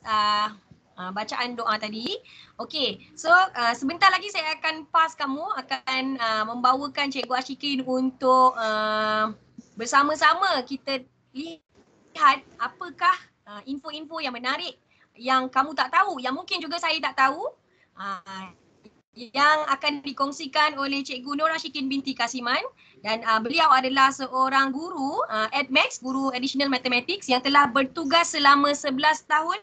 Uh, uh, bacaan doa tadi. Okey, so uh, sebentar lagi saya akan pass kamu akan uh, membawakan Cikgu Ashikin untuk uh, bersama-sama kita lihat apakah uh, info-info yang menarik yang kamu tak tahu, yang mungkin juga saya tak tahu uh, yang akan dikongsikan oleh Cikgu Nora Ashikin binti Kasiman dan uh, beliau adalah seorang guru uh, AdMax, guru additional mathematics yang telah bertugas selama 11 tahun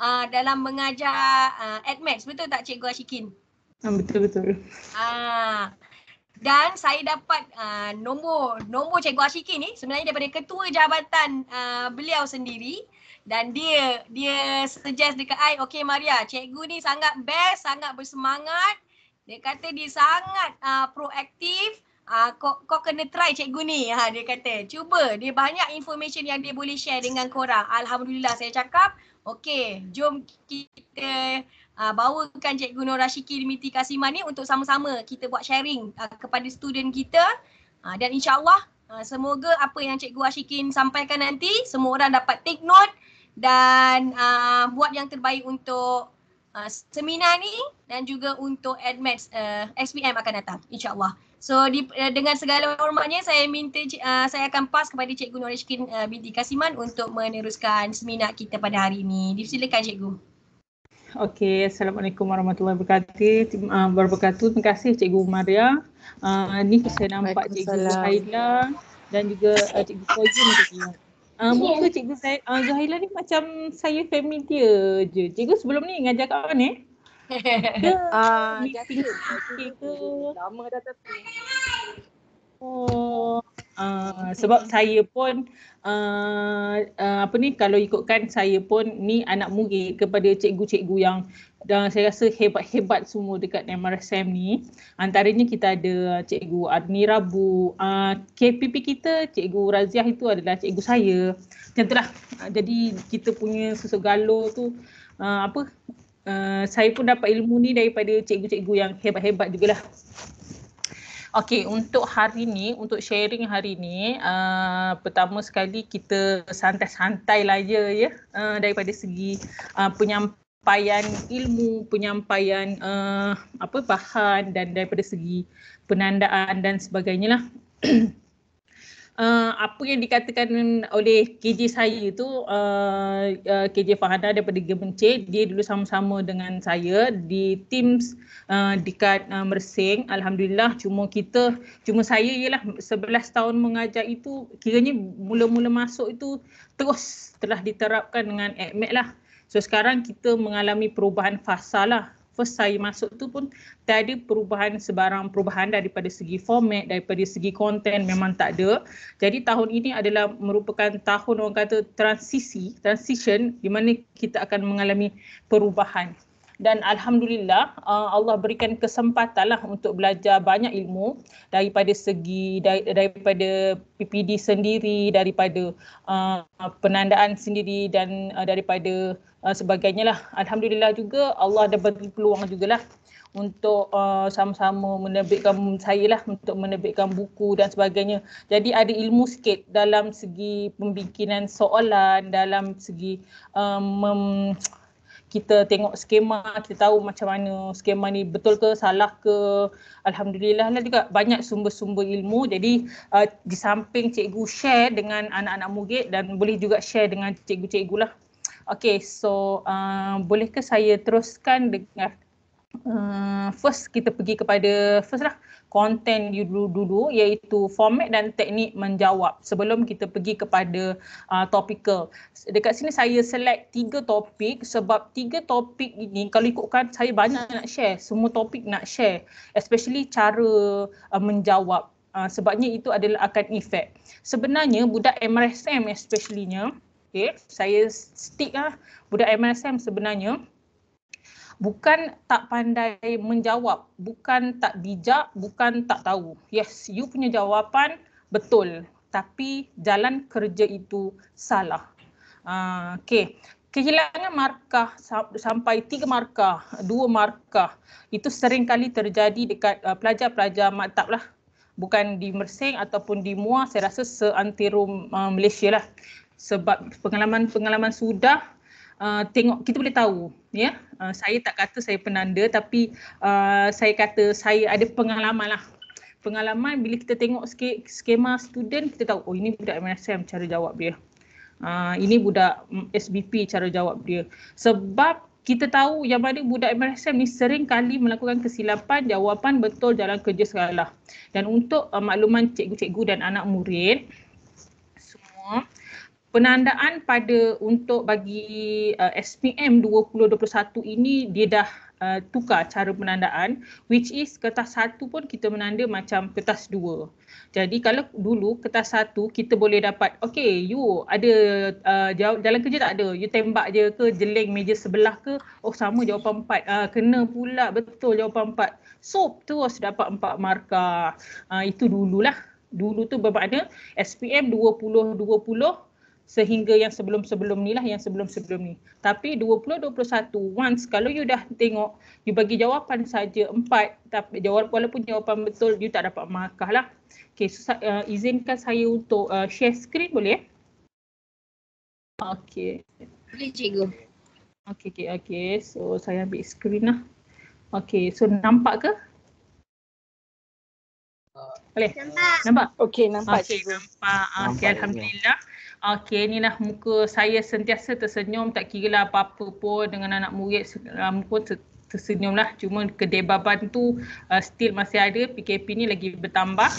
uh, dalam mengajar uh, ah, AdMax. Betul tak Cikgu Ashikin? Betul-betul. Ah, uh, dan saya dapat uh, nombor nombor Cikgu Ashikin ni sebenarnya daripada ketua jabatan uh, beliau sendiri dan dia dia suggest dekat saya, okay Maria, cikgu ni sangat best, sangat bersemangat. Dia kata dia sangat uh, proaktif. Uh, kau, kau kena try cikgu ni, ha, dia kata. Cuba, dia banyak information yang dia boleh share dengan korang. Alhamdulillah saya cakap, Okey, jom kita uh, bawakan Cikgu Nur Rashiki Dimitri Kasimah ni untuk sama-sama kita buat sharing uh, kepada student kita. Uh, dan insyaAllah uh, semoga apa yang Cikgu Rashikin sampaikan nanti, semua orang dapat take note dan uh, buat yang terbaik untuk uh, seminar ni dan juga untuk AdMeds uh, eh, SPM akan datang insyaAllah. So di, eh, dengan segala hormatnya saya minta uh, saya akan pas kepada Cikgu Nur Rizkin uh, eh, binti Kasiman untuk meneruskan seminar kita pada hari ini. Dipersilakan Cikgu. Okey, Assalamualaikum warahmatullahi wabarakatuh. Uh, berbakatuh. Terima kasih Cikgu Maria. Uh, ni saya nampak Cikgu Aila dan juga uh, Cikgu Fauzi tadi. Uh, muka Cikgu saya, uh, Zahila ni macam saya family dia je. Cikgu sebelum ni ngajar kat mana eh? Ya, ah, meeting. Lama dah tapi. Oh, uh, sebab saya pun uh, uh, apa ni kalau ikutkan saya pun ni anak murid kepada cikgu-cikgu yang dan saya rasa hebat-hebat semua dekat MRSM ni. Antaranya kita ada cikgu Arni Rabu, uh, KPP kita cikgu Raziah itu adalah cikgu saya. Macam Uh, jadi kita punya susu galo tu uh, apa Eh, saya pun dapat ilmu ni daripada cikgu-cikgu yang hebat-hebat jugalah. Okey, untuk hari ni, untuk sharing hari ni, uh, pertama sekali kita santai-santai lah ya, ya uh, daripada segi uh, penyampaian ilmu, penyampaian uh, apa bahan dan daripada segi penandaan dan sebagainya lah. uh, apa yang dikatakan oleh KJ saya tu uh, eh, uh, eh, KJ Fahada daripada Gemencik dia dulu sama-sama dengan saya di tim uh, dekat uh, Mersing alhamdulillah cuma kita cuma saya ialah 11 tahun mengajar itu kiranya mula-mula masuk itu terus telah diterapkan dengan admit lah So sekarang kita mengalami perubahan fasa lah first saya masuk tu pun tak ada perubahan sebarang perubahan daripada segi format, daripada segi konten memang tak ada. Jadi tahun ini adalah merupakan tahun orang kata transisi, transition di mana kita akan mengalami perubahan. Dan Alhamdulillah uh, Allah berikan kesempatan lah untuk belajar banyak ilmu daripada segi daripada PPD sendiri, daripada uh, penandaan sendiri dan uh, daripada Ah, sebagainya lah. Alhamdulillah juga Allah dah beri peluang lah untuk uh, sama-sama menerbitkan saya lah untuk menerbitkan buku dan sebagainya. Jadi ada ilmu sikit dalam segi pembikinan soalan, dalam segi um, mem- kita tengok skema, kita tahu macam mana skema ni betul ke, salah ke. Alhamdulillah lah juga banyak sumber-sumber ilmu. Jadi uh, di samping cikgu share dengan anak-anak murid dan boleh juga share dengan cikgu-cikgu lah. Okay, so uh, bolehkah saya teruskan dengan eh, uh, first kita pergi kepada first lah konten dulu dulu iaitu format dan teknik menjawab sebelum kita pergi kepada uh, topical. Dekat sini saya select tiga topik sebab tiga topik ini kalau ikutkan saya banyak nak share, semua topik nak share especially cara uh, menjawab uh, sebabnya itu adalah akan efek. Sebenarnya budak MRSM especially-nya okay, saya stick lah budak MSM sebenarnya bukan tak pandai menjawab, bukan tak bijak, bukan tak tahu. Yes, you punya jawapan betul, tapi jalan kerja itu salah. Uh, ah, okay. Kehilangan markah sampai tiga markah, dua markah itu sering kali terjadi dekat uh, pelajar-pelajar maktab lah. Bukan di Mersing ataupun di Muar, saya rasa seantero uh, ah, Malaysia lah sebab pengalaman-pengalaman sudah uh, tengok kita boleh tahu ya uh, saya tak kata saya penanda tapi uh, saya kata saya ada pengalaman lah pengalaman bila kita tengok sikit skema student kita tahu oh ini budak MSM cara jawab dia uh, ini budak SBP cara jawab dia sebab kita tahu yang mana budak MRSM ni sering kali melakukan kesilapan jawapan betul jalan kerja segala. Dan untuk uh, makluman cikgu-cikgu dan anak murid semua, penandaan pada untuk bagi uh, SPM 2021 ini dia dah uh, tukar cara penandaan which is kertas satu pun kita menanda macam kertas dua. Jadi kalau dulu kertas satu kita boleh dapat okay you ada uh, jalan kerja tak ada you tembak je ke jeling meja sebelah ke oh sama jawapan empat uh, kena pula betul jawapan empat. So terus dapat empat markah uh, itu dululah dulu tu bermakna SPM 2020 sehingga yang sebelum-sebelum ni lah yang sebelum-sebelum ni. Tapi 2021 once kalau you dah tengok you bagi jawapan saja empat tapi jawab walaupun jawapan betul you tak dapat markah lah. Okay, so, uh, izinkan saya untuk uh, share screen boleh? Okay. Boleh cikgu. Okay, okay, okay. So saya ambil screen lah. Okay, so nampak ke? Uh, boleh? Nampak. nampak? Okay, nampak okay, cikgu. Nampak. Ah, okay, nampak Alhamdulillah. Ya. Okey, lah muka saya sentiasa tersenyum tak kira lah apa-apa pun dengan anak murid um, pun tersenyum lah. Cuma kedebaban tu uh, still masih ada, PKP ni lagi bertambah.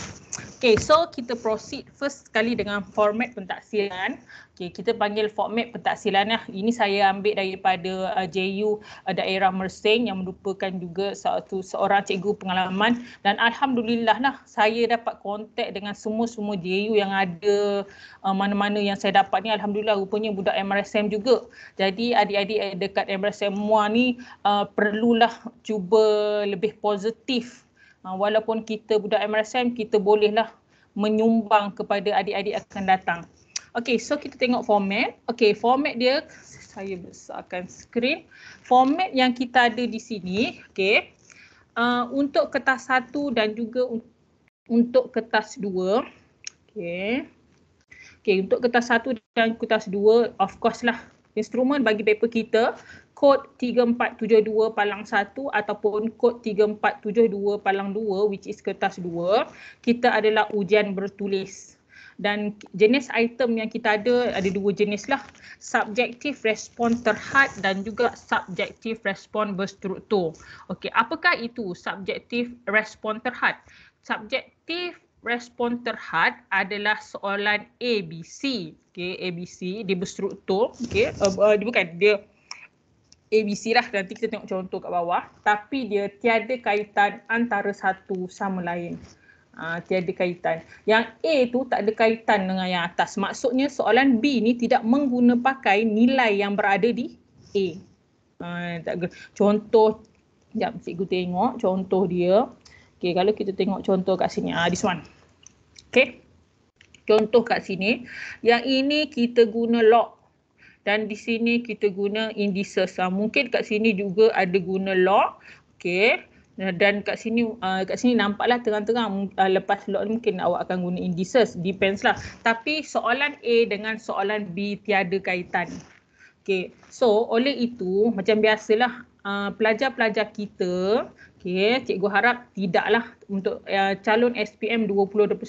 Okay, so kita proceed first sekali dengan format pentaksiran. Okay, kita panggil format pentaksilan. ya. Ini saya ambil daripada uh, JU uh, daerah Mersing yang merupakan juga satu seorang cikgu pengalaman. Dan Alhamdulillah lah saya dapat kontak dengan semua-semua JU yang ada uh, mana-mana yang saya dapat ni. Alhamdulillah rupanya budak MRSM juga. Jadi adik-adik dekat MRSM semua ni uh, perlulah cuba lebih positif. Uh, walaupun kita budak MRSM, kita bolehlah menyumbang kepada adik-adik akan datang. Okay, so kita tengok format. Okay, format dia saya besarkan skrin. Format yang kita ada di sini, Okay, Uh, untuk kertas satu dan juga untuk kertas dua, Okay, okay untuk kertas satu dan kertas dua, of course lah, instrumen bagi paper kita, kod 3472 palang 1 ataupun kod 3472 palang 2 which is kertas 2 kita adalah ujian bertulis dan jenis item yang kita ada ada dua jenis lah subjektif respon terhad dan juga subjektif respon berstruktur. Okey, apakah itu subjektif respon terhad? Subjektif respon terhad adalah soalan ABC. Okey, ABC dia berstruktur. Okey, uh, uh, dia bukan dia ABC lah nanti kita tengok contoh kat bawah tapi dia tiada kaitan antara satu sama lain. Ha, tiada kaitan. Yang A tu tak ada kaitan dengan yang atas. Maksudnya soalan B ni tidak menggunakan nilai yang berada di A. Ha, tak contoh, sekejap cikgu tengok contoh dia. Okay, kalau kita tengok contoh kat sini. Ha, this one. Okay. Contoh kat sini. Yang ini kita guna log. Dan di sini kita guna indices. Ha, mungkin kat sini juga ada guna log. Okay. Eh, dan kat sini uh, kat sini nampaklah terang-terang uh, lepas lot mungkin awak akan guna indices depends lah tapi soalan A dengan soalan B tiada kaitan okey so oleh itu macam biasalah uh, pelajar-pelajar kita okey cikgu harap tidaklah untuk uh, calon SPM 2021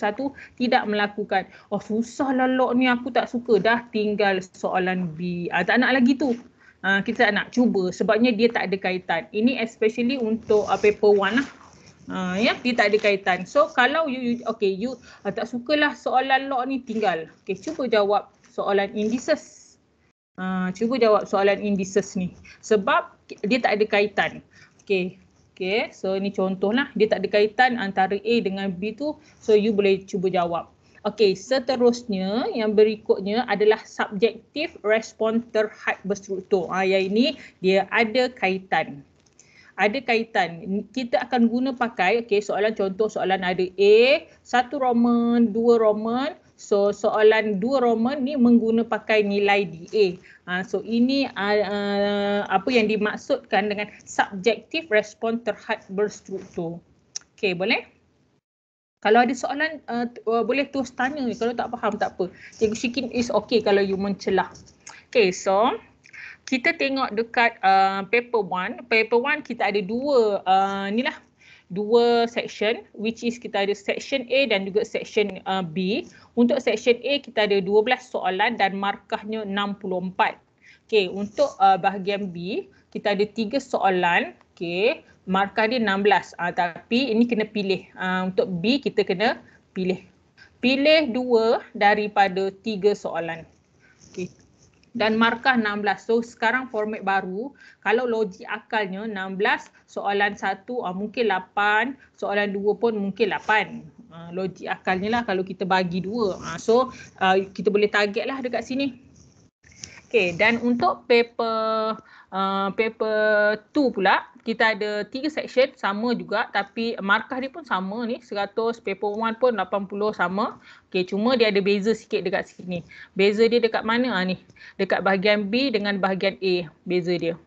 tidak melakukan oh susah lah lot ni aku tak suka dah tinggal soalan B uh, tak nak lagi tu Ah, kita nak cuba sebabnya dia tak ada kaitan. Ini especially untuk uh, paper 1 lah. Uh, ya, yeah, dia tak ada kaitan. So kalau you, you okay, you uh, tak sukalah soalan log ni tinggal. Okay, cuba jawab soalan indices. Uh, cuba jawab soalan indices ni. Sebab dia tak ada kaitan. Okay, okay. So ni contohlah dia tak ada kaitan antara A dengan B tu. So you boleh cuba jawab. Okey, seterusnya yang berikutnya adalah subjektif respon terhad berstruktur. Ah, yang ini dia ada kaitan. Ada kaitan. Kita akan guna pakai, okey, soalan contoh soalan ada A, satu Roman, dua Roman. So, soalan dua Roman ni menggunakan pakai nilai DA. Ha, ah, so, ini uh, uh, apa yang dimaksudkan dengan subjektif respon terhad berstruktur. Okey, boleh? Kalau ada soalan uh, uh, boleh terus tanya kalau tak faham tak apa. Cikgu Shikin is okay kalau you mencelah. Okay so kita tengok dekat uh, paper one. Paper one kita ada dua uh, ni lah dua section which is kita ada section A dan juga section uh, B. Untuk section A kita ada 12 soalan dan markahnya 64. Okay untuk uh, bahagian B kita ada tiga soalan. Okay markah dia 16 uh, ah, tapi ini kena pilih uh, untuk B kita kena pilih pilih dua daripada tiga soalan okay. dan markah 16 so sekarang format baru kalau logik akalnya 16 soalan satu uh, mungkin 8 soalan dua pun mungkin 8 Uh, logik akalnya lah kalau kita bagi dua. Uh, so uh, kita boleh target lah dekat sini. Okay dan untuk paper Ah, paper 2 pula kita ada tiga section sama juga tapi markah dia pun sama ni 100 paper 1 pun 80 sama okey cuma dia ada beza sikit dekat sini beza dia dekat mana ha, ni dekat bahagian B dengan bahagian A beza dia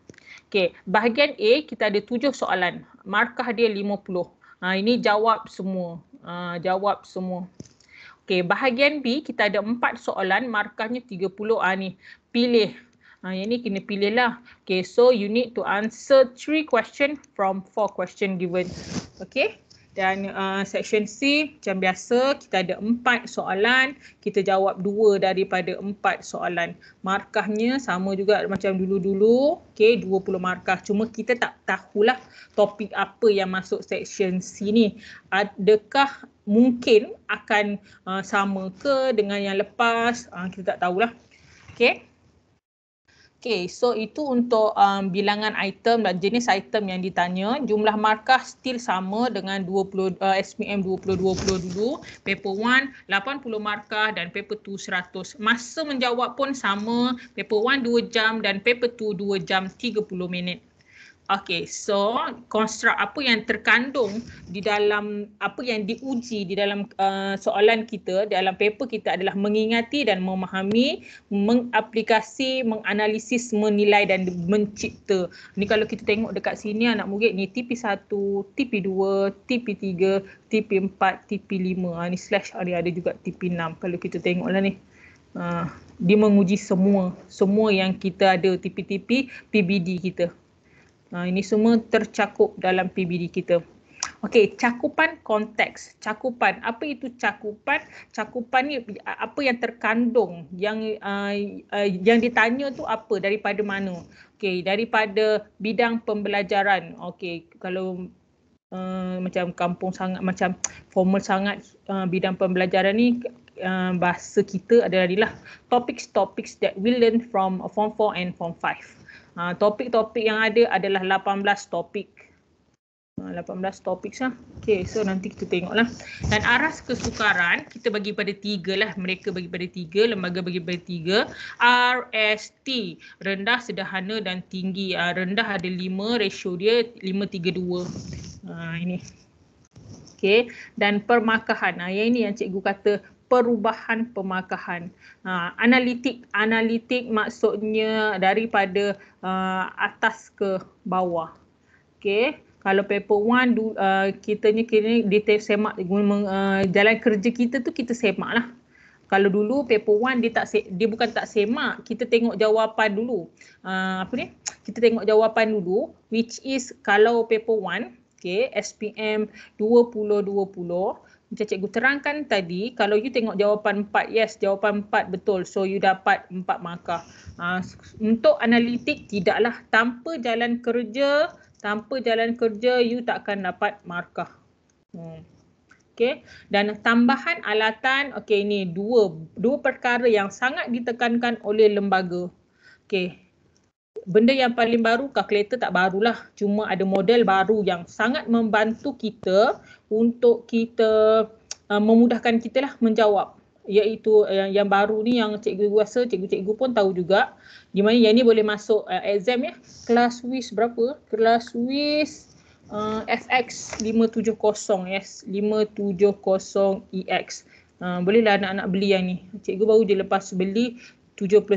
okey bahagian A kita ada tujuh soalan markah dia 50 ha, ah, ini jawab semua ha, jawab semua okey bahagian B kita ada empat soalan markahnya 30 ah ha, ni pilih Ha, yang ni kena pilih lah. Okay, so you need to answer three question from four question given. Okay, dan uh, section C macam biasa kita ada empat soalan. Kita jawab dua daripada empat soalan. Markahnya sama juga macam dulu-dulu. Okay, 20 markah. Cuma kita tak tahulah topik apa yang masuk section C ni. Adakah mungkin akan uh, sama ke dengan yang lepas? Uh, kita tak tahulah. Okay. Okay, so itu untuk um, bilangan item dan jenis item yang ditanya. Jumlah markah still sama dengan 20, uh, SPM 2020 dulu. Paper 1, 80 markah dan paper 2, 100. Masa menjawab pun sama. Paper 1, 2 jam dan paper 2, 2 jam 30 minit. Okay, so konstruk apa yang terkandung di dalam apa yang diuji di dalam uh, soalan kita dalam paper kita adalah mengingati dan memahami, mengaplikasi, menganalisis, menilai dan mencipta. Ni kalau kita tengok dekat sini anak murid ni TP1, TP2, TP3, TP4, TP5. Ha, ni slash ada ada juga TP6 kalau kita tengoklah ni. Uh, dia menguji semua, semua yang kita ada TP-TP PBD kita. Ah, ini semua tercakup dalam PBD kita. Okey, cakupan konteks. Cakupan, apa itu cakupan? Cakupan ni apa yang terkandung, yang uh, uh, yang ditanya tu apa daripada mana? Okey, daripada bidang pembelajaran. Okey, kalau uh, macam kampung sangat macam formal sangat uh, bidang pembelajaran ni Uh, bahasa kita adalah topics topics that we learn from form 4 and form 5 Ha, topik-topik yang ada adalah 18 topik. 18 topik sah. Okay, so nanti kita tengoklah. Dan aras kesukaran, kita bagi pada tiga lah. Mereka bagi pada tiga, lembaga bagi pada tiga. RST, rendah, sederhana dan tinggi. Ha, rendah ada lima, ratio dia lima, tiga, dua. Ha, ini. Okay. Dan permakahan. Ha, yang ini yang cikgu kata perubahan pemakaian. Uh, ha, analitik, analitik maksudnya daripada uh, atas ke bawah. Okay. Kalau paper 1, uh, ha, kita ni kini detail semak guna uh, jalan kerja kita tu kita semak lah. Kalau dulu paper 1 dia tak dia bukan tak semak, kita tengok jawapan dulu. Uh, apa ni? Kita tengok jawapan dulu which is kalau paper 1 okay, SPM 2020 macam cikgu terangkan tadi, kalau you tengok jawapan 4, yes, jawapan 4 betul. So, you dapat 4 markah. Uh, untuk analitik, tidaklah. Tanpa jalan kerja, tanpa jalan kerja, you takkan dapat markah. Hmm. Okay. Dan tambahan alatan, okay, ini dua, dua perkara yang sangat ditekankan oleh lembaga. Okay. Benda yang paling baru, kalkulator tak barulah. Cuma ada model baru yang sangat membantu kita untuk kita uh, memudahkan kita lah menjawab iaitu uh, yang, yang baru ni yang cikgu rasa cikgu-cikgu pun tahu juga di mana yang ni boleh masuk uh, exam ya kelas WIS berapa kelas WIS uh, FX 570 yes 570 EX uh, bolehlah anak-anak beli yang ni cikgu baru je lepas beli 79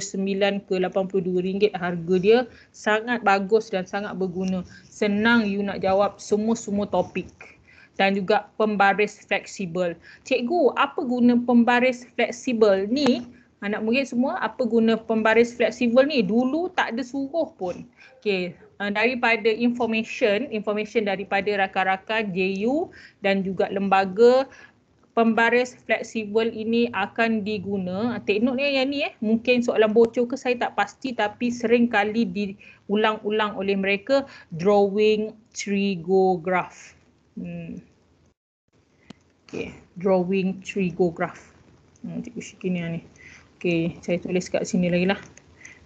ke 82 ringgit harga dia sangat bagus dan sangat berguna senang you nak jawab semua-semua topik dan juga pembaris fleksibel. Cikgu, apa guna pembaris fleksibel ni? Anak murid semua, apa guna pembaris fleksibel ni? Dulu tak ada suruh pun. Okay. Eh, daripada information, information daripada rakan-rakan JU dan juga lembaga pembaris fleksibel ini akan diguna. Ah, Teknik ni yang ni eh. Mungkin soalan bocor ke saya tak pasti tapi sering kali diulang-ulang oleh mereka drawing trigograph. Hmm. Okay, drawing trigo graph. Hmm, cikgu Shikin yang ni. Okay, saya tulis kat sini lagi lah.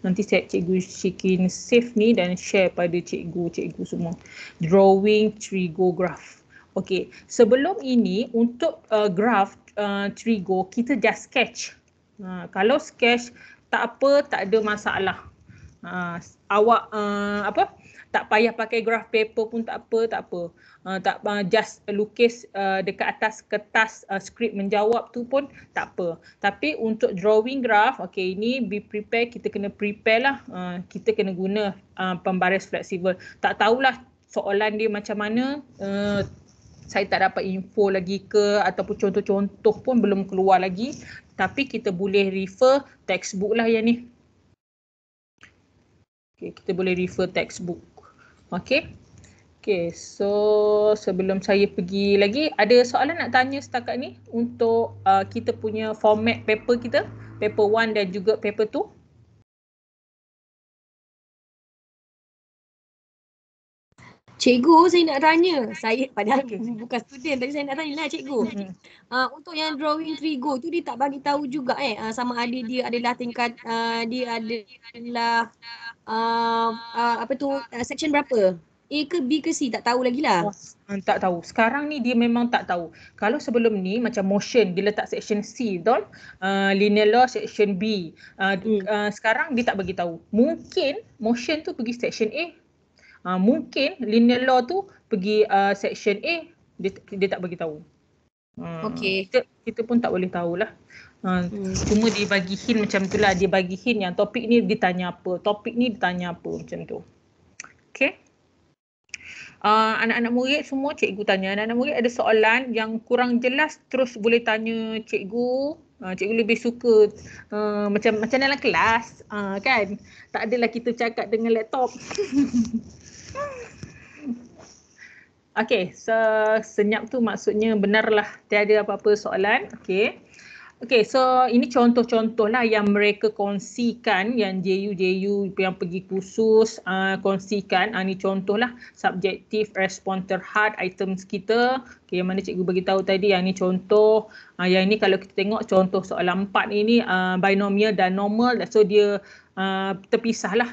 Nanti saya cikgu Shikin save ni dan share pada cikgu-cikgu semua. Drawing trigo graph. Okay, sebelum ini untuk uh, graph uh, trigo, kita just sketch. Uh, kalau sketch, tak apa, tak ada masalah. Uh, awak, uh, apa? Apa? tak payah pakai graph paper pun tak apa tak apa uh, tak uh, just lukis uh, dekat atas kertas uh, skrip menjawab tu pun tak apa tapi untuk drawing graph okey ini be prepare kita kena prepare lah uh, kita kena guna uh, pembaris fleksibel tak tahulah soalan dia macam mana uh, saya tak dapat info lagi ke ataupun contoh-contoh pun belum keluar lagi tapi kita boleh refer textbook lah yang ni. Okay, kita boleh refer textbook. Okay, okay. so sebelum saya pergi lagi, ada soalan nak tanya setakat ni untuk uh, kita punya format paper kita, paper one dan juga paper 2? Cikgu saya nak tanya. Saya padahal okay. bukan student tapi saya nak tanya lah cikgu. hmm Uh, untuk yang drawing trigo tu dia tak bagi tahu juga eh uh, sama ada dia adalah tingkat uh, dia adalah uh, uh, apa tu uh, section berapa? A ke B ke C tak tahu lagi lah. Oh, hmm, tak tahu. Sekarang ni dia memang tak tahu. Kalau sebelum ni macam motion dia letak section C betul? Uh, linear law section B. Uh, mm. uh, sekarang dia tak bagi tahu. Mungkin motion tu pergi section A uh, mungkin linear law tu pergi uh, section A dia, dia tak bagi tahu. Hmm. Okey. Kita, kita pun tak boleh tahulah. Uh, hmm. Cuma dia bagi hint macam tu lah. Dia bagi hint yang topik ni ditanya apa. Topik ni ditanya apa macam tu. Okay. Anak-anak uh, murid semua cikgu tanya. Anak-anak murid ada soalan yang kurang jelas terus boleh tanya cikgu. Uh, cikgu lebih suka uh, macam macam dalam kelas uh, kan. Tak adalah kita cakap dengan laptop. Okey, so senyap tu maksudnya benarlah tiada apa-apa soalan. Okey. Okey, so ini contoh-contohlah yang mereka kongsikan yang JU-JU yang pergi kursus uh, kongsikan. Uh, ah, ini contohlah subjektif respon terhad item kita. Okey, yang mana cikgu bagi tahu tadi yang ini contoh. Uh, yang ini kalau kita tengok contoh soalan 4 ini uh, binomial dan normal. So dia uh, terpisahlah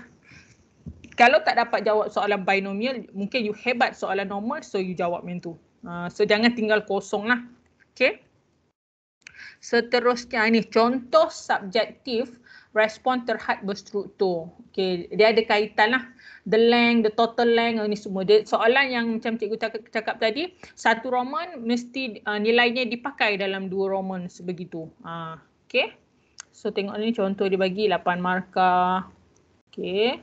kalau tak dapat jawab soalan binomial, mungkin you hebat soalan normal, so you jawab macam tu. Uh, so jangan tinggal kosong lah. Okay. Seterusnya ini contoh subjektif respon terhad berstruktur. Okay, dia ada kaitan lah. The length, the total length, ini semua. Dia, soalan yang macam cikgu cakap, cakap tadi, satu roman mesti uh, nilainya dipakai dalam dua roman sebegitu. Uh, okay. So tengok ni contoh dia bagi 8 markah. Okay.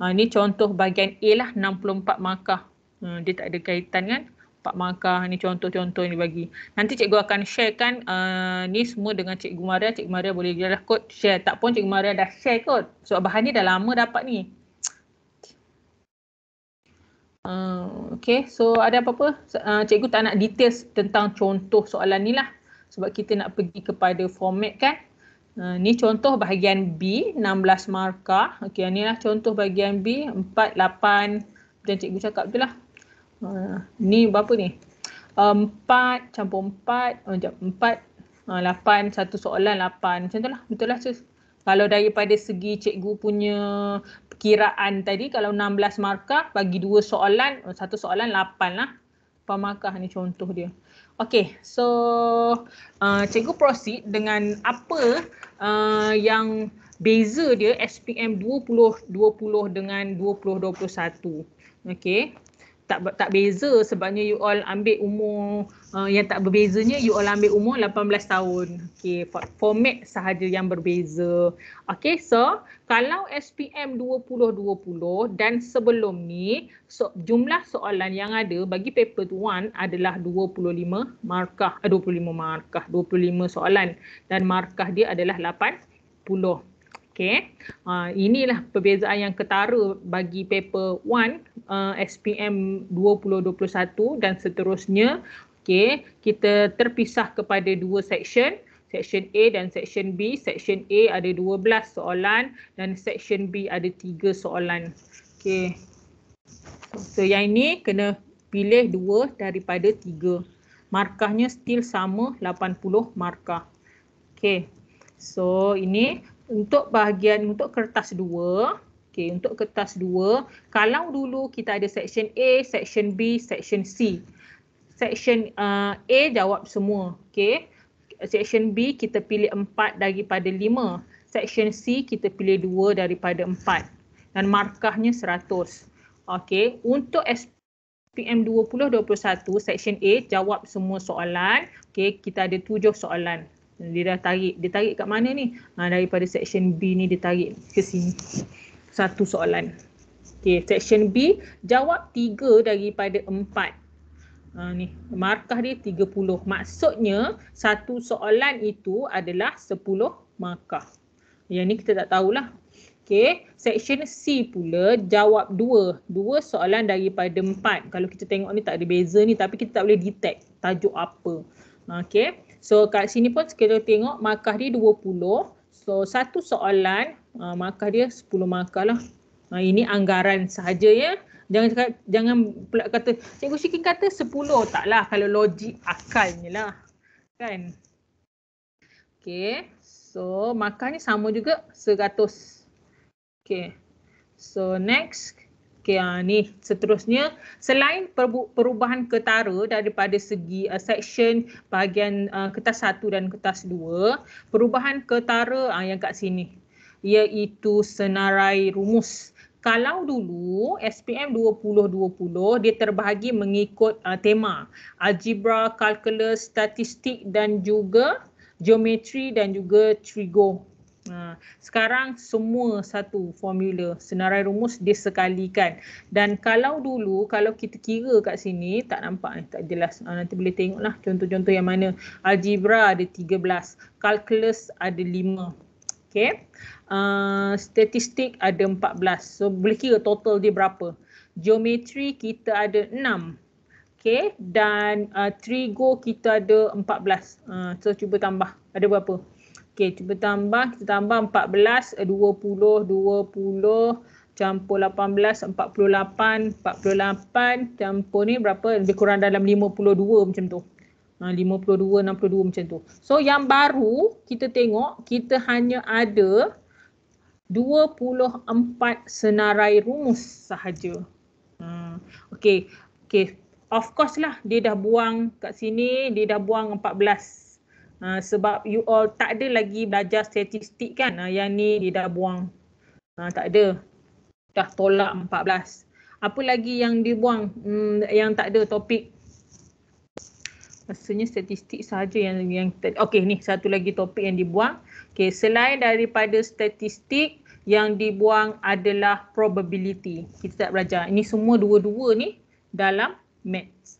Ha, ini contoh bagian A lah 64 markah. Hmm, dia tak ada kaitan kan. 4 markah ni contoh-contoh ni bagi. Nanti cikgu akan sharekan uh, ni semua dengan cikgu Maria. Cikgu Maria boleh dia dah kod share. Tak pun cikgu Maria dah share kot Sebab bahan ni dah lama dapat ni. Uh, ha, okay so ada apa-apa? Uh, cikgu tak nak details tentang contoh soalan ni lah. Sebab kita nak pergi kepada format kan. Uh, ni contoh bahagian B, 16 markah. Okey, ni lah contoh bahagian B, 4, 8. Macam cikgu cakap tu lah. Uh, ni berapa ni? Uh, 4 campur 4, oh, sekejap, 4, uh, 8, satu soalan 8. Macam tu lah, betul lah sis. Kalau daripada segi cikgu punya perkiraan tadi, kalau 16 markah, bagi dua soalan, oh, satu soalan 8 lah. Apa markah ni contoh dia. Okay, so uh, cikgu proceed dengan apa uh, yang beza dia SPM 2020 dengan 2021. Okay, tak tak beza sebabnya you all ambil umur uh, yang tak berbezanya you all ambil umur 18 tahun. Okay, format sahaja yang berbeza. Okay, so kalau SPM 2020 dan sebelum ni so, jumlah soalan yang ada bagi paper 1 adalah 25 markah, 25 eh, markah, 25 soalan dan markah dia adalah 80. Okay. Uh, ah, inilah perbezaan yang ketara bagi paper 1 uh, SPM 2021 dan seterusnya. Okay. Kita terpisah kepada dua section. Section A dan Section B. Section A ada 12 soalan dan Section B ada 3 soalan. Okay. So yang ini kena pilih dua daripada tiga. Markahnya still sama 80 markah. Okay. So ini untuk bahagian untuk kertas 2 okay, untuk kertas 2 kalau dulu kita ada section A section B section C section uh, A jawab semua okay, section B kita pilih 4 daripada 5 section C kita pilih 2 daripada 4 dan markahnya 100 okay, untuk SPM 2021 section A jawab semua soalan okay, kita ada 7 soalan dia dah tarik dia tarik kat mana ni ha, daripada section B ni dia tarik ke sini satu soalan Okay section B jawab tiga daripada empat ha, ni markah dia tiga puluh maksudnya satu soalan itu adalah sepuluh markah yang ni kita tak tahulah Okay, section C pula jawab dua. Dua soalan daripada empat. Kalau kita tengok ni tak ada beza ni tapi kita tak boleh detect tajuk apa. Ah, okay, So kat sini pun kita tengok markah dia 20. So satu soalan uh, markah dia 10 markah lah. Uh, ini anggaran sahaja ya. Jangan cakap, jangan pula kata, Cikgu Syikin kata 10 taklah kalau logik akalnya lah. Kan? Okay. So markah ni sama juga 100. Okay. So next. Okay, uh, ah, ni seterusnya selain perubahan ketara daripada segi uh, section bahagian uh, kertas satu dan kertas dua, perubahan ketara uh, yang kat sini iaitu senarai rumus kalau dulu SPM 2020 dia terbahagi mengikut uh, tema algebra, calculus, statistik dan juga geometri dan juga trigonometri Ha, sekarang semua satu formula senarai rumus disekalikan dan kalau dulu kalau kita kira kat sini tak nampak eh, tak jelas ha, nanti boleh tengoklah contoh-contoh yang mana algebra ada 13 calculus ada 5 okay? uh, ha, statistik ada 14 so boleh kira total dia berapa geometri kita ada 6 Okay, dan uh, trigo kita ada 14. Uh, so, cuba tambah. Ada berapa? Okey, bertambah kita tambah 14 20 20 campur 18 48 48 campur ni berapa lebih kurang dalam 52 macam tu. Ha 52 62 macam tu. So yang baru kita tengok kita hanya ada 24 senarai rumus sahaja. Hmm. Ha, okay. okey. Of course lah dia dah buang kat sini, dia dah buang 14 Uh, sebab you all tak ada lagi belajar statistik kan uh, yang ni dia dah buang. Uh, tak ada. Dah tolak 14. Apa lagi yang dibuang hmm, yang tak ada topik? Rasanya statistik sahaja yang yang okey ni satu lagi topik yang dibuang. Okey selain daripada statistik yang dibuang adalah probability. Kita tak belajar. Ini semua dua-dua ni dalam maths.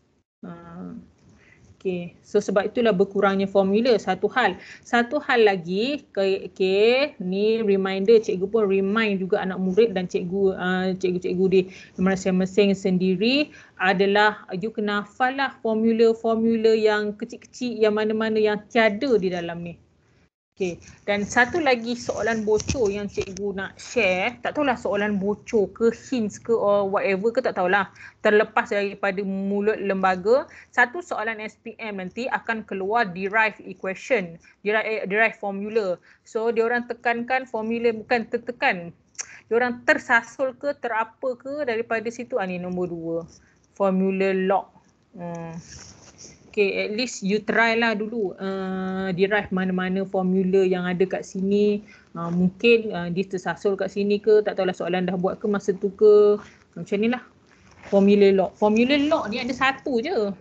Okey, so sebab itulah berkurangnya formula satu hal. Satu hal lagi, okey, ni reminder cikgu pun remind juga anak murid dan cikgu uh, cikgu-cikgu di masing-masing sendiri adalah you kena hafal lah formula-formula yang kecil-kecil yang mana-mana yang tiada di dalam ni. Okay. Dan satu lagi soalan bocor yang cikgu nak share, tak tahulah soalan bocor ke hints ke or whatever ke tak tahulah. Terlepas daripada mulut lembaga, satu soalan SPM nanti akan keluar derived equation, eh, derived formula. So, dia orang tekankan formula bukan tertekan. Dia orang tersasul ke terapa ke daripada situ. Ah, nombor dua. Formula log. Hmm okay at least you try lah dulu uh, derive mana-mana formula yang ada kat sini uh, mungkin uh, dia tersasul kat sini ke tak tahulah soalan dah buat ke masa tu ke macam ni lah formula log formula log ni ada satu je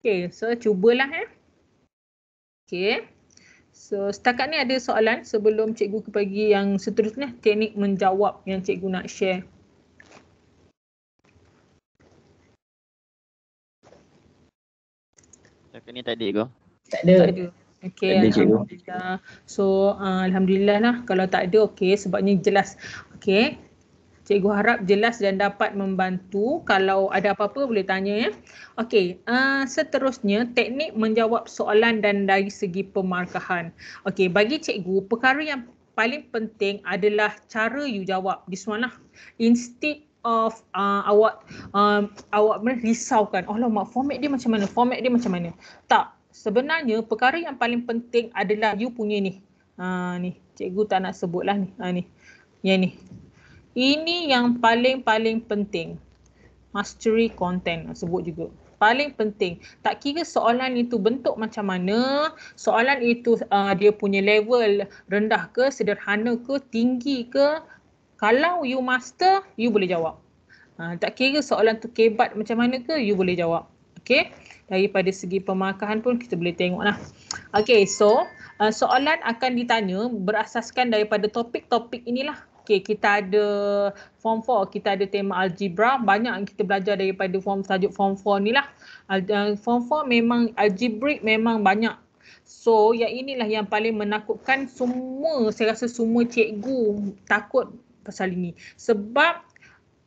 okay so cubalah eh okay so setakat ni ada soalan sebelum cikgu pergi yang seterusnya teknik menjawab yang cikgu nak share Ke ni tak ada ke? Tak ada. Okay, Alhamdulillah. So, uh, Alhamdulillah lah. Kalau tak ada, okay. Sebabnya jelas. Okay. Cikgu harap jelas dan dapat membantu. Kalau ada apa-apa boleh tanya ya. Okey, uh, ah, seterusnya teknik menjawab soalan dan dari segi pemarkahan. Okay, bagi cikgu perkara yang paling penting adalah cara you jawab. Bismillah. Instead of uh, awak uh, awak mana risaukan Allah mak format dia macam mana format dia macam mana tak sebenarnya perkara yang paling penting adalah you punya ni ha uh, ni cikgu tak nak sebutlah ni ha uh, ni yang ni ini yang paling-paling penting mastery content ha, sebut juga paling penting tak kira soalan itu bentuk macam mana soalan itu uh, dia punya level rendah ke sederhana ke tinggi ke kalau you master, you boleh jawab. Ha, tak kira soalan tu kebat macam mana ke, you boleh jawab. Okay, daripada segi pemakahan pun kita boleh tengok. tengoklah. Okay, so uh, soalan akan ditanya berasaskan daripada topik-topik inilah. Okay, kita ada form 4, kita ada tema algebra. Banyak yang kita belajar daripada form tajuk form 4 ni lah. Uh, form 4 memang algebra memang banyak. So yang inilah yang paling menakutkan semua, saya rasa semua cikgu takut pasal ini. Sebab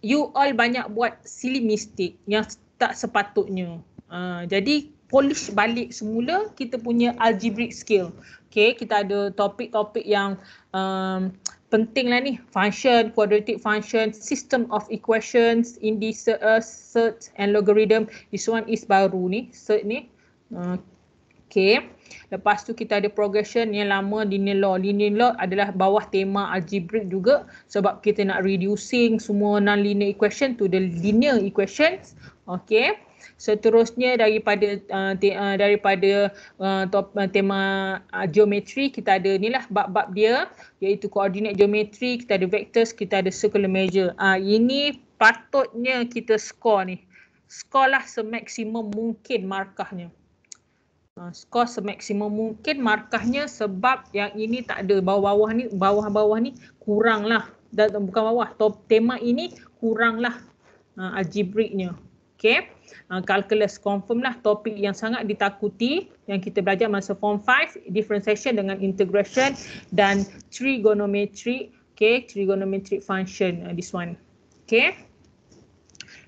you all banyak buat silly mistake yang tak sepatutnya. Uh, jadi polish balik semula kita punya algebraic skill. Okay, kita ada topik-topik yang um, penting lah ni. Function, quadratic function, system of equations, indices, uh, search and logarithm. This one is baru ni, search ni. Uh, Okay. Lepas tu kita ada progression yang lama linear law. Linear law adalah bawah tema algebraic juga sebab kita nak reducing semua non-linear equation to the linear equations. Okay. Seterusnya daripada uh, te, uh, daripada uh, top, uh, tema uh, geometri kita ada ni lah bab-bab dia iaitu koordinat geometri, kita ada vectors, kita ada circular measure. Uh, ini patutnya kita score ni. Score lah semaksimum mungkin markahnya. Ah, skor semaksimum mungkin markahnya sebab yang ini tak ada bawah-bawah ni bawah-bawah ni kurang lah dan bukan bawah top tema ini kuranglah uh, ah, algebraiknya okay uh, ah, calculus confirm lah topik yang sangat ditakuti yang kita belajar masa form 5 differentiation dengan integration dan trigonometry okay trigonometric function uh, this one okay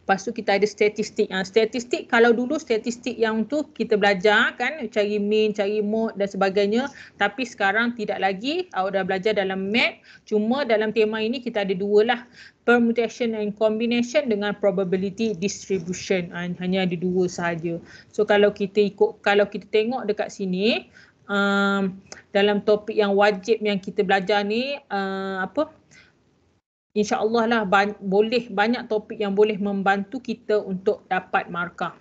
Lepas tu kita ada statistik. Ha, statistik kalau dulu statistik yang tu kita belajar kan cari mean, cari mode dan sebagainya. Tapi sekarang tidak lagi. Awak ah, dah belajar dalam map. Cuma dalam tema ini kita ada dua lah. Permutation and combination dengan probability distribution. Ha, hanya ada dua sahaja. So kalau kita ikut, kalau kita tengok dekat sini. Um, dalam topik yang wajib yang kita belajar ni uh, apa insyaAllah lah ban- boleh banyak topik yang boleh membantu kita untuk dapat markah.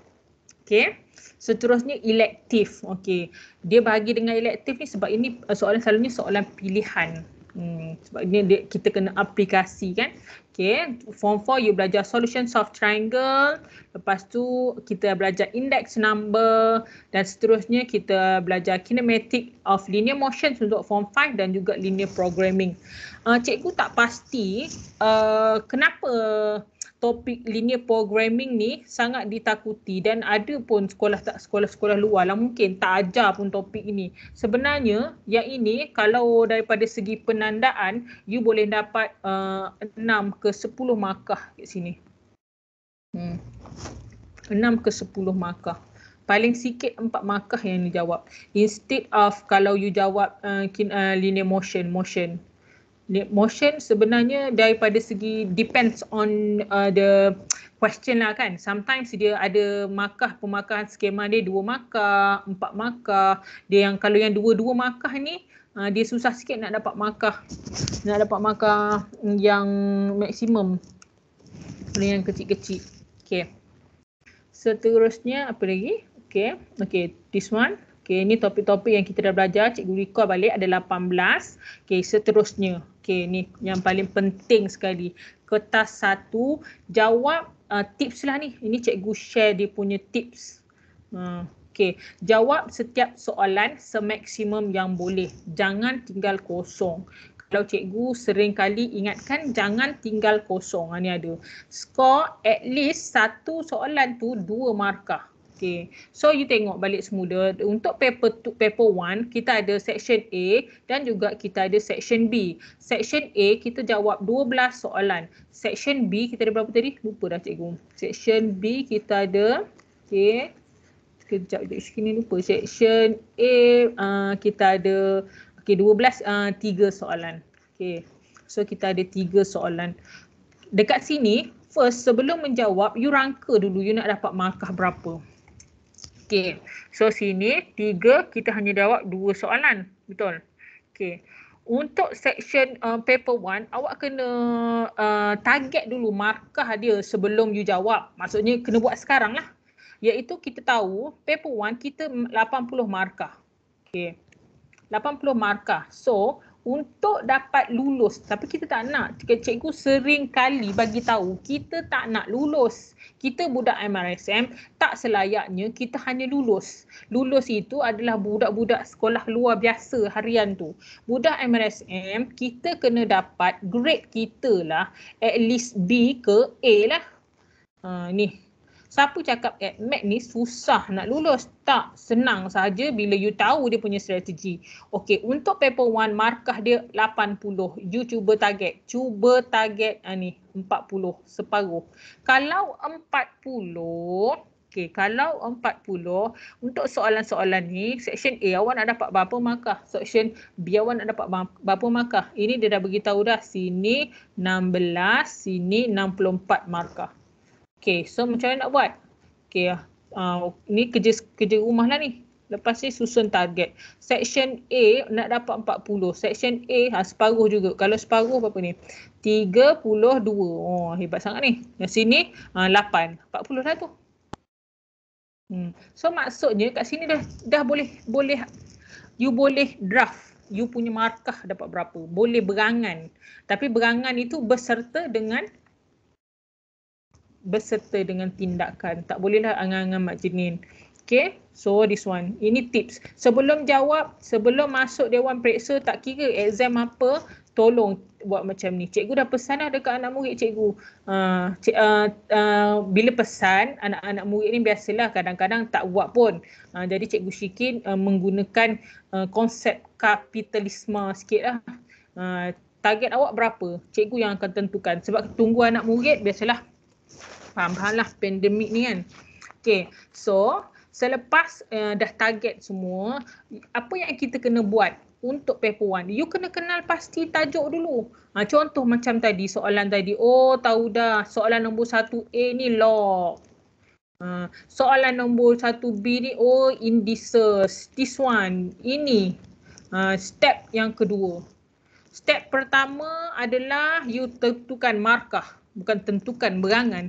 Okay. Seterusnya elektif. Okay. Dia bagi dengan elektif ni sebab ini eh, soalan selalunya soalan pilihan. Hmm, sebab ni dia, kita kena aplikasi kan. Okay, form 4 you belajar solution soft triangle. Lepas tu kita belajar index number dan seterusnya kita belajar kinematic of linear motion untuk form 5 dan juga linear programming. Uh, cikgu tak pasti uh, kenapa topik linear programming ni sangat ditakuti dan ada pun sekolah sekolah-sekolah luar lah mungkin tak ajar pun topik ini. Sebenarnya yang ini kalau daripada segi penandaan you boleh dapat uh, ke sepuluh markah kat sini. Hmm. ke sepuluh markah. Paling sikit empat markah yang dijawab. Instead of kalau you jawab uh, uh linear motion, motion motion sebenarnya daripada segi depends on uh, the question lah kan. Sometimes dia ada markah pemarkahan skema dia dua markah, empat markah. Dia yang kalau yang dua-dua markah ni uh, dia susah sikit nak dapat markah. Nak dapat markah yang maksimum. Ini yang kecil-kecil. Okay. Seterusnya apa lagi? Okay. Okay. This one. Okay. Ini topik-topik yang kita dah belajar. Cikgu recall balik ada 18. Okay. Seterusnya. Okay, ni yang paling penting sekali. Kertas satu, jawab uh, tips lah ni. Ini cikgu share dia punya tips. Uh, Okey, jawab setiap soalan semaksimum yang boleh. Jangan tinggal kosong. Kalau cikgu sering kali ingatkan jangan tinggal kosong. Ha, ni ada. Skor at least satu soalan tu dua markah. Okay. So you tengok balik semula untuk paper two, paper 1 kita ada section A dan juga kita ada section B. Section A kita jawab 12 soalan. Section B kita ada berapa tadi? Lupa dah cikgu. Section B kita ada okey. Kejap dekat sini lupa. Section A uh, kita ada okay, 12 uh, 3 soalan. Okay, So kita ada 3 soalan. Dekat sini First, sebelum menjawab, you rangka dulu you nak dapat markah berapa. Okey. So sini tiga kita hanya jawab dua soalan. Betul. Okey. Untuk section uh, paper 1 awak kena uh, target dulu markah dia sebelum you jawab. Maksudnya kena buat sekarang lah. Iaitu kita tahu paper 1 kita 80 markah. Okay, 80 markah. So untuk dapat lulus tapi kita tak nak cikgu sering kali bagi tahu kita tak nak lulus kita budak MRSM tak selayaknya kita hanya lulus lulus itu adalah budak-budak sekolah luar biasa harian tu budak MRSM kita kena dapat grade kita lah at least B ke A lah uh, ni Siapa cakap Mac ni susah nak lulus? Tak, senang saja bila you tahu dia punya strategi. Okey, untuk paper 1 markah dia 80. You cuba target. Cuba target ah, ni 40 separuh. Kalau 40 Okey, kalau 40, untuk soalan-soalan ni, section A awak nak dapat berapa markah? Section B awak nak dapat berapa markah? Ini dia dah beritahu dah, sini 16, sini 64 markah. Okay, so macam mana nak buat? Okay, uh, ni kerja kerja rumah lah ni. Lepas ni susun target. Section A nak dapat 40. Section A ha, separuh juga. Kalau separuh berapa ni? 32. Oh, hebat sangat ni. Di sini uh, 8. 40 lah tu. Hmm. So maksudnya kat sini dah dah boleh boleh you boleh draft you punya markah dapat berapa. Boleh berangan. Tapi berangan itu berserta dengan berserta dengan tindakan. Tak bolehlah angan-angan Mak Jenin. Okay, so this one. Ini tips. Sebelum jawab, sebelum masuk Dewan Periksa, tak kira exam apa, tolong buat macam ni. Cikgu dah pesan dah dekat anak murid cikgu. Uh, cik, uh, uh, bila pesan, anak-anak murid ni biasalah kadang-kadang tak buat pun. Uh, jadi cikgu Syikin uh, menggunakan uh, konsep kapitalisme sikit lah. Uh, target awak berapa? Cikgu yang akan tentukan. Sebab tunggu anak murid biasalah faham lah pandemik ni kan. Okay, so selepas uh, dah target semua, apa yang kita kena buat untuk paper 1? You kena kenal pasti tajuk dulu. Ha, contoh macam tadi, soalan tadi. Oh, tahu dah. Soalan nombor satu a ni law. Ha, soalan nombor satu b ni, oh indices. This one, ini. Ha, step yang kedua. Step pertama adalah you tentukan markah bukan tentukan berangan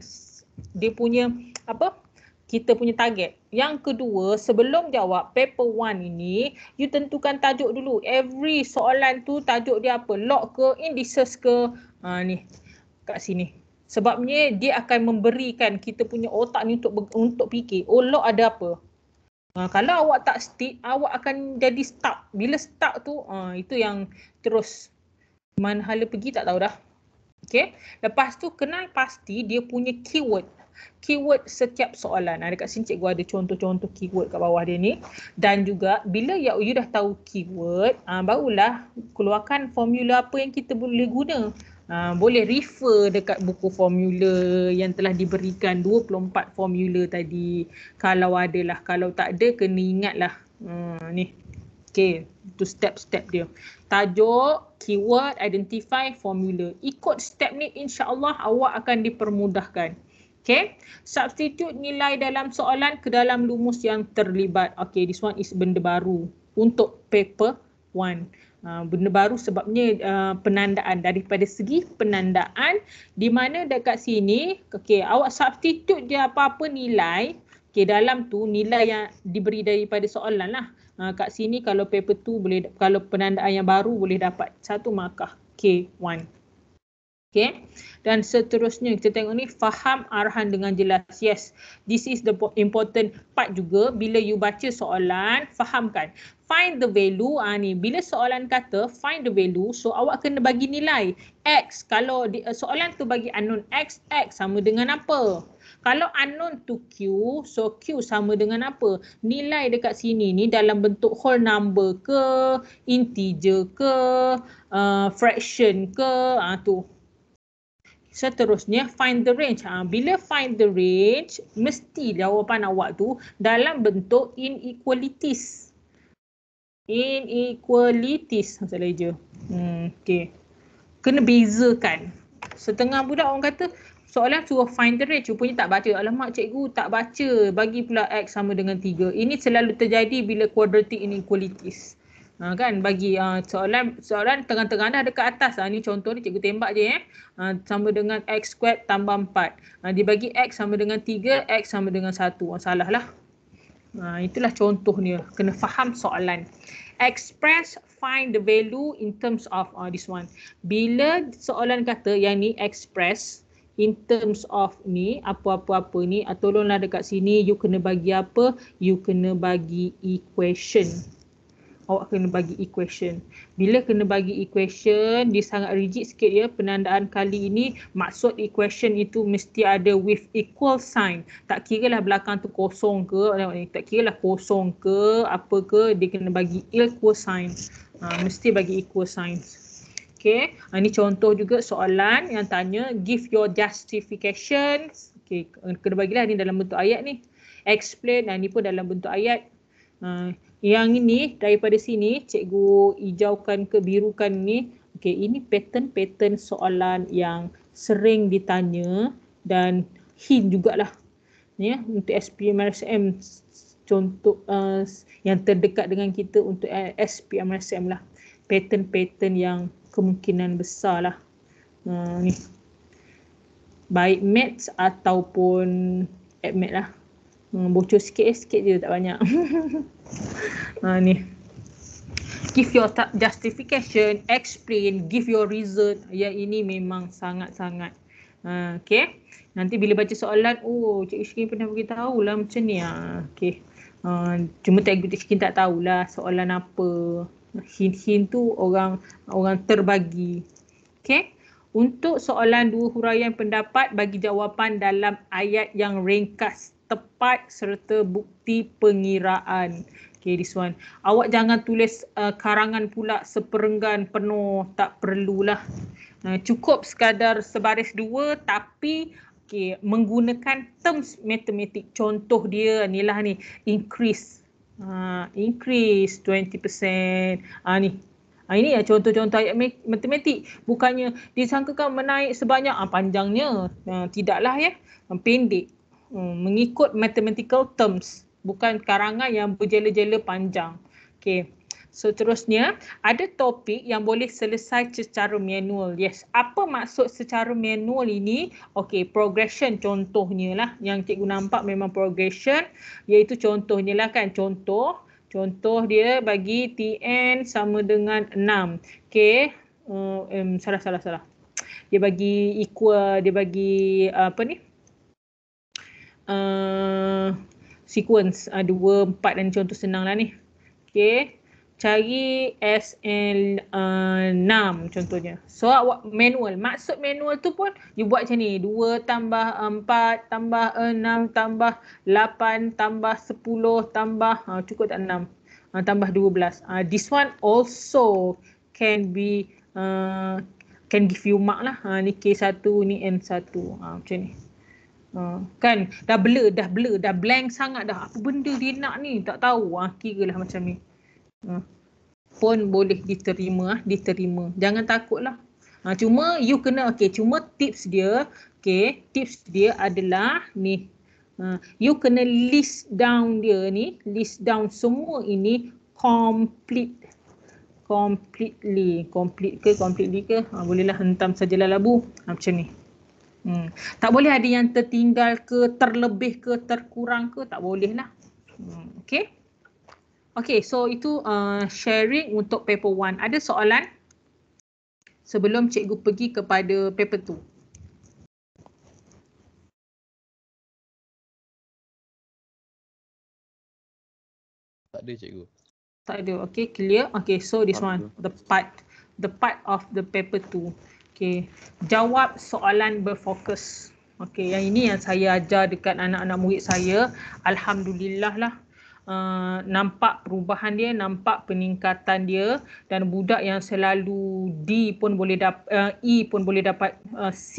dia punya apa kita punya target. Yang kedua, sebelum jawab paper one ini, you tentukan tajuk dulu. Every soalan tu tajuk dia apa? Log ke, indices ke? Ha, ni, kat sini. Sebabnya dia akan memberikan kita punya otak ni untuk untuk fikir. Oh, log ada apa? Ha, kalau awak tak stick, awak akan jadi stuck. Bila stuck tu, ha, itu yang terus manhala pergi tak tahu dah. Okay. Lepas tu kenal pasti dia punya keyword. Keyword setiap soalan. Ada kat sini cikgu ada contoh-contoh keyword kat bawah dia ni. Dan juga bila ya, you dah tahu keyword, uh, barulah keluarkan formula apa yang kita boleh guna. Uh, boleh refer dekat buku formula yang telah diberikan 24 formula tadi. Kalau ada lah, kalau tak ada kena ingatlah. Hmm, ni Okay, itu step-step dia. Tajuk, keyword, identify, formula. Ikut step ni insya Allah awak akan dipermudahkan. Okay, substitute nilai dalam soalan ke dalam lumus yang terlibat. Okay, this one is benda baru untuk paper one. Uh, benda baru sebabnya uh, penandaan daripada segi penandaan di mana dekat sini, okay, awak substitute dia apa-apa nilai Okay, dalam tu nilai yang diberi daripada soalan lah uh, kat sini kalau paper 2 boleh kalau penandaan yang baru boleh dapat satu markah K1 Okay. Dan seterusnya kita tengok ni faham arahan dengan jelas. Yes, this is the important part juga. Bila you baca soalan, fahamkan. Find the value. Ah ni, bila soalan kata find the value, so awak kena bagi nilai x. Kalau di, soalan tu bagi unknown x, x sama dengan apa? Kalau unknown to Q, so Q sama dengan apa? Nilai dekat sini ni dalam bentuk whole number ke, integer ke, uh, fraction ke, ha, tu. Seterusnya, find the range. Ha, bila find the range, mesti jawapan awak tu dalam bentuk inequalities. Inequalities, salah je. Hmm, okay. Kena bezakan. Setengah budak orang kata, seolah suruh find the range punya tak baca alamak cikgu tak baca bagi pula x sama dengan 3 ini selalu terjadi bila quadratic inequalities ha, kan bagi uh, soalan soalan tengah-tengah dah dekat atas ha, ni contoh ni cikgu tembak je eh ha, sama dengan x squared tambah 4 ha, dibagi x sama dengan 3 x sama dengan 1 ha, salah lah ha, itulah ni. kena faham soalan express find the value in terms of uh, this one bila soalan kata yang ni express in terms of ni apa-apa-apa ni uh, tolonglah dekat sini you kena bagi apa you kena bagi equation awak kena bagi equation bila kena bagi equation dia sangat rigid sikit ya penandaan kali ini maksud equation itu mesti ada with equal sign tak kira lah belakang tu kosong ke tak kira lah kosong ke apa ke dia kena bagi equal sign uh, mesti bagi equal signs Okay, ah, ini contoh juga soalan yang tanya give your justification. Okay, kena bagilah ni dalam bentuk ayat ni. Explain dan ah, ni pun dalam bentuk ayat. Uh, yang ini daripada sini cikgu hijaukan ke birukan ni. Okay, ini pattern-pattern soalan yang sering ditanya dan hint jugalah. Ya, yeah, untuk SPMRSM contoh uh, yang terdekat dengan kita untuk SPMRSM lah. Pattern-pattern yang kemungkinan besar ah, lah uh, baik maths ataupun admit lah hmm, bocor sikit eh, sikit je tak banyak ha, uh, ni give your justification explain give your reason yang ini memang sangat-sangat uh, ah, okay nanti bila baca soalan oh cik Ishkin pernah beritahu lah macam ni ah. okay uh, ah, cuma cik Ishkin tak tahulah soalan apa Hin hin tu orang orang terbagi. Okay. Untuk soalan dua huraian pendapat bagi jawapan dalam ayat yang ringkas tepat serta bukti pengiraan. Okay this one. Awak jangan tulis uh, karangan pula seperenggan penuh. Tak perlulah. Uh, cukup sekadar sebaris dua tapi okay, menggunakan terms matematik. Contoh dia ni lah ni. Increase uh, increase 20%. Uh, ah, ni. Uh, ini ya contoh-contoh ayat matematik. Bukannya disangkakan menaik sebanyak uh, panjangnya. Uh, tidaklah ya. Pendek. Uh, mengikut mathematical terms. Bukan karangan yang berjela-jela panjang. Okay. Seterusnya, ada topik yang boleh selesai secara manual. Yes, apa maksud secara manual ini? Okey, progression contohnya lah. Yang cikgu nampak memang progression. Iaitu contohnya lah kan, contoh. Contoh dia bagi TN sama dengan 6. Okey, uh, um, salah, salah, salah. Dia bagi equal, dia bagi uh, apa ni? Uh, sequence, uh, 2, 4 dan contoh senang lah ni. Okey cari SL6 uh, contohnya. So awak manual. Maksud manual tu pun you buat macam ni. dua tambah empat tambah enam tambah lapan tambah sepuluh tambah uh, cukup tak 6. Uh, tambah 12. Uh, this one also can be uh, can give you mark lah. Uh, ni k satu ni n satu uh, macam ni. Uh, kan dah blur dah blur dah blank sangat dah apa benda dia nak ni tak tahu ah uh, kiralah macam ni Hmm. pun boleh diterima ah, diterima jangan takutlah ha, cuma you kena okey cuma tips dia okey tips dia adalah ni uh, you kena list down dia ni list down semua ini complete completely complete ke completely ke ha, bolehlah hentam sajalah labu ha, macam ni hmm. tak boleh ada yang tertinggal ke terlebih ke terkurang ke tak boleh lah hmm, okey Okay, so itu uh, sharing untuk paper one. Ada soalan sebelum cikgu pergi kepada paper 2? Tak ada cikgu. Tak ada. Okay, clear. Okay, so this one. The part. The part of the paper two. Okay. Jawab soalan berfokus. Okay, yang ini yang saya ajar dekat anak-anak murid saya. Alhamdulillah lah uh, nampak perubahan dia, nampak peningkatan dia dan budak yang selalu D pun boleh dapat, uh, eh, E pun boleh dapat, uh, C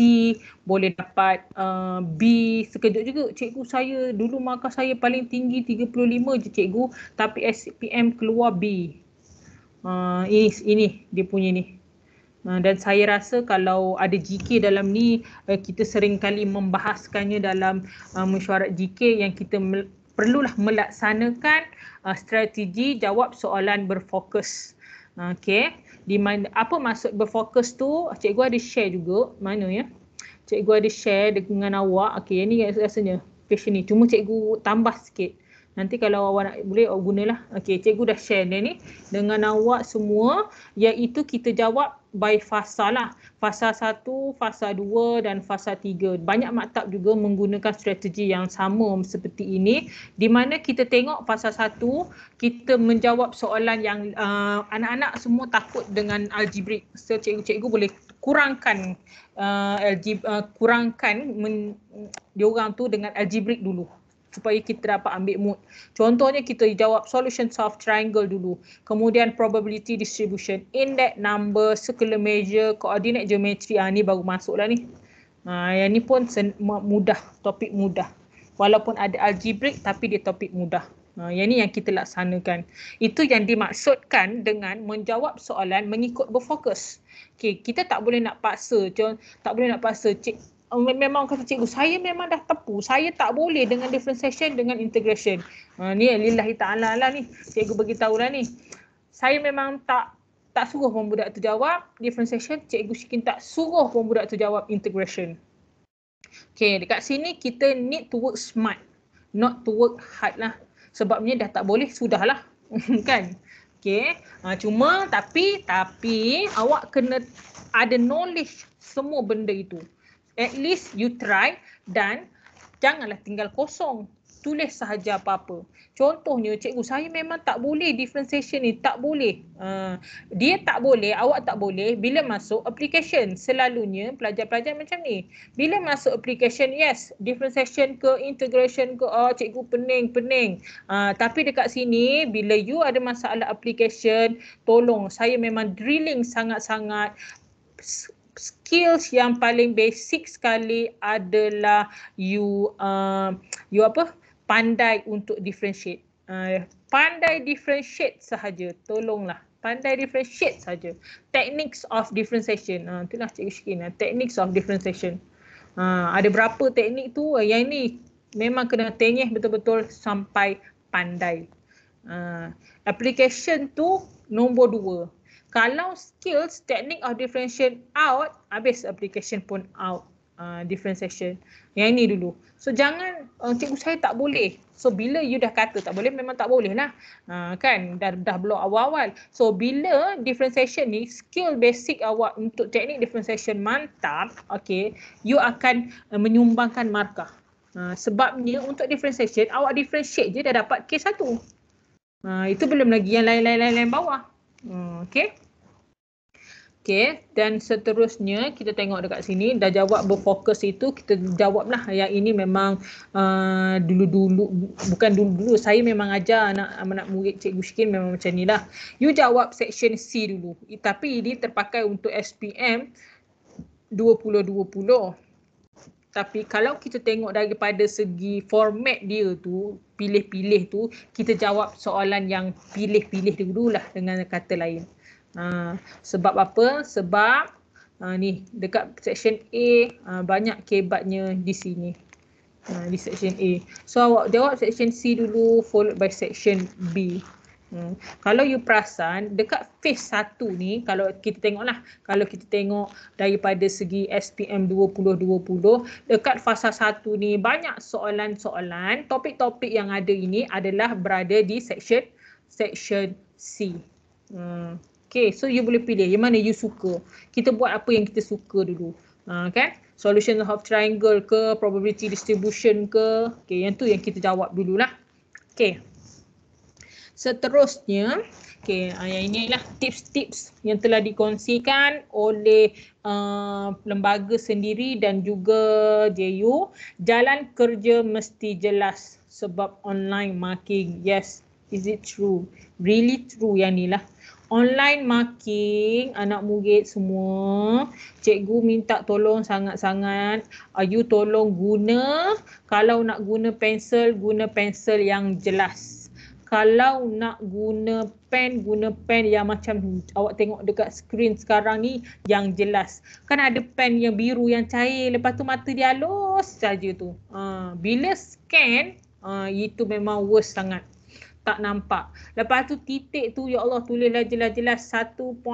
boleh dapat, uh, B sekejap juga cikgu saya dulu markah saya paling tinggi 35 je cikgu tapi SPM keluar B. Uh, ini, ini dia punya ni. Uh, dan saya rasa kalau ada GK dalam ni uh, kita seringkali membahaskannya dalam uh, mesyuarat GK yang kita perlulah melaksanakan uh, strategi jawab soalan berfokus. Okey. Di mana apa maksud berfokus tu? Cikgu ada share juga. Mana ya? Cikgu ada share dengan awak. Okey, ini rasanya passion ni. Cuma cikgu tambah sikit. Nanti kalau awak nak boleh awak gunalah. Okey, cikgu dah share dia ni dengan awak semua iaitu kita jawab by fasa lah. Fasa satu, fasa dua dan fasa tiga. Banyak maktab juga menggunakan strategi yang sama seperti ini. Di mana kita tengok fasa satu, kita menjawab soalan yang uh, anak-anak semua takut dengan algebra. So cikgu-cikgu boleh kurangkan uh, algebra, uh, kurangkan men, diorang tu dengan algebra dulu supaya kita dapat ambil mood. Contohnya kita jawab solution of triangle dulu. Kemudian probability distribution. Index number, circular measure, coordinate geometry. Ha, ni baru masuk lah ni. Ha, yang ni pun mudah. Topik mudah. Walaupun ada algebraic tapi dia topik mudah. Ha, yang ni yang kita laksanakan. Itu yang dimaksudkan dengan menjawab soalan mengikut berfokus. Okay, kita tak boleh nak paksa. Tak boleh nak paksa. Cik, Oh, memang kata cikgu saya memang dah tepu saya tak boleh dengan differentiation dengan integration uh, ni lillahi taala lah ni cikgu bagi lah ni saya memang tak tak suruh pun budak tu jawab differentiation cikgu Syikin tak suruh pun budak tu jawab integration Okay, dekat sini kita need to work smart not to work hard lah sebabnya dah tak boleh sudahlah kan Okay, uh, cuma tapi tapi awak kena ada knowledge semua benda itu at least you try dan janganlah tinggal kosong. Tulis sahaja apa-apa. Contohnya, cikgu saya memang tak boleh differentiation ni. Tak boleh. Uh, dia tak boleh, awak tak boleh bila masuk application. Selalunya pelajar-pelajar macam ni. Bila masuk application, yes. Differentiation ke integration ke, oh cikgu pening-pening. Uh, ha. tapi dekat sini, bila you ada masalah application, tolong. Saya memang drilling sangat-sangat skills yang paling basic sekali adalah you uh, you apa pandai untuk differentiate uh, pandai differentiate sahaja tolonglah pandai differentiate sahaja techniques of differentiation uh, ah, itulah cikgu Shikin uh, ah, techniques of differentiation uh, ada berapa teknik tu uh, yang ini memang kena tengih betul-betul sampai pandai uh, application tu nombor dua kalau skills teknik of differentiation out habis application pun out uh, differentiation yang ini dulu so jangan uh, cikgu saya tak boleh so bila you dah kata tak boleh memang tak boleh lah uh, kan dah dah blok awal-awal so bila differentiation ni skill basic awak untuk teknik differentiation mantap okay you akan uh, menyumbangkan markah Uh, sebabnya untuk differentiation, awak differentiate je dah dapat K1. Uh, itu belum lagi yang lain-lain lain bawah. Uh, okay. Okay, dan seterusnya kita tengok dekat sini dah jawab berfokus itu kita jawablah yang ini memang uh, dulu-dulu bukan dulu-dulu saya memang ajar anak anak murid cikgu Syikin memang macam ni lah. You jawab section C dulu tapi ini terpakai untuk SPM 2020. Tapi kalau kita tengok daripada segi format dia tu pilih-pilih tu kita jawab soalan yang pilih-pilih dulu lah dengan kata lain. Ha, sebab apa? Sebab ha, ni dekat section A ha, banyak kebatnya di sini. Ha, di section A. So awak jawab section C dulu followed by section B. Hmm. Kalau you perasan dekat phase 1 ni kalau kita tengok lah, kalau kita tengok daripada segi SPM 2020 dekat fasa 1 ni banyak soalan-soalan topik-topik yang ada ini adalah berada di section section C. Hmm. Okay, so you boleh pilih yang mana you suka. Kita buat apa yang kita suka dulu. Ha, kan? Solution of triangle ke, probability distribution ke. Okay, yang tu yang kita jawab dululah. Okay. Seterusnya, okay, ha, yang inilah tips-tips yang telah dikongsikan oleh uh, lembaga sendiri dan juga JU. Jalan kerja mesti jelas sebab online marking. Yes, is it true? Really true yang inilah online marking anak murid semua. Cikgu minta tolong sangat-sangat. Uh, you tolong guna. Kalau nak guna pensel, guna pensel yang jelas. Kalau nak guna pen, guna pen yang macam awak tengok dekat screen sekarang ni yang jelas. Kan ada pen yang biru yang cair lepas tu mata dia halus saja tu. Uh, bila scan, uh, itu memang worst sangat tak nampak. Lepas tu titik tu ya Allah tulislah jelas-jelas 1.5.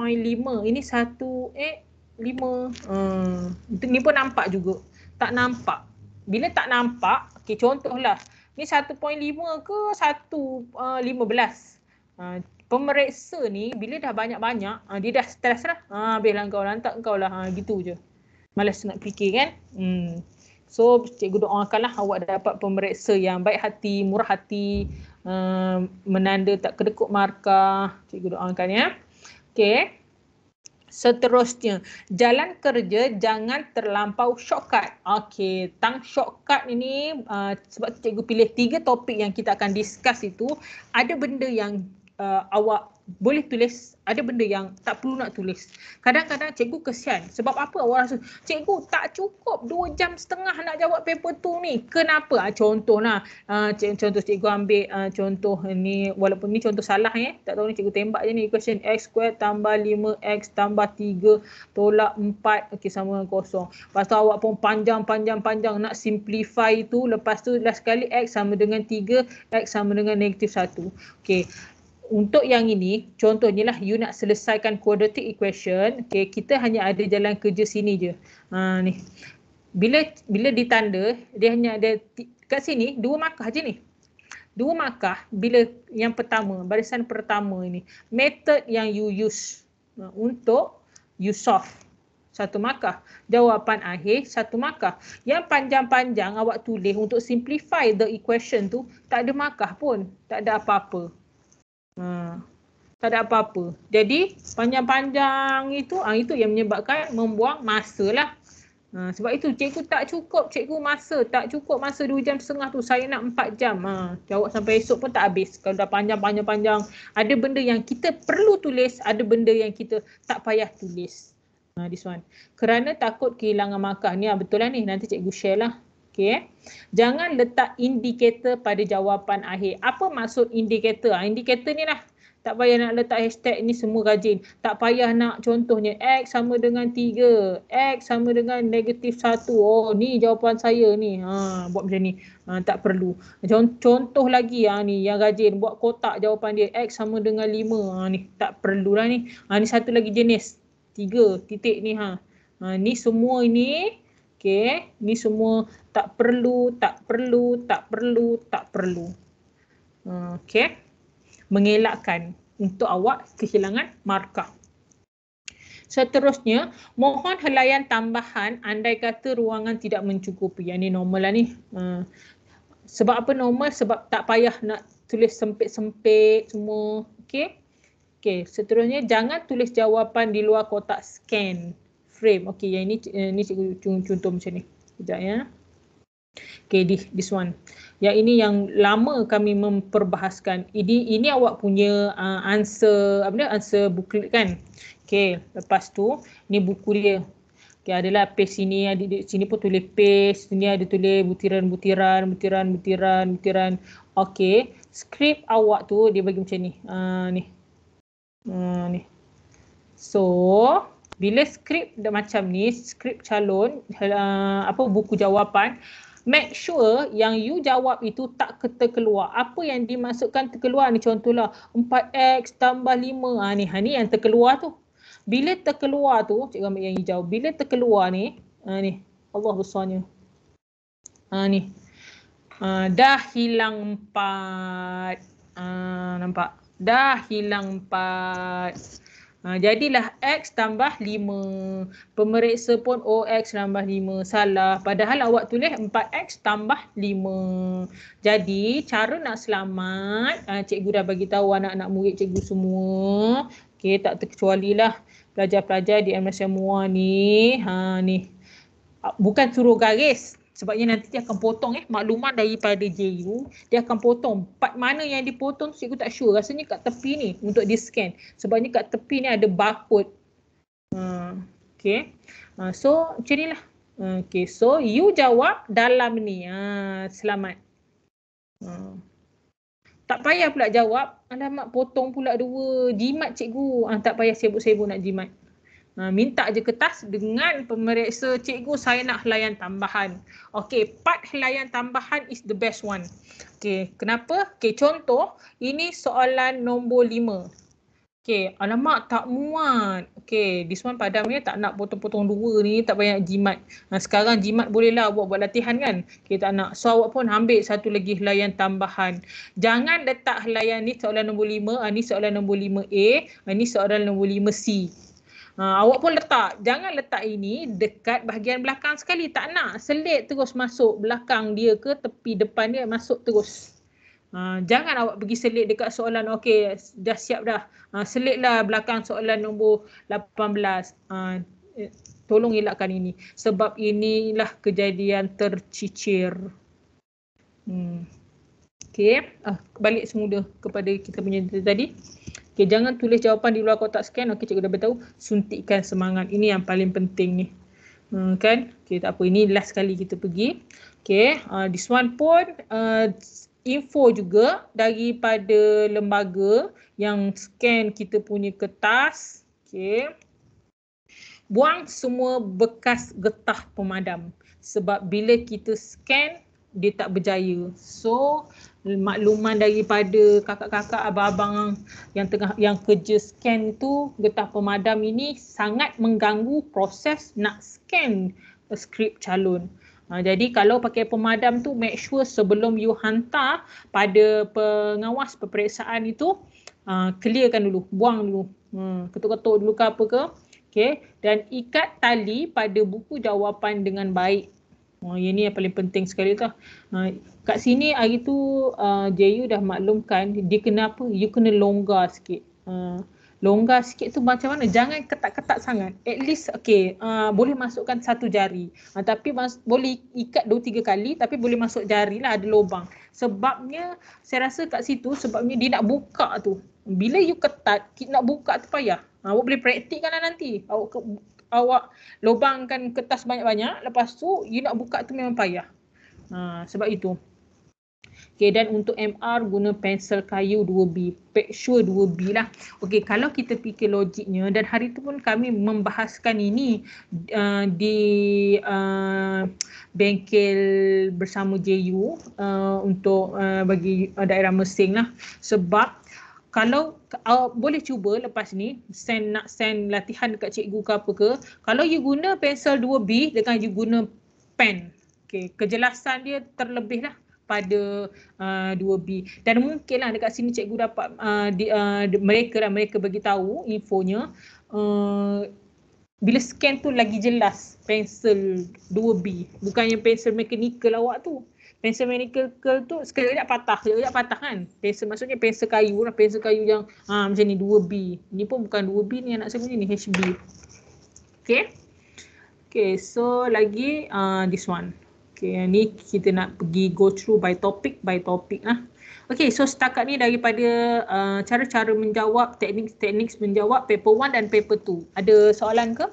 Ini 1 eh 5. Hmm. Ni pun nampak juga. Tak nampak. Bila tak nampak, okey contohlah. Ni 1.5 ke 1.15? Uh, eh, ha, pemeriksa ni bila dah banyak-banyak, uh, dia dah stres lah. Uh, habislah kau lantak kau lah. Uh, gitu je. Malas nak fikir kan? Hmm. So cikgu doakanlah awak dapat pemeriksa yang baik hati, murah hati, uh, menanda tak kedekut markah. Cikgu doakan ya. Okay. Seterusnya, jalan kerja jangan terlampau shortcut. Okay, tang shortcut ini uh, sebab cikgu pilih tiga topik yang kita akan discuss itu ada benda yang uh, awak boleh tulis ada benda yang tak perlu nak tulis. Kadang-kadang cikgu kesian. Sebab apa awak rasa cikgu tak cukup dua jam setengah nak jawab paper tu ni. Kenapa? Ah, contohlah uh, contoh cikgu ambil uh, contoh ni walaupun ni contoh salah eh. Tak tahu ni cikgu tembak je ni equation x square tambah 5x tambah 3 tolak 4 okey sama dengan kosong. Lepas tu awak pun panjang-panjang-panjang nak simplify tu. Lepas tu last sekali x sama dengan 3 x sama dengan negatif 1. Okey untuk yang ini, contohnya lah you nak selesaikan quadratic equation, okay, kita hanya ada jalan kerja sini je. Ha, ni. Bila bila ditanda, dia hanya ada kat sini, dua markah je ni. Dua markah bila yang pertama, barisan pertama ini, method yang you use ha, untuk you solve. Satu markah. Jawapan akhir, satu markah. Yang panjang-panjang awak tulis untuk simplify the equation tu, tak ada markah pun. Tak ada apa-apa. Ha. Tak ada apa-apa. Jadi panjang-panjang itu ha, itu yang menyebabkan membuang masa lah. Ha, sebab itu cikgu tak cukup cikgu masa. Tak cukup masa 2 jam setengah tu. Saya nak 4 jam. Ha, jawab sampai esok pun tak habis. Kalau dah panjang-panjang-panjang. Ada benda yang kita perlu tulis. Ada benda yang kita tak payah tulis. Ha, this one. Kerana takut kehilangan markah. Ni ah, betul lah ni. Nanti cikgu share lah. Okay. Jangan letak indikator pada jawapan akhir. Apa maksud indikator? Ah, indikator ni lah. Tak payah nak letak hashtag ni semua rajin. Tak payah nak contohnya X sama dengan 3. X sama dengan negatif 1. Oh ni jawapan saya ni. Ha, buat macam ni. Ha, tak perlu. Contoh lagi ha, ni yang rajin. Buat kotak jawapan dia. X sama dengan 5. Ha, ni tak lah ni. Ha, ni satu lagi jenis. 3 titik ni ha. ha ni semua ni. Okay. Ni semua tak perlu, tak perlu, tak perlu, tak perlu. Okay. Mengelakkan untuk awak kehilangan markah. Seterusnya, mohon helaian tambahan andai kata ruangan tidak mencukupi. Yang ni normal lah ni. Hmm. Sebab apa normal? Sebab tak payah nak tulis sempit-sempit semua. Okay. Okay, seterusnya jangan tulis jawapan di luar kotak scan frame. Okay, yang ini, ini eh, cikgu contoh macam ni. Sekejap ya. Okay, this one. Yang ini yang lama kami memperbahaskan. Ini ini awak punya uh, answer, apa dia? Answer booklet kan? Okay, lepas tu, ni buku dia. Okay, adalah page sini, di, di sini pun tulis page, sini ada tulis butiran-butiran, butiran-butiran, butiran. Okay, skrip awak tu dia bagi macam ni. Uh, ni. Uh, ni. So, bila skrip macam ni, skrip calon, uh, apa buku jawapan, make sure yang you jawab itu tak keluar. Apa yang dimasukkan terkeluar ni contohlah 4x tambah 5. Ha, ni, ha, ni yang terkeluar tu. Bila terkeluar tu, cikgu ambil yang hijau. Bila terkeluar ni, ha, ni Allah besarnya. Ha, ni. Ha, dah hilang 4. Ha, nampak? Dah hilang 4. Ha, jadilah X tambah 5. Pemeriksa pun OX tambah 5. Salah. Padahal awak tulis 4X tambah 5. Jadi cara nak selamat, ha, cikgu dah bagi tahu anak-anak murid cikgu semua. Okey, tak terkecuali lah pelajar-pelajar di MSMUA ni. Ha, ni. Bukan suruh garis sebabnya nanti dia akan potong eh makluman daripada JU dia akan potong part mana yang dipotong cikgu tak sure rasanya kat tepi ni untuk di scan sebabnya kat tepi ni ada barcode hmm, okay uh, ah, so macam ni lah uh, hmm, okay so you jawab dalam ni uh, selamat uh, tak payah pula jawab alamak potong pula dua jimat cikgu uh, tak payah sibuk-sibuk nak jimat Ha, minta je kertas dengan pemeriksa cikgu saya nak helayan tambahan. Okey, part helayan tambahan is the best one. Okey, kenapa? Okey, contoh ini soalan nombor lima. Okey, alamak tak muat. Okey, this one padam ni ya, tak nak potong-potong dua ni tak banyak jimat. Nah, ha, sekarang jimat bolehlah buat buat latihan kan. Okey, tak nak. So awak pun ambil satu lagi helayan tambahan. Jangan letak helayan ni soalan nombor lima. ah, ni soalan nombor lima a ah, ni soalan nombor lima c Ha, awak pun letak. Jangan letak ini dekat bahagian belakang sekali. Tak nak. Selit terus masuk belakang dia ke tepi depan dia masuk terus. Uh, jangan awak pergi selit dekat soalan okey dah siap dah. Uh, selitlah belakang soalan nombor 18. Uh, eh, tolong elakkan ini sebab inilah kejadian tercicir. Hmm. Okey, uh, balik semula kepada kita punya tadi. Okey, jangan tulis jawapan di luar kotak scan. Okey, cikgu dah beritahu. Suntikkan semangat. Ini yang paling penting ni. Hmm, kan? Okey, tak apa. Ini last sekali kita pergi. Okey, uh, this one pun uh, info juga daripada lembaga yang scan kita punya kertas. Okey. Buang semua bekas getah pemadam. Sebab bila kita scan, dia tak berjaya. So, makluman daripada kakak-kakak abang-abang yang tengah yang kerja scan tu getah pemadam ini sangat mengganggu proses nak scan skrip calon. Ha, jadi kalau pakai pemadam tu make sure sebelum you hantar pada pengawas peperiksaan itu ha, clearkan dulu, buang dulu. Hmm, ketuk-ketuk dulu ke apa ke. Okay. Dan ikat tali pada buku jawapan dengan baik. Oh, ha, ini yang paling penting sekali tu. Ha, kat sini hari tu uh, JU dah maklumkan dia kena apa you kena longgar sikit uh, longgar sikit tu macam mana jangan ketat-ketat sangat at least okay uh, boleh masukkan satu jari uh, tapi boleh ikat dua tiga kali tapi boleh masuk jari lah ada lubang sebabnya saya rasa kat situ sebabnya dia nak buka tu bila you ketat nak buka tu payah uh, awak boleh praktikkan lah nanti awak ke- awak lubangkan kertas banyak-banyak lepas tu you nak buka tu memang payah Uh, sebab itu. Okay dan untuk MR guna pensel kayu 2B, pek sure 2B lah. Okay kalau kita fikir logiknya dan hari tu pun kami membahaskan ini uh, di uh, bengkel bersama JU uh, untuk uh, bagi uh, daerah Mesing lah sebab kalau uh, boleh cuba lepas ni send nak send latihan dekat cikgu ke apa ke kalau you guna pensel 2B dengan you guna pen okey kejelasan dia terlebih lah pada uh, 2B dan mungkinlah dekat sini cikgu dapat uh, di, uh, mereka dan mereka bagi tahu infonya uh, bila scan tu lagi jelas pensel 2B bukannya pensel mekanikal awak tu pensel mekanikal tu sekejap patah sekejap patah kan pensel maksudnya pensel kayu lah pensel kayu yang ha, macam ni 2B ni pun bukan 2B ni anak saya punya ni HB okay Okay, so lagi uh, this one. Okay, yang ni kita nak pergi go through by topic by topic lah. Okay, so setakat ni daripada uh, cara-cara uh, menjawab, teknik-teknik menjawab paper 1 dan paper 2. Ada soalan ke?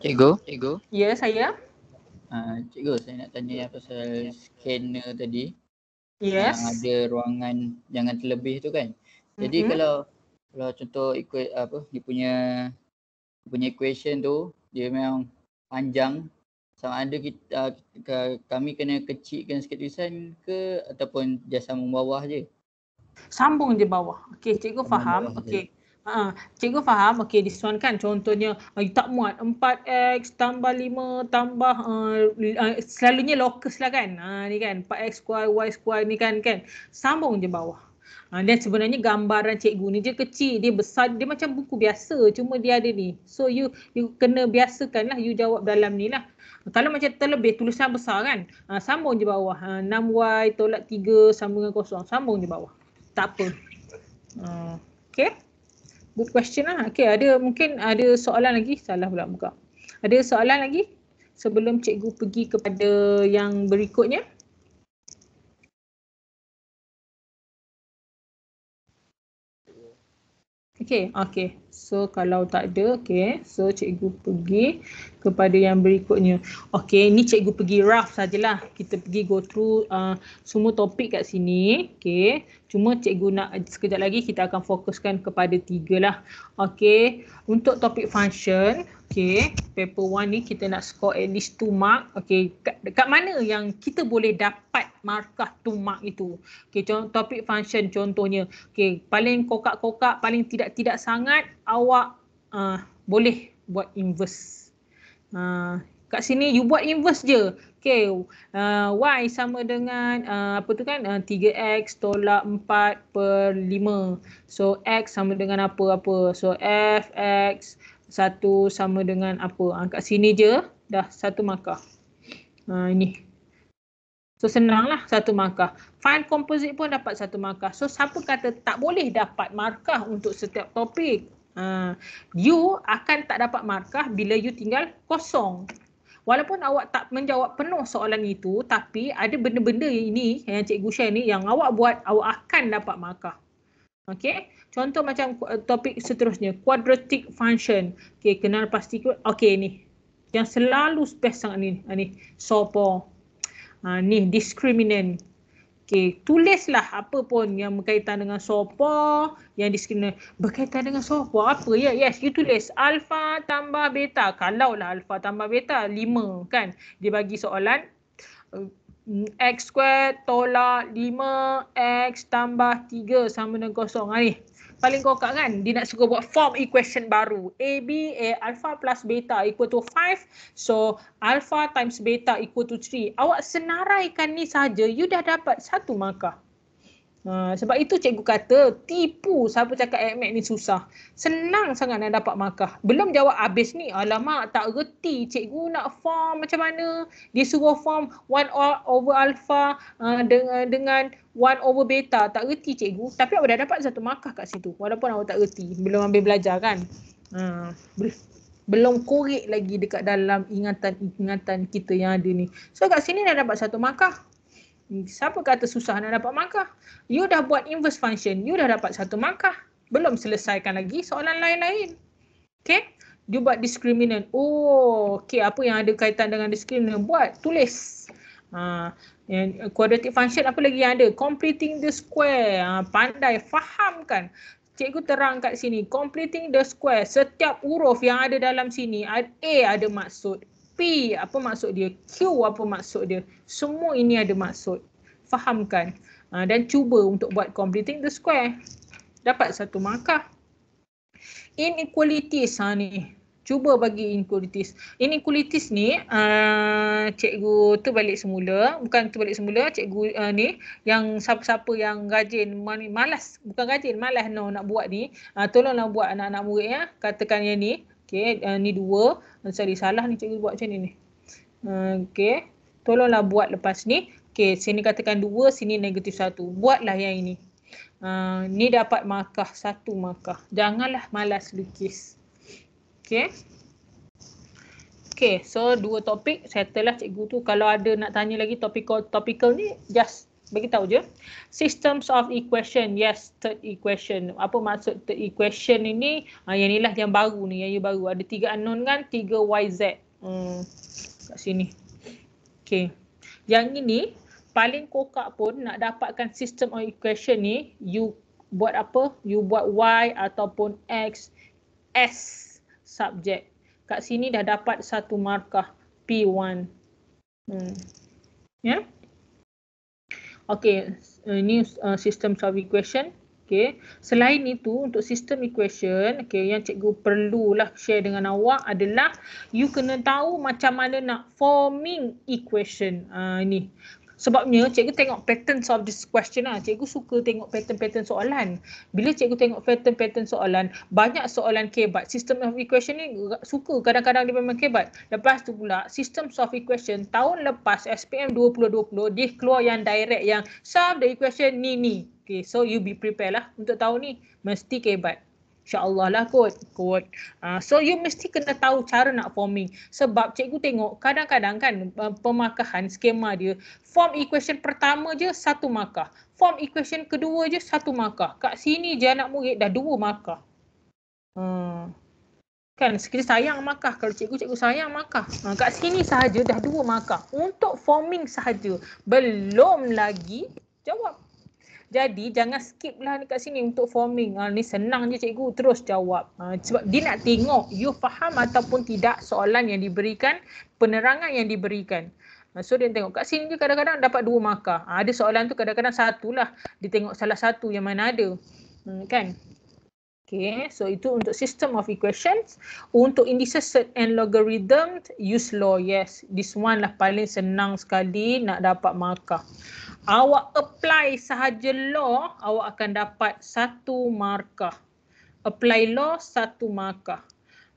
Cikgu? Cikgu? Ya, saya. Uh, cikgu, saya nak tanya yang pasal scanner tadi. Yes. Yang ada ruangan jangan terlebih tu kan? Jadi mm -hmm. kalau kalau contoh ikut apa dia punya dia punya equation tu dia memang panjang sama ada kita, ah, kita kami kena kecilkan sikit tulisan ke ataupun dia sambung bawah je sambung je bawah okey cikgu sambung faham okey Ha, cikgu faham? Okey, this one kan contohnya uh, tak muat 4x tambah 5 tambah uh, uh, selalunya locus lah kan. Ha, ni kan 4x square, y square ni kan kan. Sambung je bawah. Ha, dan sebenarnya gambaran cikgu ni dia kecil, dia besar, dia macam buku biasa cuma dia ada ni. So you, you kena biasakan lah you jawab dalam ni lah. Kalau macam terlebih tulisan besar kan, ha, sambung je bawah. Ha, 6Y tolak 3 sama dengan kosong, sambung je bawah. Tak apa. Ha, okay. Good question lah. Okay ada mungkin ada soalan lagi. Salah pula buka. Ada soalan lagi sebelum cikgu pergi kepada yang berikutnya? Okay, okay. So kalau tak ada, okay. So cikgu pergi kepada yang berikutnya. Okay, ni cikgu pergi rough sajalah. Kita pergi go through uh, semua topik kat sini. Okay, cuma cikgu nak sekejap lagi kita akan fokuskan kepada tiga lah. Okay, untuk topik function. Okay, paper one ni kita nak score at least two mark. Okay, kat, kat mana yang kita boleh dapat markah two mark itu? Okay, Contoh topik function contohnya. Okay, paling kokak-kokak, paling tidak-tidak sangat, awak uh, boleh buat inverse. Uh, kat sini you buat inverse je. Okay, uh, y sama dengan uh, apa tu kan? Uh, 3x tolak 4 per 5. So x sama dengan apa-apa. So f x 1 sama dengan apa. Uh, kat sini je dah satu markah. Uh, ini. So senanglah satu markah. Fine composite pun dapat satu markah. So siapa kata tak boleh dapat markah untuk setiap topik? Uh, you akan tak dapat markah bila you tinggal kosong. Walaupun awak tak menjawab penuh soalan itu, tapi ada benda-benda ini yang eh, cikgu share ni yang awak buat, awak akan dapat markah. Okay? Contoh macam eh, topik seterusnya, quadratic function. Okay, kenal pasti. Okay, ni. Yang selalu best sangat ni. Ni, sopo. Uh, ni, discriminant. Okey, tulislah apa pun yang berkaitan dengan sopo yang diskrimina. Berkaitan dengan sopo apa ya? Yes, you tulis alfa tambah beta. Kalau lah alfa tambah beta lima kan. Dia bagi soalan eh, mm, x square tolak lima x tambah tiga sama dengan kosong. Ha, ni paling kokak kan dia nak suka buat form equation baru a b a alpha plus beta equal to 5 so alpha times beta equal to 3 awak senaraikan ni saja you dah dapat satu markah Ha, sebab itu cikgu kata tipu siapa cakap admit ni susah. Senang sangat nak dapat markah. Belum jawab habis ni, alamak tak reti cikgu nak form macam mana. Dia suruh form 1 over alpha uh, dengan dengan 1 over beta. Tak reti cikgu. Tapi awak dah dapat satu markah kat situ. Walaupun awak tak reti. Belum ambil belajar kan. Uh, belum korek lagi dekat dalam ingatan-ingatan kita yang ada ni. So kat sini dah dapat satu markah siapa kata susah nak dapat markah? You dah buat inverse function, you dah dapat satu markah. Belum selesaikan lagi soalan lain-lain. Okay? You buat discriminant. Oh, okay. Apa yang ada kaitan dengan discriminant? Buat, tulis. Uh, ha, and quadratic function, apa lagi yang ada? Completing the square. Uh, pandai, kan? Cikgu terang kat sini. Completing the square. Setiap huruf yang ada dalam sini, A ada maksud apa maksud dia, Q apa maksud dia. Semua ini ada maksud. Fahamkan. Uh, dan cuba untuk buat completing the square. Dapat satu markah. Inequalities ha, ni. Cuba bagi inequalities. Inequalities ni, uh, cikgu balik semula. Bukan tu balik semula, cikgu uh, ni. Yang siapa-siapa yang rajin, malas. Bukan rajin, malas no, nak buat ni. Uh, tolonglah buat anak-anak murid ya. Katakan yang ni. Okay, uh, ni dua sorry salah ni cikgu buat macam ni Uh, eh, okay. Tolonglah buat lepas ni. Okay sini katakan dua, sini negatif satu. Buatlah yang ini. Uh, ni dapat markah satu markah. Janganlah malas lukis. Okay. Okay so dua topik settle lah cikgu tu. Kalau ada nak tanya lagi topik topikal ni just bagi tahu je. Systems of equation, yes, third equation. Apa maksud third equation ini? Ha, yang inilah yang baru ni, yang baru. Ada tiga unknown kan, tiga YZ. Hmm, kat sini. Okay. Yang ini, paling kokak pun nak dapatkan system of equation ni, you buat apa? You buat Y ataupun X, S subject. Kat sini dah dapat satu markah, P1. Hmm. Ya? Yeah? Okey, uh, new uh, system solve equation. Okey, selain itu untuk sistem equation, okey yang cikgu perlulah share dengan awak adalah you kena tahu macam mana nak forming equation uh, ah, ni. Sebabnya cikgu tengok pattern of this question lah. Cikgu suka tengok pattern-pattern soalan. Bila cikgu tengok pattern-pattern soalan, banyak soalan kebat. System of equation ni suka kadang-kadang dia memang kebat. Lepas tu pula, system of equation tahun lepas SPM 2020, dia keluar yang direct yang solve the equation ni ni. Okay, so you be prepared lah untuk tahun ni. Mesti kebat. InsyaAllah lah kot. kot. Uh, so you mesti kena tahu cara nak forming. Sebab cikgu tengok kadang-kadang kan uh, eh, pemakahan skema dia. Form equation pertama je satu markah. Form equation kedua je satu markah. Kat sini je anak murid dah dua markah. Hmm. Kan sekiranya sayang markah. Kalau cikgu-cikgu sayang markah. Uh, kat sini sahaja dah dua markah. Untuk forming sahaja. Belum lagi jawab. Jadi jangan skip lah ni kat sini untuk forming. Ha, ni senang je cikgu terus jawab. Ha, sebab dia nak tengok you faham ataupun tidak soalan yang diberikan, penerangan yang diberikan. Ha, so dia tengok kat sini je kadang-kadang dapat dua markah. Ha, ada soalan tu kadang-kadang satulah. Dia tengok salah satu yang mana ada. Hmm, kan? Okay, so itu untuk system of equations. Untuk indices set and logarithm, use law. Yes, this one lah paling senang sekali nak dapat markah. Awak apply sahaja law, awak akan dapat satu markah. Apply law, satu markah.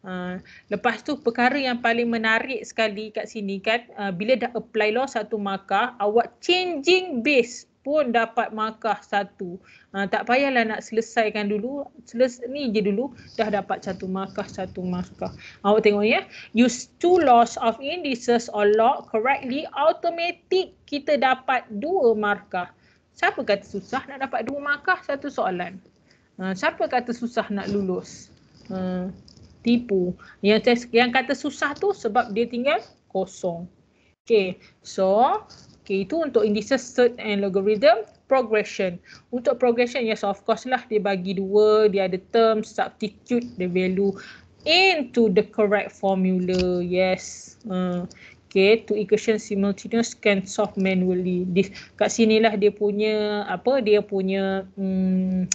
Uh, lepas tu perkara yang paling menarik sekali kat sini kan uh, bila dah apply law satu markah, awak changing base pun dapat markah satu. Ha, tak payahlah nak selesaikan dulu. Seles ni je dulu dah dapat satu markah satu markah. Awak tengok ya. Use two laws of indices or log correctly automatic kita dapat dua markah. Siapa kata susah nak dapat dua markah satu soalan? Ha, siapa kata susah nak lulus? Ha, tipu. Yang, yang kata susah tu sebab dia tinggal kosong. Okay, so Okay, itu untuk indices search and logarithm progression. Untuk progression, yes of course lah dia bagi dua, dia ada term, substitute the value into the correct formula. Yes. Uh, hmm, okay, two equation simultaneous can solve manually. This, kat sini lah dia punya, apa, dia punya hmm,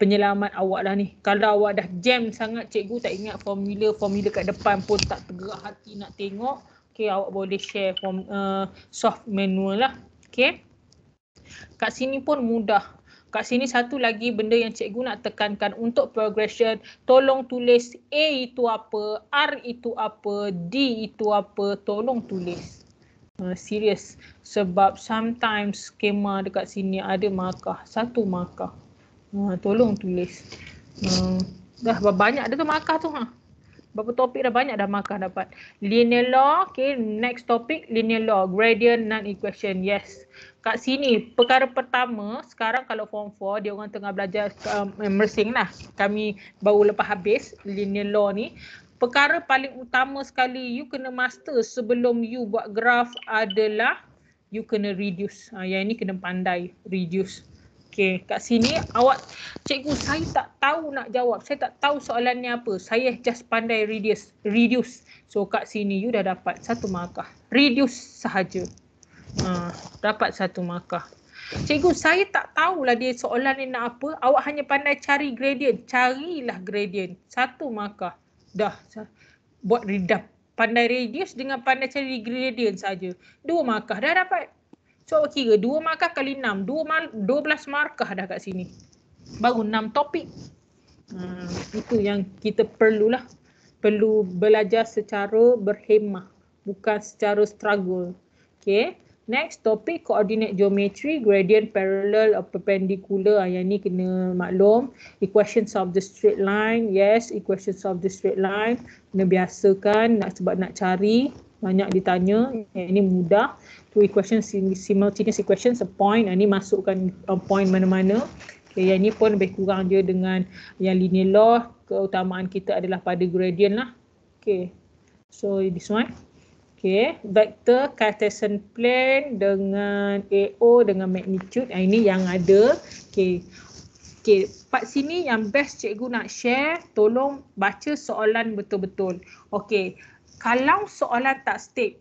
penyelamat awak lah ni. Kalau awak dah jam sangat cikgu tak ingat formula, formula kat depan pun tak tergerak hati nak tengok okay, awak boleh share form uh, soft manual lah. Okay. Kat sini pun mudah. Kat sini satu lagi benda yang cikgu nak tekankan untuk progression, tolong tulis A itu apa, R itu apa, D itu apa, tolong tulis. Uh, serious. Sebab sometimes skema dekat sini ada markah, satu markah. Uh, tolong tulis. Uh, dah banyak ada tu markah tu. Huh? Ha? Berapa topik dah banyak dah makan dapat. Linear law, okay. Next topic, linear law. Gradient non equation, yes. Kat sini, perkara pertama, sekarang kalau form 4, dia orang tengah belajar um, immersing lah. Kami baru lepas habis linear law ni. Perkara paling utama sekali you kena master sebelum you buat graph adalah you kena reduce. Ha, yang ini kena pandai reduce. Okay, kat sini awak, cikgu saya tak tahu nak jawab. Saya tak tahu soalan ni apa. Saya just pandai reduce. reduce. So kat sini you dah dapat satu markah. Reduce sahaja. Ha, dapat satu markah. Cikgu saya tak tahulah dia soalan ni nak apa. Awak hanya pandai cari gradient. Carilah gradient. Satu markah. Dah. Buat redup. Pandai reduce dengan pandai cari gradient saja. Dua markah dah dapat. Cuba kira dua markah kali enam. Dua, mal, dua belas markah dah kat sini. Baru enam topik. Hmm, itu yang kita perlulah. Perlu belajar secara berhemah. Bukan secara struggle. Okay. Next topik koordinat geometri gradient, parallel, or perpendicular. Ah, yang ni kena maklum. Equations of the straight line. Yes, equations of the straight line. Kena biasakan nak, sebab nak cari. Banyak ditanya. Yang ni mudah two equations simultaneous equations a point ini masukkan a uh, point mana-mana okay, yang ini pun lebih kurang dia dengan yang linear law keutamaan kita adalah pada gradient lah okay so this one okay vector Cartesian plane dengan AO dengan magnitude yang ini yang ada okay Okay, part sini yang best cikgu nak share, tolong baca soalan betul-betul. Okay, kalau soalan tak state,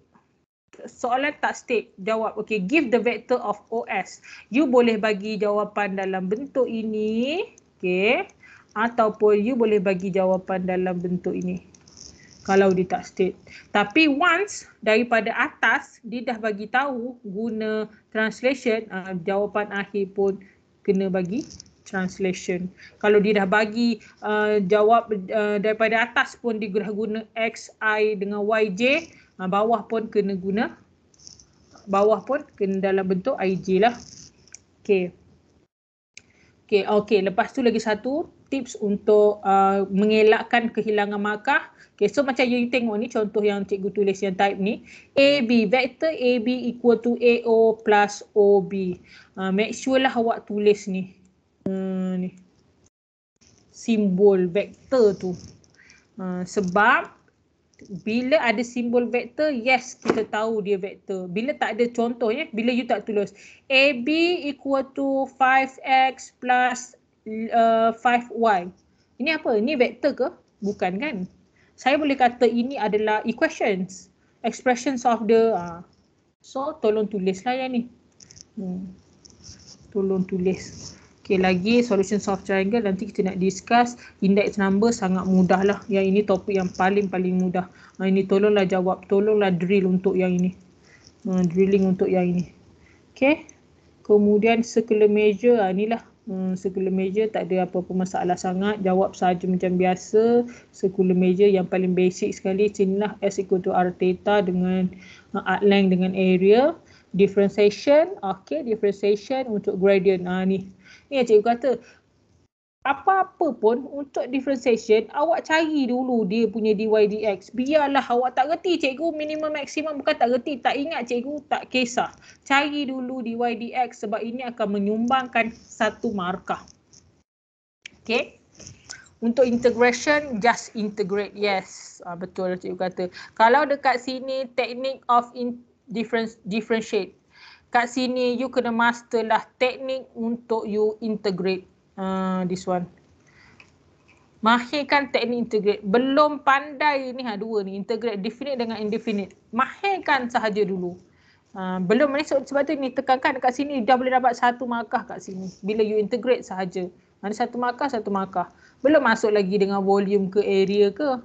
soalan tak state jawab okay give the vector of OS you boleh bagi jawapan dalam bentuk ini okay ataupun you boleh bagi jawapan dalam bentuk ini kalau dia tak state tapi once daripada atas dia dah bagi tahu guna translation uh, jawapan akhir pun kena bagi translation kalau dia dah bagi uh, jawab uh, daripada atas pun dia dah guna x i dengan y j Ah, bawah pun kena guna bawah pun kena dalam bentuk IG lah. Okay, okay. okey. Lepas tu lagi satu tips untuk uh, mengelakkan kehilangan markah. Okay, so macam you tengok ni contoh yang cikgu tulis yang type ni, AB vector AB equal to AO plus OB. Uh, ah, make sure lah awak tulis ni. Hmm, ni. Simbol vector tu. Uh, sebab bila ada simbol vektor, yes, kita tahu dia vektor. Bila tak ada contoh, ya, bila you tak tulis AB equal to 5X plus uh, 5Y. Ini apa? Ini vektor ke? Bukan kan? Saya boleh kata ini adalah equations. Expressions of the... Uh. So, tolong tulislah yang ni. Hmm. Tolong tulis. Tolong tulis. Okay, lagi solution soft triangle nanti kita nak discuss index number sangat mudah lah. Yang ini topik yang paling-paling mudah. Ha, ini tolonglah jawab, tolonglah drill untuk yang ini. Ha, drilling untuk yang ini. Okay. Kemudian circular major ha, inilah. Hmm, ha, circular major tak ada apa-apa masalah sangat. Jawab saja macam biasa. Circular major yang paling basic sekali. Sinilah S equal to R theta dengan uh, art length dengan area. Differentiation. Okay, differentiation untuk gradient. Ha, ni Ni yang cikgu kata, apa-apa pun untuk differentiation, awak cari dulu dia punya dy dx. Biarlah awak tak reti cikgu, minimum maksimum bukan tak reti, tak ingat cikgu, tak kisah. Cari dulu dy dx sebab ini akan menyumbangkan satu markah. Okay. Untuk integration, just integrate. Yes, ah, betul cikgu kata. Kalau dekat sini, technique of in difference, differentiate kat sini you kena master lah teknik untuk you integrate uh, this one. kan teknik integrate. Belum pandai ni ha dua ni integrate definite dengan indefinite. kan sahaja dulu. Uh, belum masuk sebab tu ni tekankan dekat sini dah boleh dapat satu markah kat sini bila you integrate sahaja mana satu markah satu markah belum masuk lagi dengan volume ke area ke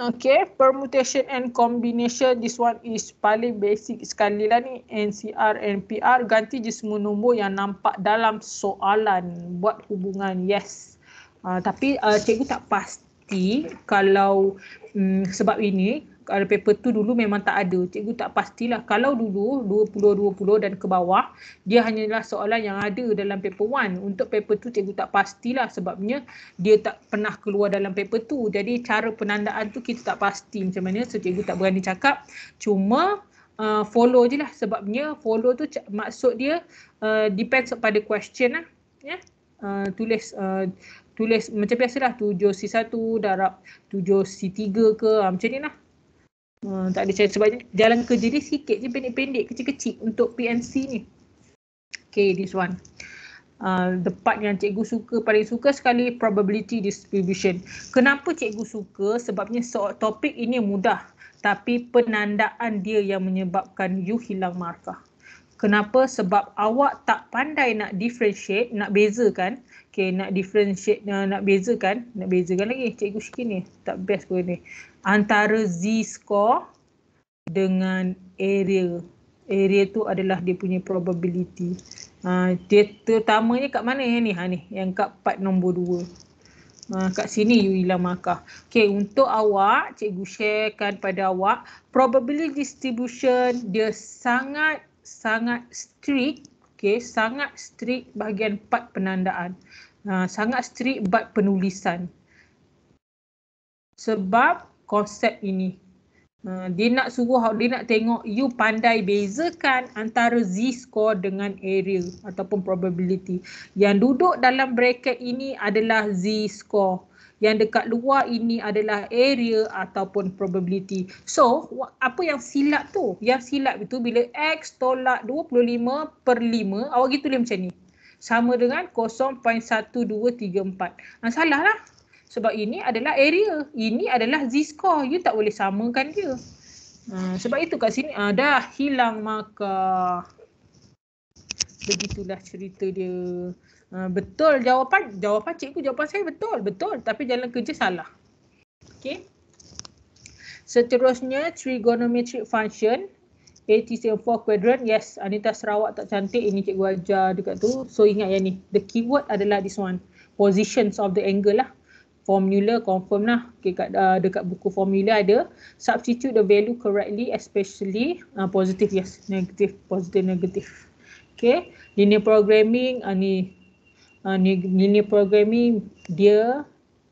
Okay, permutation and combination. This one is paling basic sekali lah ni. NCR and PR. Ganti je semua nombor yang nampak dalam soalan. Buat hubungan, yes. Uh, tapi uh, cikgu tak pasti kalau um, sebab ini kalau paper tu dulu memang tak ada. Cikgu tak pastilah. Kalau dulu 20-20 dan ke bawah, dia hanyalah soalan yang ada dalam paper 1. Untuk paper tu cikgu tak pastilah sebabnya dia tak pernah keluar dalam paper tu. Jadi cara penandaan tu kita tak pasti macam mana. So cikgu tak berani cakap. Cuma uh, follow je lah sebabnya follow tu maksud dia uh, depends pada question lah. Yeah? Uh, tulis uh, tulis macam biasalah 7C1 darab 7C3 ke uh, macam ni lah. Hmm, tak ada cara sebab jalan kerja dia sikit je pendek-pendek kecil-kecil untuk PNC ni. Okay, this one. Uh, the part yang cikgu suka, paling suka sekali probability distribution. Kenapa cikgu suka? Sebabnya so, topik ini mudah. Tapi penandaan dia yang menyebabkan you hilang markah. Kenapa? Sebab awak tak pandai nak differentiate, nak bezakan. Okay, nak differentiate, nak bezakan. Nak bezakan lagi cikgu sikit ni. Tak best pun ni antara z-score dengan area. Area tu adalah dia punya probability. Uh, dia terutamanya kat mana ni? Ha, ni yang kat part nombor 2. Uh, ah, kat sini you hilang markah. Okay, untuk awak, cikgu sharekan pada awak, probability distribution dia sangat-sangat strict. Okay, sangat strict bahagian part penandaan. Uh, sangat strict part penulisan. Sebab konsep ini. Uh, dia nak suruh, dia nak tengok you pandai bezakan antara z-score dengan area ataupun probability. Yang duduk dalam bracket ini adalah z-score. Yang dekat luar ini adalah area ataupun probability. So, apa yang silap tu? Yang silap itu bila x tolak 25 per 5, awak gitu tulis macam ni. Sama dengan 0.1234. Nah, salah lah sebab ini adalah area ini adalah z score you tak boleh samakan dia ha, sebab itu kat sini ha, dah hilang maka begitulah cerita dia ha, betul jawapan jawapan cikgu jawapan saya betul betul tapi jalan kerja salah Okay. seterusnya trigonometric function AT sin quadrant. Yes, Anita Sarawak tak cantik. Ini cikgu ajar dekat tu. So, ingat yang ni. The keyword adalah this one. Positions of the angle lah formula confirm lah okay, kat, uh, dekat buku formula ada substitute the value correctly especially uh, positive yes negative positive negative okay linear programming uh, ni uh, linear programming dia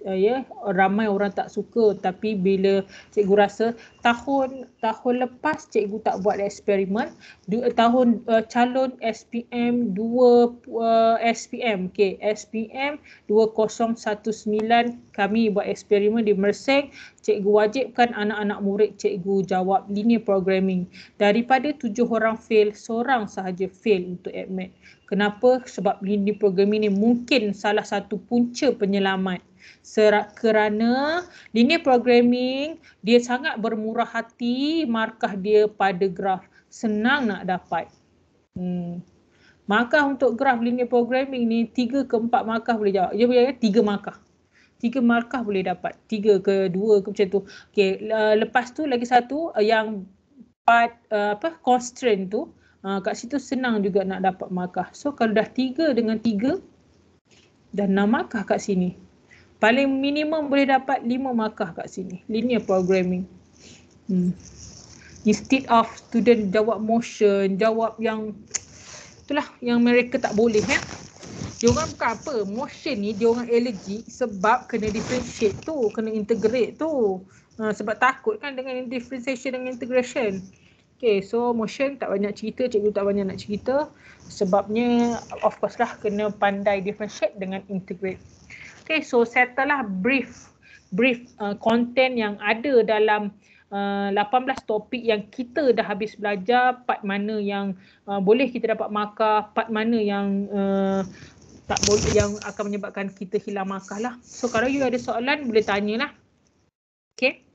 uh, ya ramai orang tak suka tapi bila cikgu rasa tahun tahun lepas cikgu tak buat eksperimen du, eh, tahun uh, calon SPM 2 uh, SPM okey SPM 2019 kami buat eksperimen di Merseng cikgu wajibkan anak-anak murid cikgu jawab linear programming daripada tujuh orang fail seorang sahaja fail untuk admit kenapa sebab linear programming ni mungkin salah satu punca penyelamat Serak kerana linear programming dia sangat bermurah hati markah dia pada graf senang nak dapat. Hmm. Markah untuk graf linear programming ni tiga ke empat markah boleh jawab. Dia boleh 3 markah. tiga markah boleh dapat. Tiga ke 2 ke macam tu. Okey, lepas tu lagi satu eh, yang part eh, apa constraint tu Ha, kat situ senang juga nak dapat markah. So kalau dah tiga dengan tiga dan enam markah kat sini paling minimum boleh dapat 5 markah kat sini linear programming hmm. instead of student jawab motion jawab yang itulah yang mereka tak boleh ya dia orang bukan apa motion ni dia orang allergy sebab kena differentiate tu kena integrate tu uh, sebab takut kan dengan differentiation dengan integration Okay, so motion tak banyak cerita, cikgu tak banyak nak cerita. Sebabnya, of course lah, kena pandai differentiate dengan integrate okay so settlelah brief brief uh, content yang ada dalam uh, 18 topik yang kita dah habis belajar part mana yang uh, boleh kita dapat markah part mana yang uh, tak boleh yang akan menyebabkan kita hilang markah lah so kalau you ada soalan boleh tanyalah okay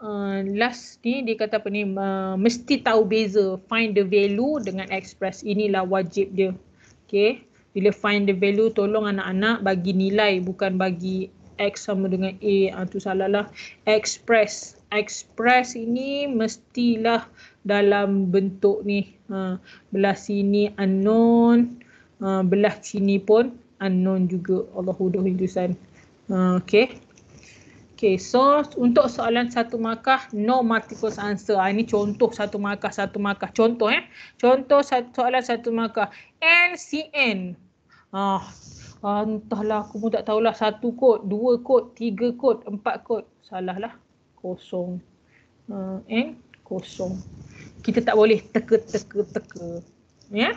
Uh, last ni dia kata apa ni uh, mesti tahu beza find the value dengan express inilah wajib dia okay bila find the value tolong anak-anak bagi nilai bukan bagi X sama dengan A ha, tu salah lah express express ini mestilah dalam bentuk ni ha, belah sini unknown ha, belah sini pun unknown juga Allahu dahulusan ha, okay Okay, so untuk soalan satu markah, no multiple answer. Ah, ini contoh satu markah, satu markah. Contoh eh. Contoh soalan satu markah. N. Ah, ah, entahlah aku pun tak tahulah. Satu kod, dua kod, tiga kod, empat kod. lah Kosong. Uh, N, kosong. Kita tak boleh teka, teka, teka. Ya? Yeah?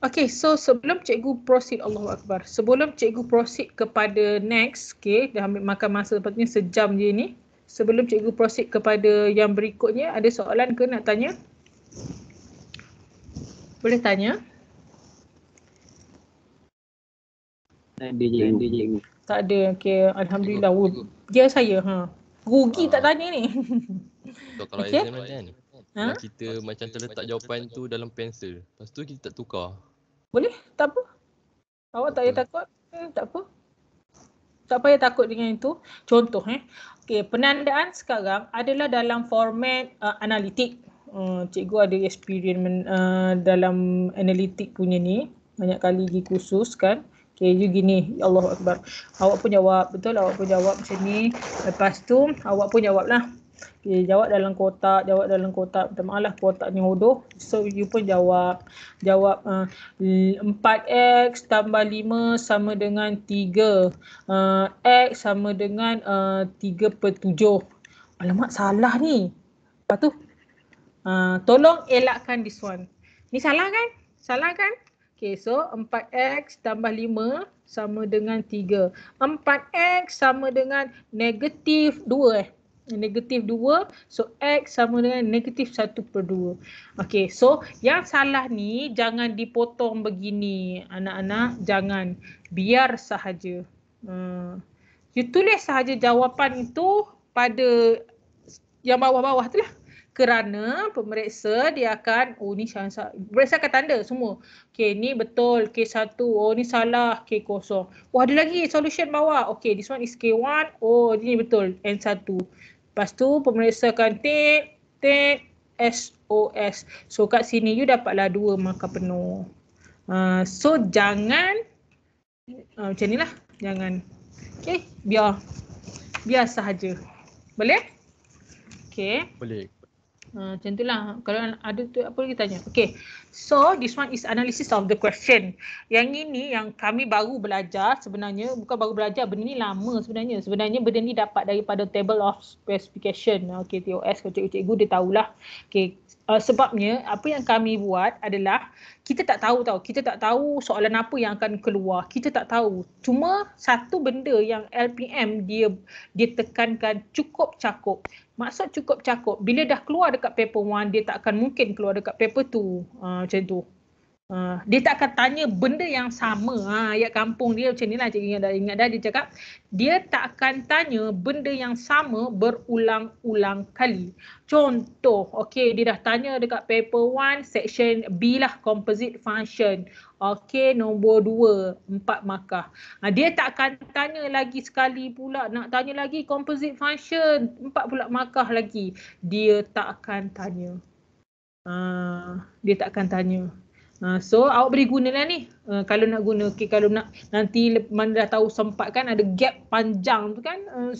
Okay, so sebelum cikgu proceed, Allahu Akbar. Sebelum cikgu proceed kepada next, okay, dah ambil makan masa sepatutnya sejam je ni. Sebelum cikgu proceed kepada yang berikutnya, ada soalan ke nak tanya? Boleh tanya? Ada je, ada je. Tak ada, okay. Alhamdulillah. Cikgu, Dia saya, ha. Rugi tak tanya ni. kalau okay. exam ha? kita macam terletak jawapan tu dalam pensel. Lepas tu kita tak tukar. Boleh? Tak apa. Awak tak payah hmm. takut? Hmm, tak apa. Tak payah takut dengan itu. Contoh eh. Okay, penandaan sekarang adalah dalam format uh, analitik. Uh, cikgu ada experience men, uh, dalam analitik punya ni. Banyak kali pergi kursus kan. Okay, you gini. Ya Allah Awak pun jawab. Betul awak pun jawab macam ni. Lepas tu awak pun jawablah. lah. Okay, jawab dalam kotak, jawab dalam kotak. Pertama lah kotak ni hodoh. So you pun jawab. Jawab uh, 4X tambah 5 sama dengan 3. Uh, X sama dengan uh, 3 per 7. Alamak salah ni. Lepas tu. Uh, tolong elakkan this one. Ni salah kan? Salah kan? Okay, so 4X tambah 5 sama dengan 3. 4X sama dengan negatif 2 eh negatif 2 so x sama dengan negatif 1 per 2 Okay, so yang salah ni jangan dipotong begini anak-anak jangan biar sahaja uh, you tulis sahaja jawapan itu pada yang bawah-bawah tu lah kerana pemeriksa dia akan oh ni salah, pemeriksa akan tanda semua Okay, ni betul k1 oh ni salah k0 oh ada lagi solution bawah okay, this one is k1 oh ni betul n1 Lepas tu pemeriksa akan tik, tik, SOS. So kat sini you dapatlah dua markah penuh. Uh, so jangan uh, macam ni lah. Jangan. Okay, biar. Biar sahaja. Boleh? Okay. Boleh. Ah, macam lah Kalau ada tu apa lagi tanya. Okay. So this one is analysis of the question. Yang ini yang kami baru belajar sebenarnya. Bukan baru belajar. Benda ni lama sebenarnya. Sebenarnya benda ni dapat daripada table of specification. Okay. TOS kalau cikgu-cikgu dia tahulah. Okay uh, sebabnya apa yang kami buat adalah kita tak tahu tahu kita tak tahu soalan apa yang akan keluar kita tak tahu cuma satu benda yang LPM dia dia tekankan cukup cakup maksud cukup cakup bila dah keluar dekat paper 1 dia tak akan mungkin keluar dekat paper 2 uh, eh, macam tu Ah, dia tak akan tanya benda yang sama. Ha, ayat kampung dia macam inilah cikgu ingat dah. Ingat dah dia cakap, dia tak akan tanya benda yang sama berulang-ulang kali. Contoh, okay, dia dah tanya dekat paper 1, section B lah, composite function. Okay, nombor 2, 4 markah. Ha, dia tak akan tanya lagi sekali pula, nak tanya lagi composite function, 4 pula markah lagi. Dia tak akan tanya. Ha, dia tak akan tanya. Ah, so awak boleh gunalah ni uh, kalau nak guna okay, kalau nak nanti mana dah tahu sempat kan ada gap panjang tu kan uh,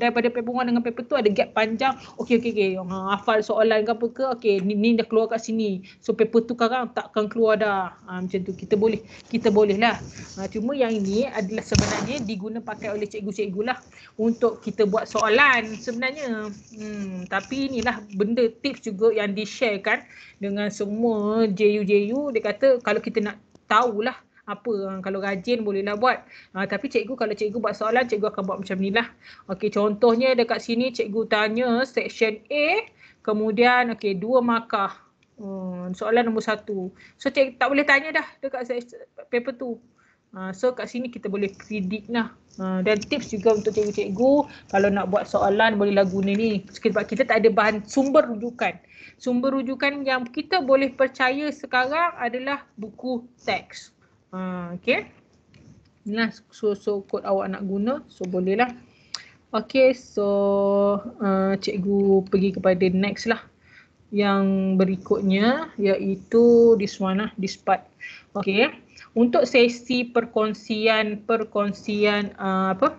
daripada paper 1 dengan paper 2 ada gap panjang okey okey okey ha, ah, hafal soalan ke apa ke okey ni, ni dah keluar kat sini so paper 2 sekarang takkan keluar dah ha, macam tu kita boleh kita boleh lah ha, cuma yang ini adalah sebenarnya diguna pakai oleh cikgu-cikgu lah untuk kita buat soalan sebenarnya hmm, tapi inilah benda tips juga yang di-share kan dengan semua JU-JU dia kata kalau kita nak Tahu lah apa yang kalau rajin bolehlah buat. Ha, tapi cikgu kalau cikgu buat soalan, cikgu akan buat macam ni lah. Okey, contohnya dekat sini cikgu tanya section A, kemudian okey dua markah. Hmm, soalan nombor satu. So cikgu tak boleh tanya dah dekat paper tu. Ha, so kat sini kita boleh predict lah. Ha, dan tips juga untuk cikgu-cikgu kalau nak buat soalan bolehlah guna ni. Sebab kita tak ada bahan sumber rujukan sumber rujukan yang kita boleh percaya sekarang adalah buku teks. Uh, ha, okay. Inilah so-so kod awak nak guna. So bolehlah. Okay so uh, cikgu pergi kepada next lah. Yang berikutnya iaitu this one lah, this part. Okay. Untuk sesi perkongsian, perkongsian uh, apa?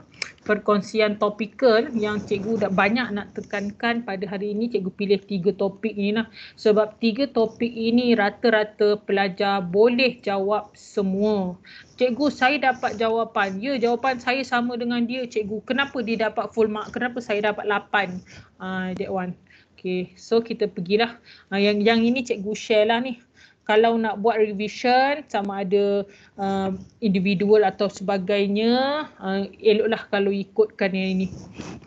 perkongsian topikal yang cikgu dah banyak nak tekankan pada hari ini cikgu pilih tiga topik ini lah sebab tiga topik ini rata-rata pelajar boleh jawab semua. Cikgu saya dapat jawapan. Ya jawapan saya sama dengan dia cikgu. Kenapa dia dapat full mark? Kenapa saya dapat lapan Uh, ah, that one. Okay so kita pergilah. Uh, yang, yang ini cikgu share lah ni kalau nak buat revision sama ada uh, individual atau sebagainya uh, eloklah kalau ikutkan yang ini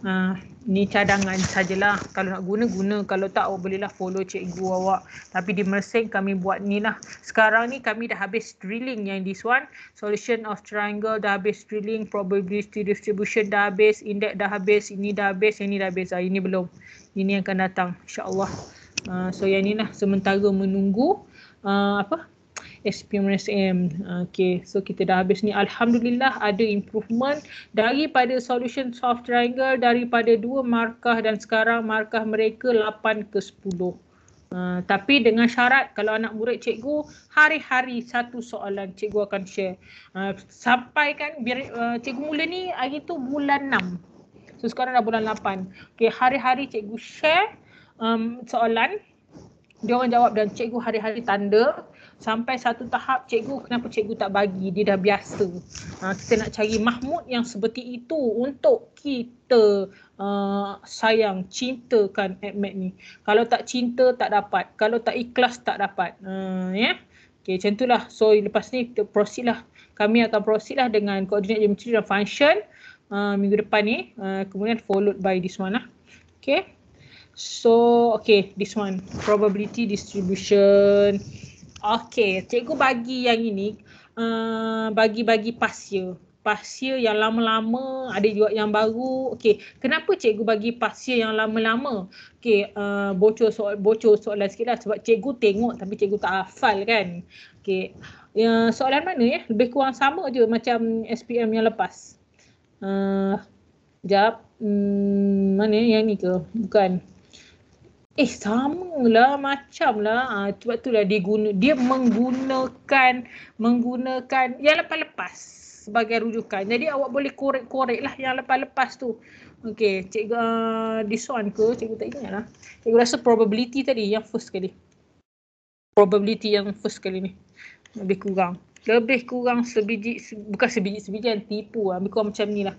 uh, ni cadangan sajalah kalau nak guna guna kalau tak awak bolehlah follow cikgu awak tapi di Mersin kami buat ni lah sekarang ni kami dah habis drilling yang this one solution of triangle dah habis drilling probability distribution dah habis index dah habis ini dah habis ini dah habis ah, ini belum ini yang akan datang insyaallah uh, so yang ni lah sementara menunggu uh, apa SPMSM. Ah, okay, so kita dah habis ni. Alhamdulillah ada improvement daripada solution soft triangle daripada dua markah dan sekarang markah mereka 8 ke 10. Uh, ah, tapi dengan syarat kalau anak murid cikgu hari-hari satu soalan cikgu akan share. Uh, sampai kan biar, uh, cikgu mula ni hari tu bulan 6. So sekarang dah bulan 8. Okay, hari-hari cikgu share um, soalan dia orang jawab dan cikgu hari-hari tanda sampai satu tahap cikgu kenapa cikgu tak bagi dia dah biasa uh, kita nak cari mahmud yang seperti itu untuk kita uh, sayang cintakan admit ni kalau tak cinta tak dapat kalau tak ikhlas tak dapat uh, ya yeah? okey macam itulah so lepas ni kita proceed lah kami akan proceed lah dengan coordinate geometry dan function uh, minggu depan ni uh, kemudian followed by this one lah okey So, okay, this one. Probability distribution. Okay, cikgu bagi yang ini. Uh, bagi-bagi uh, pasir. Pasir yang lama-lama, ada juga yang baru. Okay, kenapa cikgu bagi pasir yang lama-lama? Okay, uh, bocor, soal, bocor soalan sikit lah. Sebab cikgu tengok tapi cikgu tak hafal kan. Okay, uh, soalan mana ya? Lebih kurang sama je macam SPM yang lepas. Uh, sekejap. Hmm, mana yang ni ke? Bukan eh sama samalah macamlah ha, sebab itulah dia guna dia menggunakan menggunakan yang lepas-lepas sebagai rujukan. Jadi awak boleh korek-korek lah yang lepas-lepas tu. Okey, cikgu uh, this one ke? Cikgu tak ingat lah. Cikgu rasa probability tadi yang first kali. Probability yang first kali ni. Lebih kurang. Lebih kurang sebiji, se, bukan sebiji, sebiji yang tipu lah. Lebih kurang macam ni lah.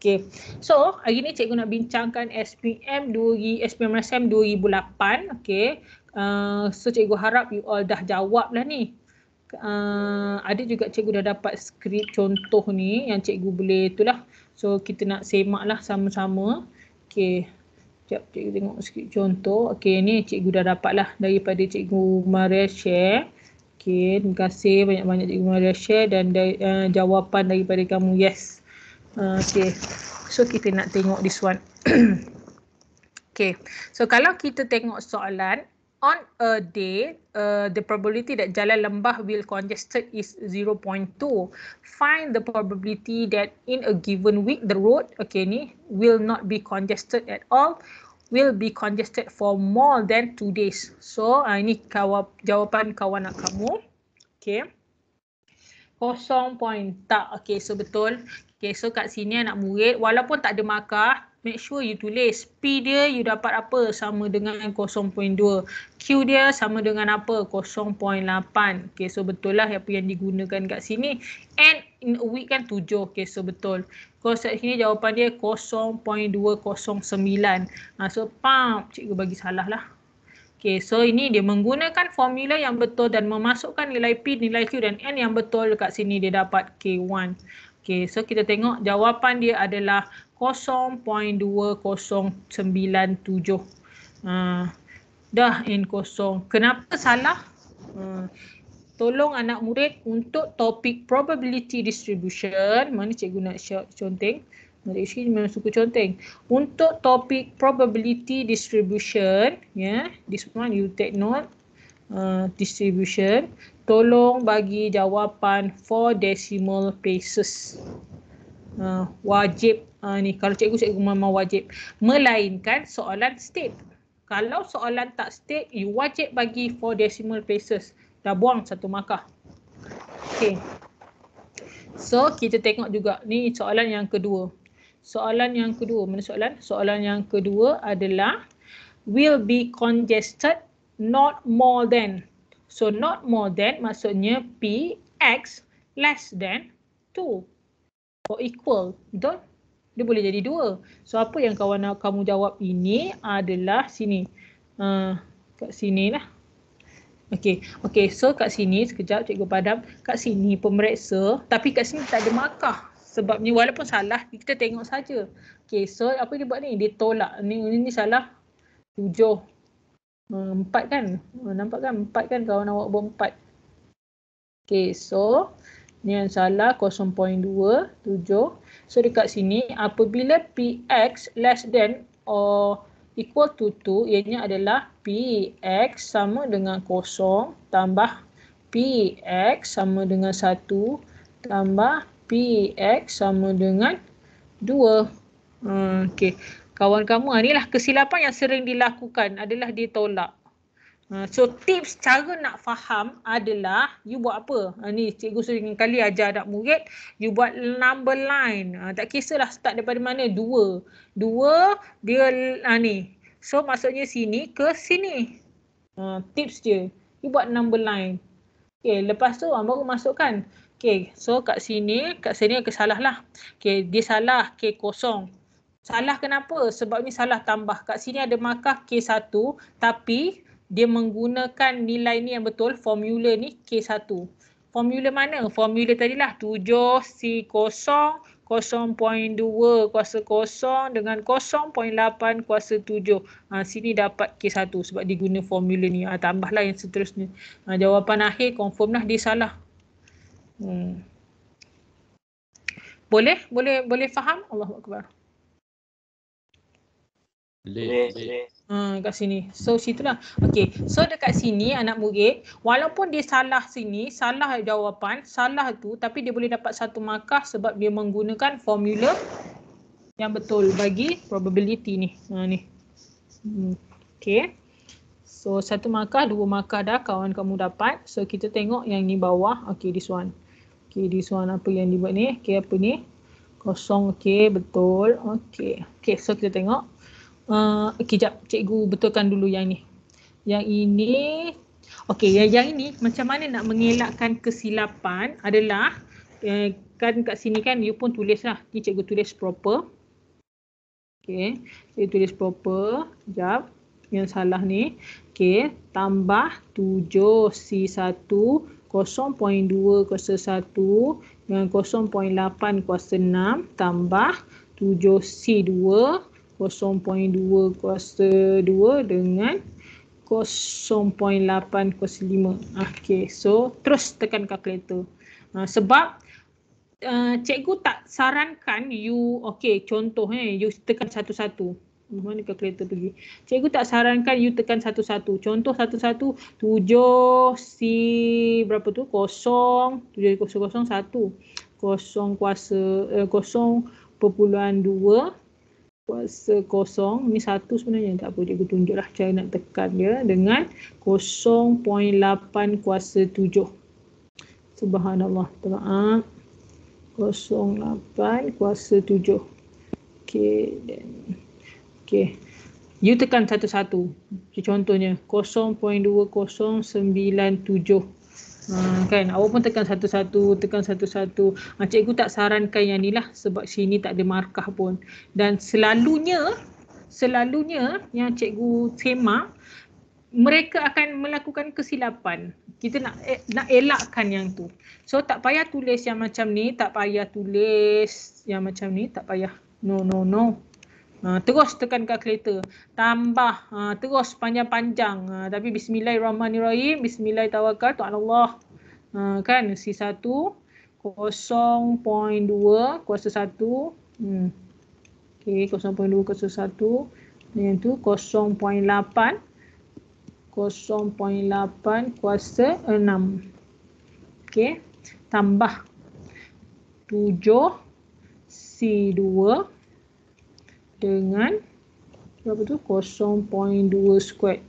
Okay. So, hari ni cikgu nak bincangkan SPM 2 SPM RSM 2008. Okay. Uh, so, cikgu harap you all dah jawab lah ni. Uh, ada juga cikgu dah dapat skrip contoh ni yang cikgu boleh tu lah. So, kita nak semak lah sama-sama. Okay. Sekejap cikgu tengok skrip contoh. Okay, ni cikgu dah dapat lah daripada cikgu Maria share. Okay, terima kasih banyak-banyak cikgu Maria share dan uh, jawapan daripada kamu. Yes. Ah, okay. So kita nak tengok this one. okay. So kalau kita tengok soalan. On a day, uh, the probability that Jalan Lembah will congested is 0.2. Find the probability that in a given week, the road okay, ni, will not be congested at all, will be congested for more than two days. So, uh, ini kawap, jawapan kawan nak kamu. Okay. Kosong point tak. Okay, so betul. Okay, so kat sini anak murid, walaupun tak ada markah, make sure you tulis P dia you dapat apa sama dengan 0.2. Q dia sama dengan apa? 0.8. Okay, so betul lah apa yang digunakan kat sini. And in a week kan 7. Okay, so betul. Kalau kat sini jawapan dia 0.209. Ha, ah, so, pam, cikgu bagi salah lah. Okay, so ini dia menggunakan formula yang betul dan memasukkan nilai P, nilai Q dan N yang betul dekat sini dia dapat K1. Okey, so kita tengok jawapan dia adalah 0.2097. Uh, ah, dah in kosong. Kenapa salah? Uh, tolong anak murid untuk topik probability distribution. Mana cikgu nak conteng? Murid Rizky memang suka conteng. Untuk topik probability distribution, yeah, this one you take note. Uh, distribution tolong bagi jawapan four decimal places. Uh, wajib uh, ni kalau cikgu cikgu mama wajib melainkan soalan state. Kalau soalan tak state, you wajib bagi four decimal places. Dah buang satu markah. okey So kita tengok juga ni soalan yang kedua. Soalan yang kedua mana soalan? Soalan yang kedua adalah will be congested not more than So not more than maksudnya p x less than 2 or equal. Betul? Dia boleh jadi 2. So apa yang kawan kamu jawab ini adalah sini. Uh, kat sini lah. Okay. okay, so kat sini sekejap cikgu padam. Kat sini pemeriksa tapi kat sini tak ada markah. Sebabnya walaupun salah kita tengok saja. Okay, so apa dia buat ni? Dia tolak. Ni, ni, ni salah 7. Hmm, empat kan? Hmm, nampak kan? Empat kan kawan awak buat empat. Okay, so ni yang salah 0.27. So dekat sini apabila px less than or equal to 2 ianya adalah px sama dengan kosong tambah px sama dengan 1 tambah px sama dengan 2. Hmm, okay, kawan kamu. Ha, inilah kesilapan yang sering dilakukan adalah ditolak. Ha, so tips cara nak faham adalah you buat apa? Ha, ni cikgu sering kali ajar anak murid, you buat number line. Tak kisahlah start daripada mana, dua. Dua, dia ha, ni. So maksudnya sini ke sini. Tips je, you buat number line. Okay, lepas tu baru masukkan. Okay, so kat sini, kat sini kesalah lah. Okay, dia salah. Okay, kosong. Salah kenapa? Sebab ni salah tambah. Kat sini ada markah K1 tapi dia menggunakan nilai ni yang betul formula ni K1. Formula mana? Formula tadilah 7 C0 0.2 kuasa 0 dengan 0.8 kuasa 7. Ha, sini dapat K1 sebab dia guna formula ni. Ha, tambahlah yang seterusnya. Ha, jawapan akhir confirmlah dia salah. Hmm. Boleh? Boleh boleh faham? Allahuakbar. Hmm, kat sini. So situ lah. Okay. So dekat sini anak murid, walaupun dia salah sini, salah jawapan, salah tu tapi dia boleh dapat satu markah sebab dia menggunakan formula yang betul bagi probability ni. Ha, ni. Hmm. Okay. So satu markah, dua markah dah kawan kamu dapat. So kita tengok yang ni bawah. Okay this one. Okay this one apa yang dibuat ni. Okay apa ni. Kosong okay betul. Okay. Okay so kita tengok uh, ah, kejap cikgu betulkan dulu yang ini. Yang ini okey yang yang ini macam mana nak mengelakkan kesilapan adalah uh, kan kat sini kan you pun tulislah. Ni cikgu tulis proper. Okey, cikgu tulis proper. Jap yang salah ni. Okey, tambah 7 C1 0.2 kuasa 1 dengan 0.8 kuasa 6 tambah 7C2 0.2 kuasa 2 dengan 0.8 kuasa 5. Okay, so terus tekan kalkulator. Uh, ah, sebab uh, cikgu tak sarankan you, okay contoh eh, you tekan satu-satu. Mana kalkulator pergi? Cikgu tak sarankan you tekan satu-satu. Contoh satu-satu, tujuh si berapa tu? 0 tujuh kosong 0 satu. Kosong kuasa, eh, perpuluhan dua kuasa kosong ni satu sebenarnya tak apa cikgu tunjuklah cara nak tekan dia dengan 0.8 kuasa 7 subhanallah teraah 0.8 kuasa 7 okey dan okey you tekan satu-satu contohnya 0.2097 Hmm, kan awak pun tekan satu-satu tekan satu-satu uh, cikgu tak sarankan yang ni lah sebab sini tak ada markah pun dan selalunya selalunya yang cikgu semak mereka akan melakukan kesilapan kita nak e-, nak elakkan yang tu so tak payah tulis yang macam ni tak payah tulis yang macam ni tak payah no no no Ah, terus tekan kalkulator. Tambah uh, terus panjang-panjang. Uh, tapi bismillahirrahmanirrahim. Bismillahirrahmanirrahim. Bismillahirrahmanirrahim. Uh, kan C1 0.2 kuasa 1 hmm. ok 0.2 kuasa 1 dan yang tu 0.8 0.8 kuasa 6 ok tambah 7 C2 dengan berapa tu? 0.2 squared.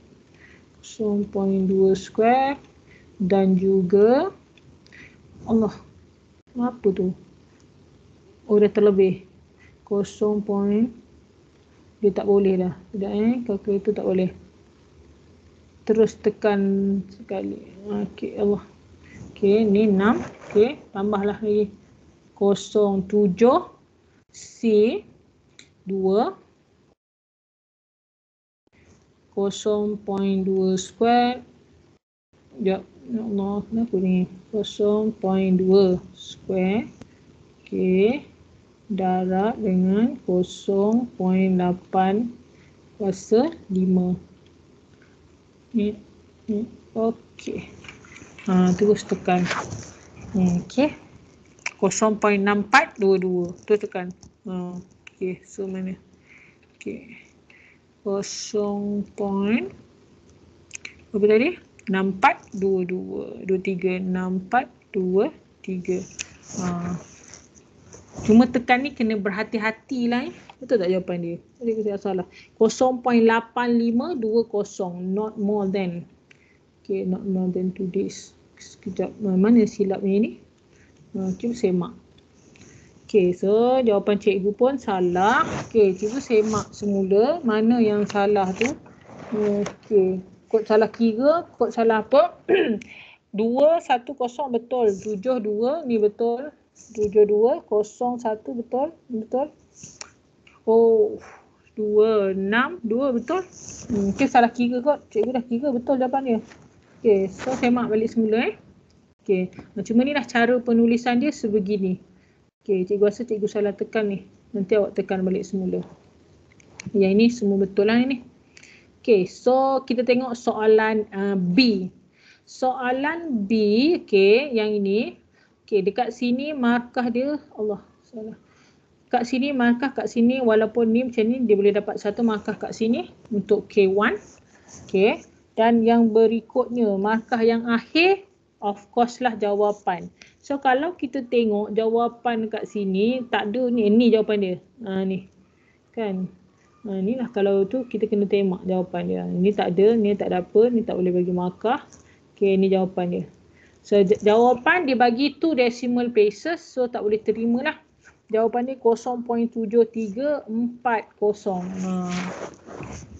0.2 squared dan juga Allah. Apa tu? Oh, dah terlebih. 0. Dia tak boleh dah. Sekejap eh. Calculator tak boleh. Terus tekan sekali. Okay, Allah. Okay, ni 6. Okay, tambahlah lagi. 0.7 C 2 0.2 square jap no no nak ni 0.2 square okey darab dengan 0.8 kuasa 5 ni ni okey ha terus tekan okey 0.6422 terus tekan ha Okay, so mana? Okay. Kosong point. Apa tadi? 6, 4, 2, 2. 2, 3. 6, 4, 2, 3. Cuma tekan ni kena berhati-hati lah eh. Betul tak jawapan dia? Tadi kita salah. kosong. Not more than. Okay, not more than two days. Sekejap. Mana silapnya ni? Ha, Cuma. semak. Okey, so jawapan cikgu pun salah. Okey, cikgu semak semula mana yang salah tu. Okey, kot salah kira, kot salah apa? 210 betul. 72 ni betul. 7201 betul. Betul. Oh, 262 betul. Hmm, okay, salah kira kot. Cikgu dah kira betul jawapan dia. Okey, so semak balik semula eh. Okey, macam ni lah cara penulisan dia sebegini. Okey, cikgu rasa cikgu salah tekan ni. Nanti awak tekan balik semula. Ya ini semua betul lah ni. Okey, so kita tengok soalan uh, B. Soalan B, okey, yang ini. Okey, dekat sini markah dia, Allah, salah. Kat sini markah kat sini, walaupun ni macam ni, dia boleh dapat satu markah kat sini untuk K1. Okey, dan yang berikutnya, markah yang akhir, of course lah jawapan. So kalau kita tengok jawapan kat sini tak ada ni eh, ni jawapan dia. Ha ni. Kan? Ha ni lah kalau tu kita kena temak jawapan dia. Ni tak ada, ni tak ada apa, ni tak boleh bagi markah. Okay ni jawapan dia. So jawapan dia bagi tu decimal places so tak boleh terima lah. Jawapan ni 0.7340. Ha.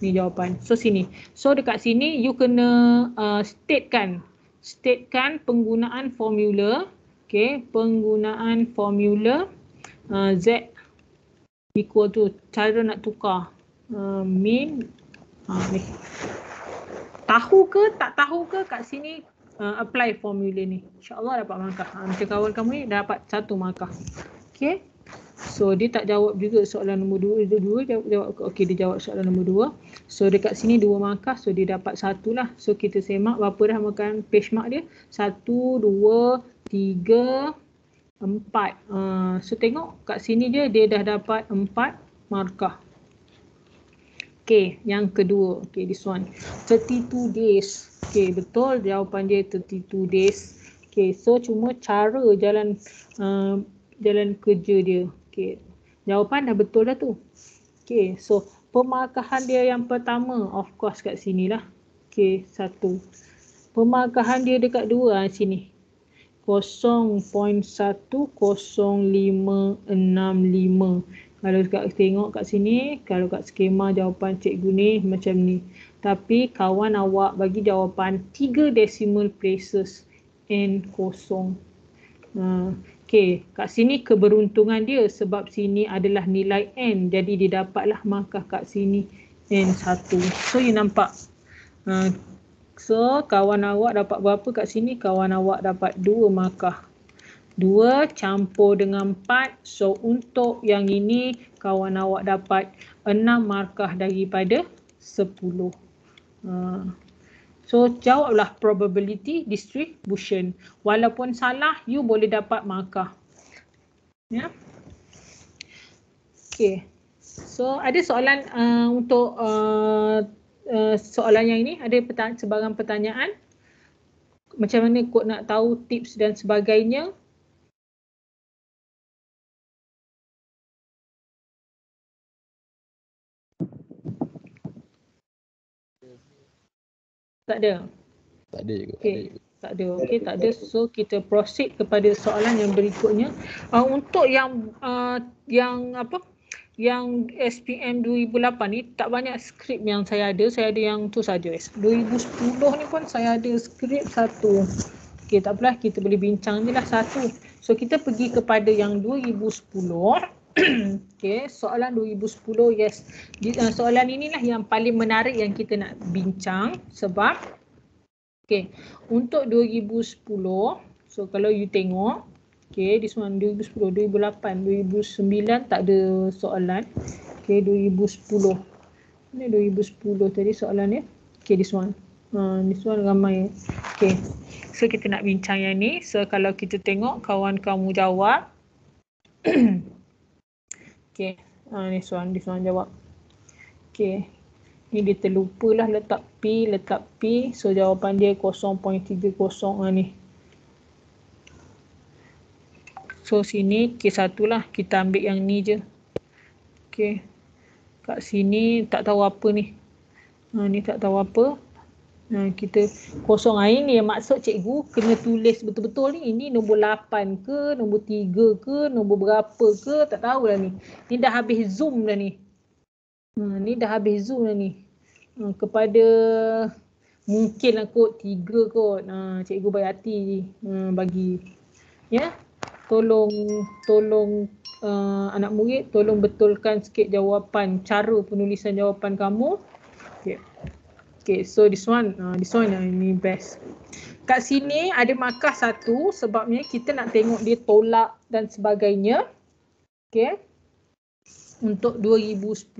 Ni jawapan. So sini. So dekat sini you kena uh, state kan statekan penggunaan formula okey penggunaan formula uh, z equal to cara nak tukar uh, mean uh, ni. tahu ke tak tahu ke kat sini uh, apply formula ni insyaallah dapat markah ha, macam kawan kamu ni dapat satu markah okey So dia tak jawab juga soalan nombor dua. Dia juga jawab, jawab okey dia jawab soalan nombor dua. So dekat sini dua markah so dia dapat satu lah. So kita semak berapa dah makan page mark dia. Satu, dua, tiga, empat. Uh, so tengok kat sini je dia dah dapat empat markah. Okay, yang kedua. Okay, this one. 32 days. Okay, betul jawapan dia 32 days. Okay, so cuma cara jalan uh, jalan kerja dia. Okey. Jawapan dah betul dah tu. Okay, So, pemarkahan dia yang pertama of course kat sini lah. Okay Satu. Pemarkahan dia dekat dua lah sini. 0.10565. Kalau kat tengok kat sini, kalau kat skema jawapan cikgu ni macam ni. Tapi kawan awak bagi jawapan tiga decimal places and kosong. Uh, okey kat sini keberuntungan dia sebab sini adalah nilai N jadi dia dapatlah markah kat sini N1. So you nampak uh, so kawan awak dapat berapa kat sini? Kawan awak dapat 2 markah. 2 campur dengan 4. So untuk yang ini kawan awak dapat 6 markah daripada 10. Uh, So jawablah probability distribution. Walaupun salah, you boleh dapat markah. Ya. Yeah. Okay. So ada soalan uh, untuk uh, uh, soalan yang ini. Ada peta sebarang pertanyaan. Macam mana kot nak tahu tips dan sebagainya. Tak ada. Tak ada juga. Okay. Tak ada. Okey, tak ada. So kita proceed kepada soalan yang berikutnya. Uh, untuk yang uh, yang apa? Yang SPM 2008 ni tak banyak skrip yang saya ada. Saya ada yang tu saja. 2010 ni pun saya ada skrip satu. Okey, tak apalah. Kita boleh bincang je lah satu. So kita pergi kepada yang 2010. okay, soalan 2010, yes. Eh, soalan inilah yang paling menarik yang kita nak bincang sebab okay, untuk 2010, so kalau you tengok, okay, this one 2010, 2008, 2009 tak ada soalan. Okay, 2010. Ini 2010 tadi soalan ya. Okay, this one. Uh, ni soal ramai. Okay. So kita nak bincang yang ni. So kalau kita tengok kawan kamu jawab. Okay. Ha, ah, ni soalan, ni soalan jawab. Okay. Ni dia terlupalah letak P, letak P. So jawapan dia 0.30 ha, ah, ni. So sini K1 lah. Kita ambil yang ni je. Okay. Kat sini tak tahu apa ni. Ha, ni tak tahu apa. Ha, kita kosong air ni yang maksud cikgu kena tulis betul-betul ni ini nombor 8 ke nombor 3 ke nombor berapa ke tak tahu lah ni ni dah habis zoom dah ni hmm, ni dah habis zoom dah ni hmm, kepada mungkin lah kot 3 kot ha, cikgu Bayati hmm, bagi ya yeah? tolong tolong uh, anak murid tolong betulkan sikit jawapan cara penulisan jawapan kamu okay. Okay, so this one, uh, this one uh, ni best. Kat sini ada markah satu sebabnya kita nak tengok dia tolak dan sebagainya. Okay. Untuk 2010,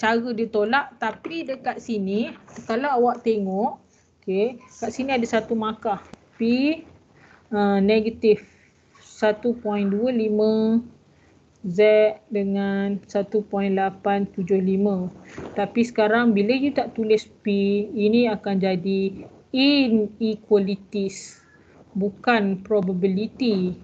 cara dia tolak tapi dekat sini, kalau awak tengok, okay, kat sini ada satu markah. P uh, negatif Z dengan 1.875. Tapi sekarang bila you tak tulis P, ini akan jadi inequalities. Bukan probability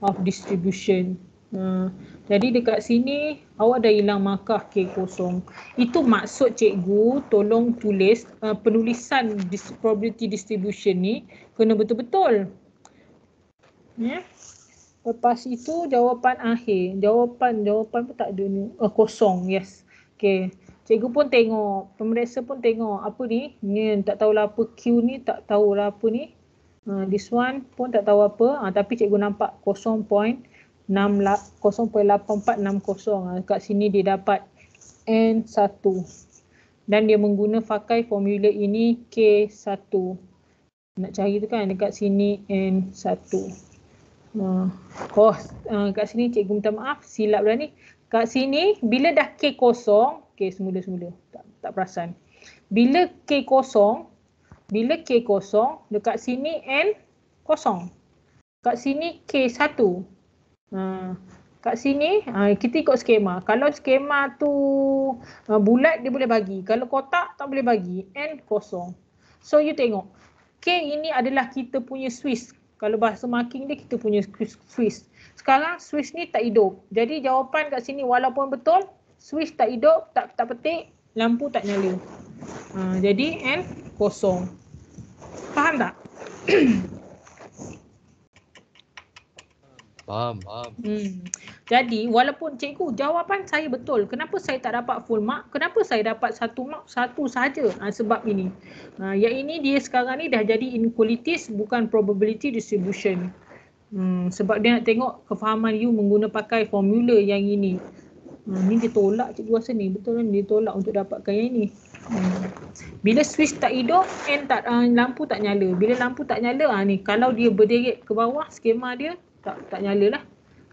of distribution. Uh, jadi dekat sini, awak dah hilang markah K kosong. Itu maksud cikgu tolong tulis uh, penulisan dis probability distribution ni kena betul-betul. Ya. -betul. Yeah. Lepas itu jawapan akhir. Jawapan, jawapan pun tak ada ni. Uh, kosong, yes. Okay. Cikgu pun tengok. Pemeriksa pun tengok. Apa ni? Ni tak tahulah apa Q ni, tak tahulah apa ni. Uh, this one pun tak tahu apa. Uh, tapi cikgu nampak kosong 0.8460. Ha, kat sini dia dapat N1. Dan dia menggunakan pakai formula ini K1. Nak cari tu kan dekat sini N1. Ah. Oh, uh, kat sini cikgu minta maaf silap dah ni. Kat sini bila dah K kosong, K semula-semula tak, tak perasan. Bila K kosong, bila K kosong, dekat sini N kosong. Kat sini K satu. Uh, kat sini uh, kita ikut skema. Kalau skema tu uh, bulat dia boleh bagi. Kalau kotak tak boleh bagi. N kosong. So you tengok. K ini adalah kita punya Swiss. Kalau bahasa marking dia kita punya Swiss. Sekarang Swiss ni tak hidup. Jadi jawapan kat sini walaupun betul Swiss tak hidup, tak tak petik, lampu tak nyala. Ha, jadi N kosong. Faham tak? Faham, faham. Hmm. Jadi walaupun cikgu jawapan saya betul. Kenapa saya tak dapat full mark? Kenapa saya dapat satu mark satu sahaja? Ha, sebab ini. Ha, yang ini dia sekarang ni dah jadi inequalities bukan probability distribution. Hmm, sebab dia nak tengok kefahaman you menggunakan pakai formula yang ini. Hmm, ha, ini ditolak cikgu rasa ni. Betul kan ditolak untuk dapatkan yang ini. Hmm. Bila switch tak hidup and tak, uh, lampu tak nyala. Bila lampu tak nyala ha, ni kalau dia berderet ke bawah skema dia tak tak lah,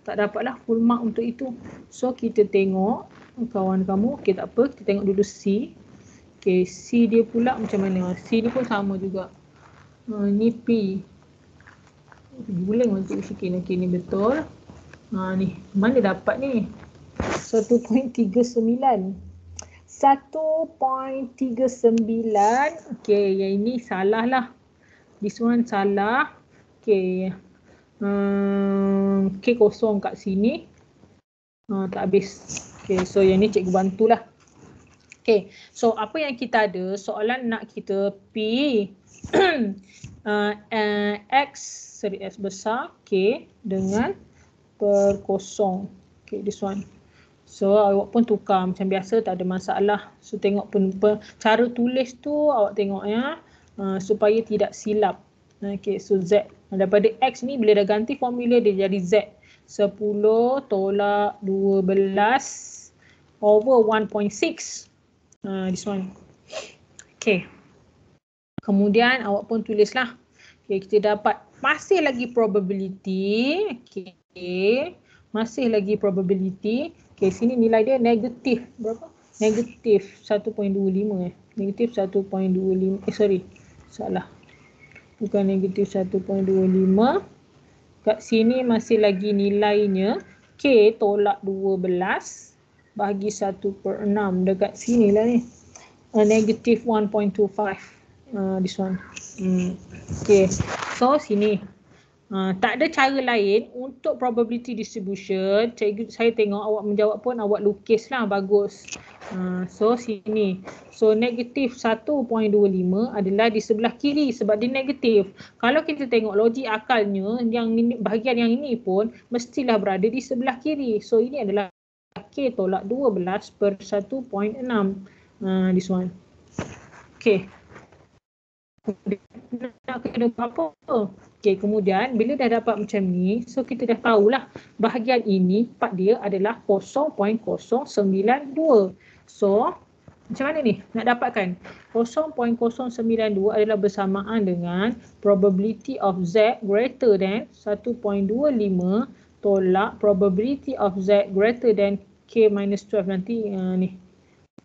Tak dapat lah full mark untuk itu. So kita tengok kawan kamu, Okay tak apa, kita tengok dulu C. Okay C dia pula macam mana? C dia pun sama juga. Ha uh, ni P. Guling waktu lah sikit nak kini betul. Ha uh, ni, mana dapat ni? 1.39. 1.39 Okay, yang ini salah lah This one salah Okay, Hmm, K kosong kat sini uh, tak habis. Okay, so yang ni cikgu bantulah. Okay, so apa yang kita ada, soalan nak kita P uh, ah, eh, X seri S besar K dengan per kosong. Okay, this one. So awak pun tukar macam biasa tak ada masalah. So tengok pun, pun cara tulis tu awak tengok ya uh, supaya tidak silap. Okay, so Z daripada X ni bila dah ganti formula dia jadi Z. 10 tolak 12 over 1.6. Uh, ha, this one. Okay. Kemudian awak pun tulislah. Okay, kita dapat masih lagi probability. Okay. Masih lagi probability. Okay, sini nilai dia negatif. Berapa? Negatif 1.25 eh. Negatif 1.25. Eh, sorry. Salah. 1.25 bukan negatif 1.25. Kat sini masih lagi nilainya K tolak 12 bagi 1 per 6. Dekat sini lah ni. Uh, negatif 1.25. Uh, this one. Hmm. Okay. So sini. Uh, tak ada cara lain untuk probability distribution. Cikgu, saya tengok awak menjawab pun awak lukis lah bagus. Uh, so sini. So negatif 1.25 adalah di sebelah kiri sebab dia negatif. Kalau kita tengok logik akalnya yang ini, bahagian yang ini pun mestilah berada di sebelah kiri. So ini adalah K tolak 12 per 1.6. Uh, ah, this one. Okay. Nak kena berapa? Okay, kemudian bila dah dapat macam ni, so kita dah tahulah bahagian ini part dia adalah 0.092. So, macam mana ni nak dapatkan? 0.092 adalah bersamaan dengan probability of Z greater than 1.25 tolak probability of Z greater than K minus 12 nanti uh, ni.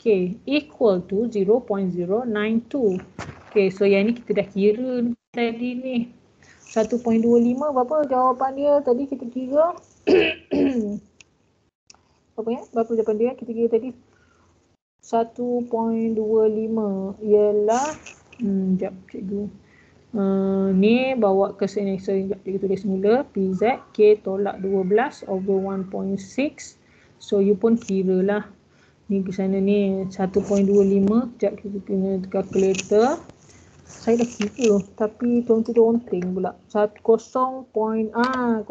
Okay, equal to 0.092. Okay, so yang ni kita dah kira tadi ni. 1.25 berapa jawapan dia tadi kita kira apa ya berapa jawapan dia kita kira tadi 1.25 ialah hmm jap cikgu uh, ni bawa ke sini sorry jap cikgu tulis semula pz k tolak 12 over 1.6 so you pun kira lah. ni ke sana ni 1.25 jap kita kena kalkulator saya dah kira tapi tuan-tuan tu onting pula 1.0 ah 0.0137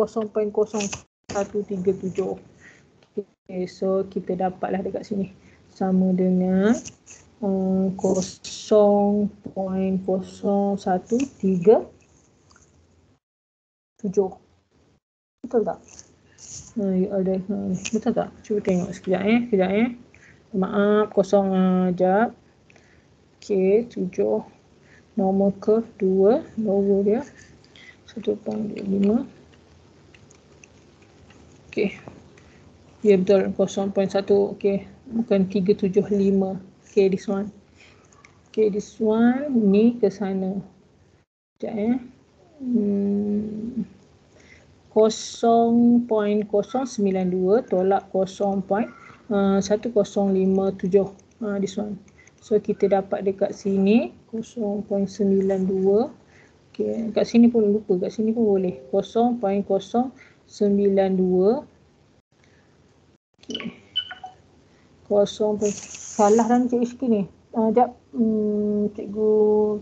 okey so kita dapatlah dekat sini sama dengan um, uh, 0.0137 betul tak Uh, ada, betul tak? Cuba tengok sekejap eh, sekejap eh. Maaf, kosong uh, Okay tujuh normal curve 2 lower dia 1.25 ok ya betul 0.1 ok bukan 375 ok this one ok this one ni ke sana sekejap ya hmm. 0.092 tolak 0.1057 eh, uh, ah, this one So kita dapat dekat sini 0.92. Okey, dekat sini pun lupa, dekat sini pun boleh. 0.092. Kosong okay. Salah dalam cikgu Ishki ni Sekejap ah, hmm, Cikgu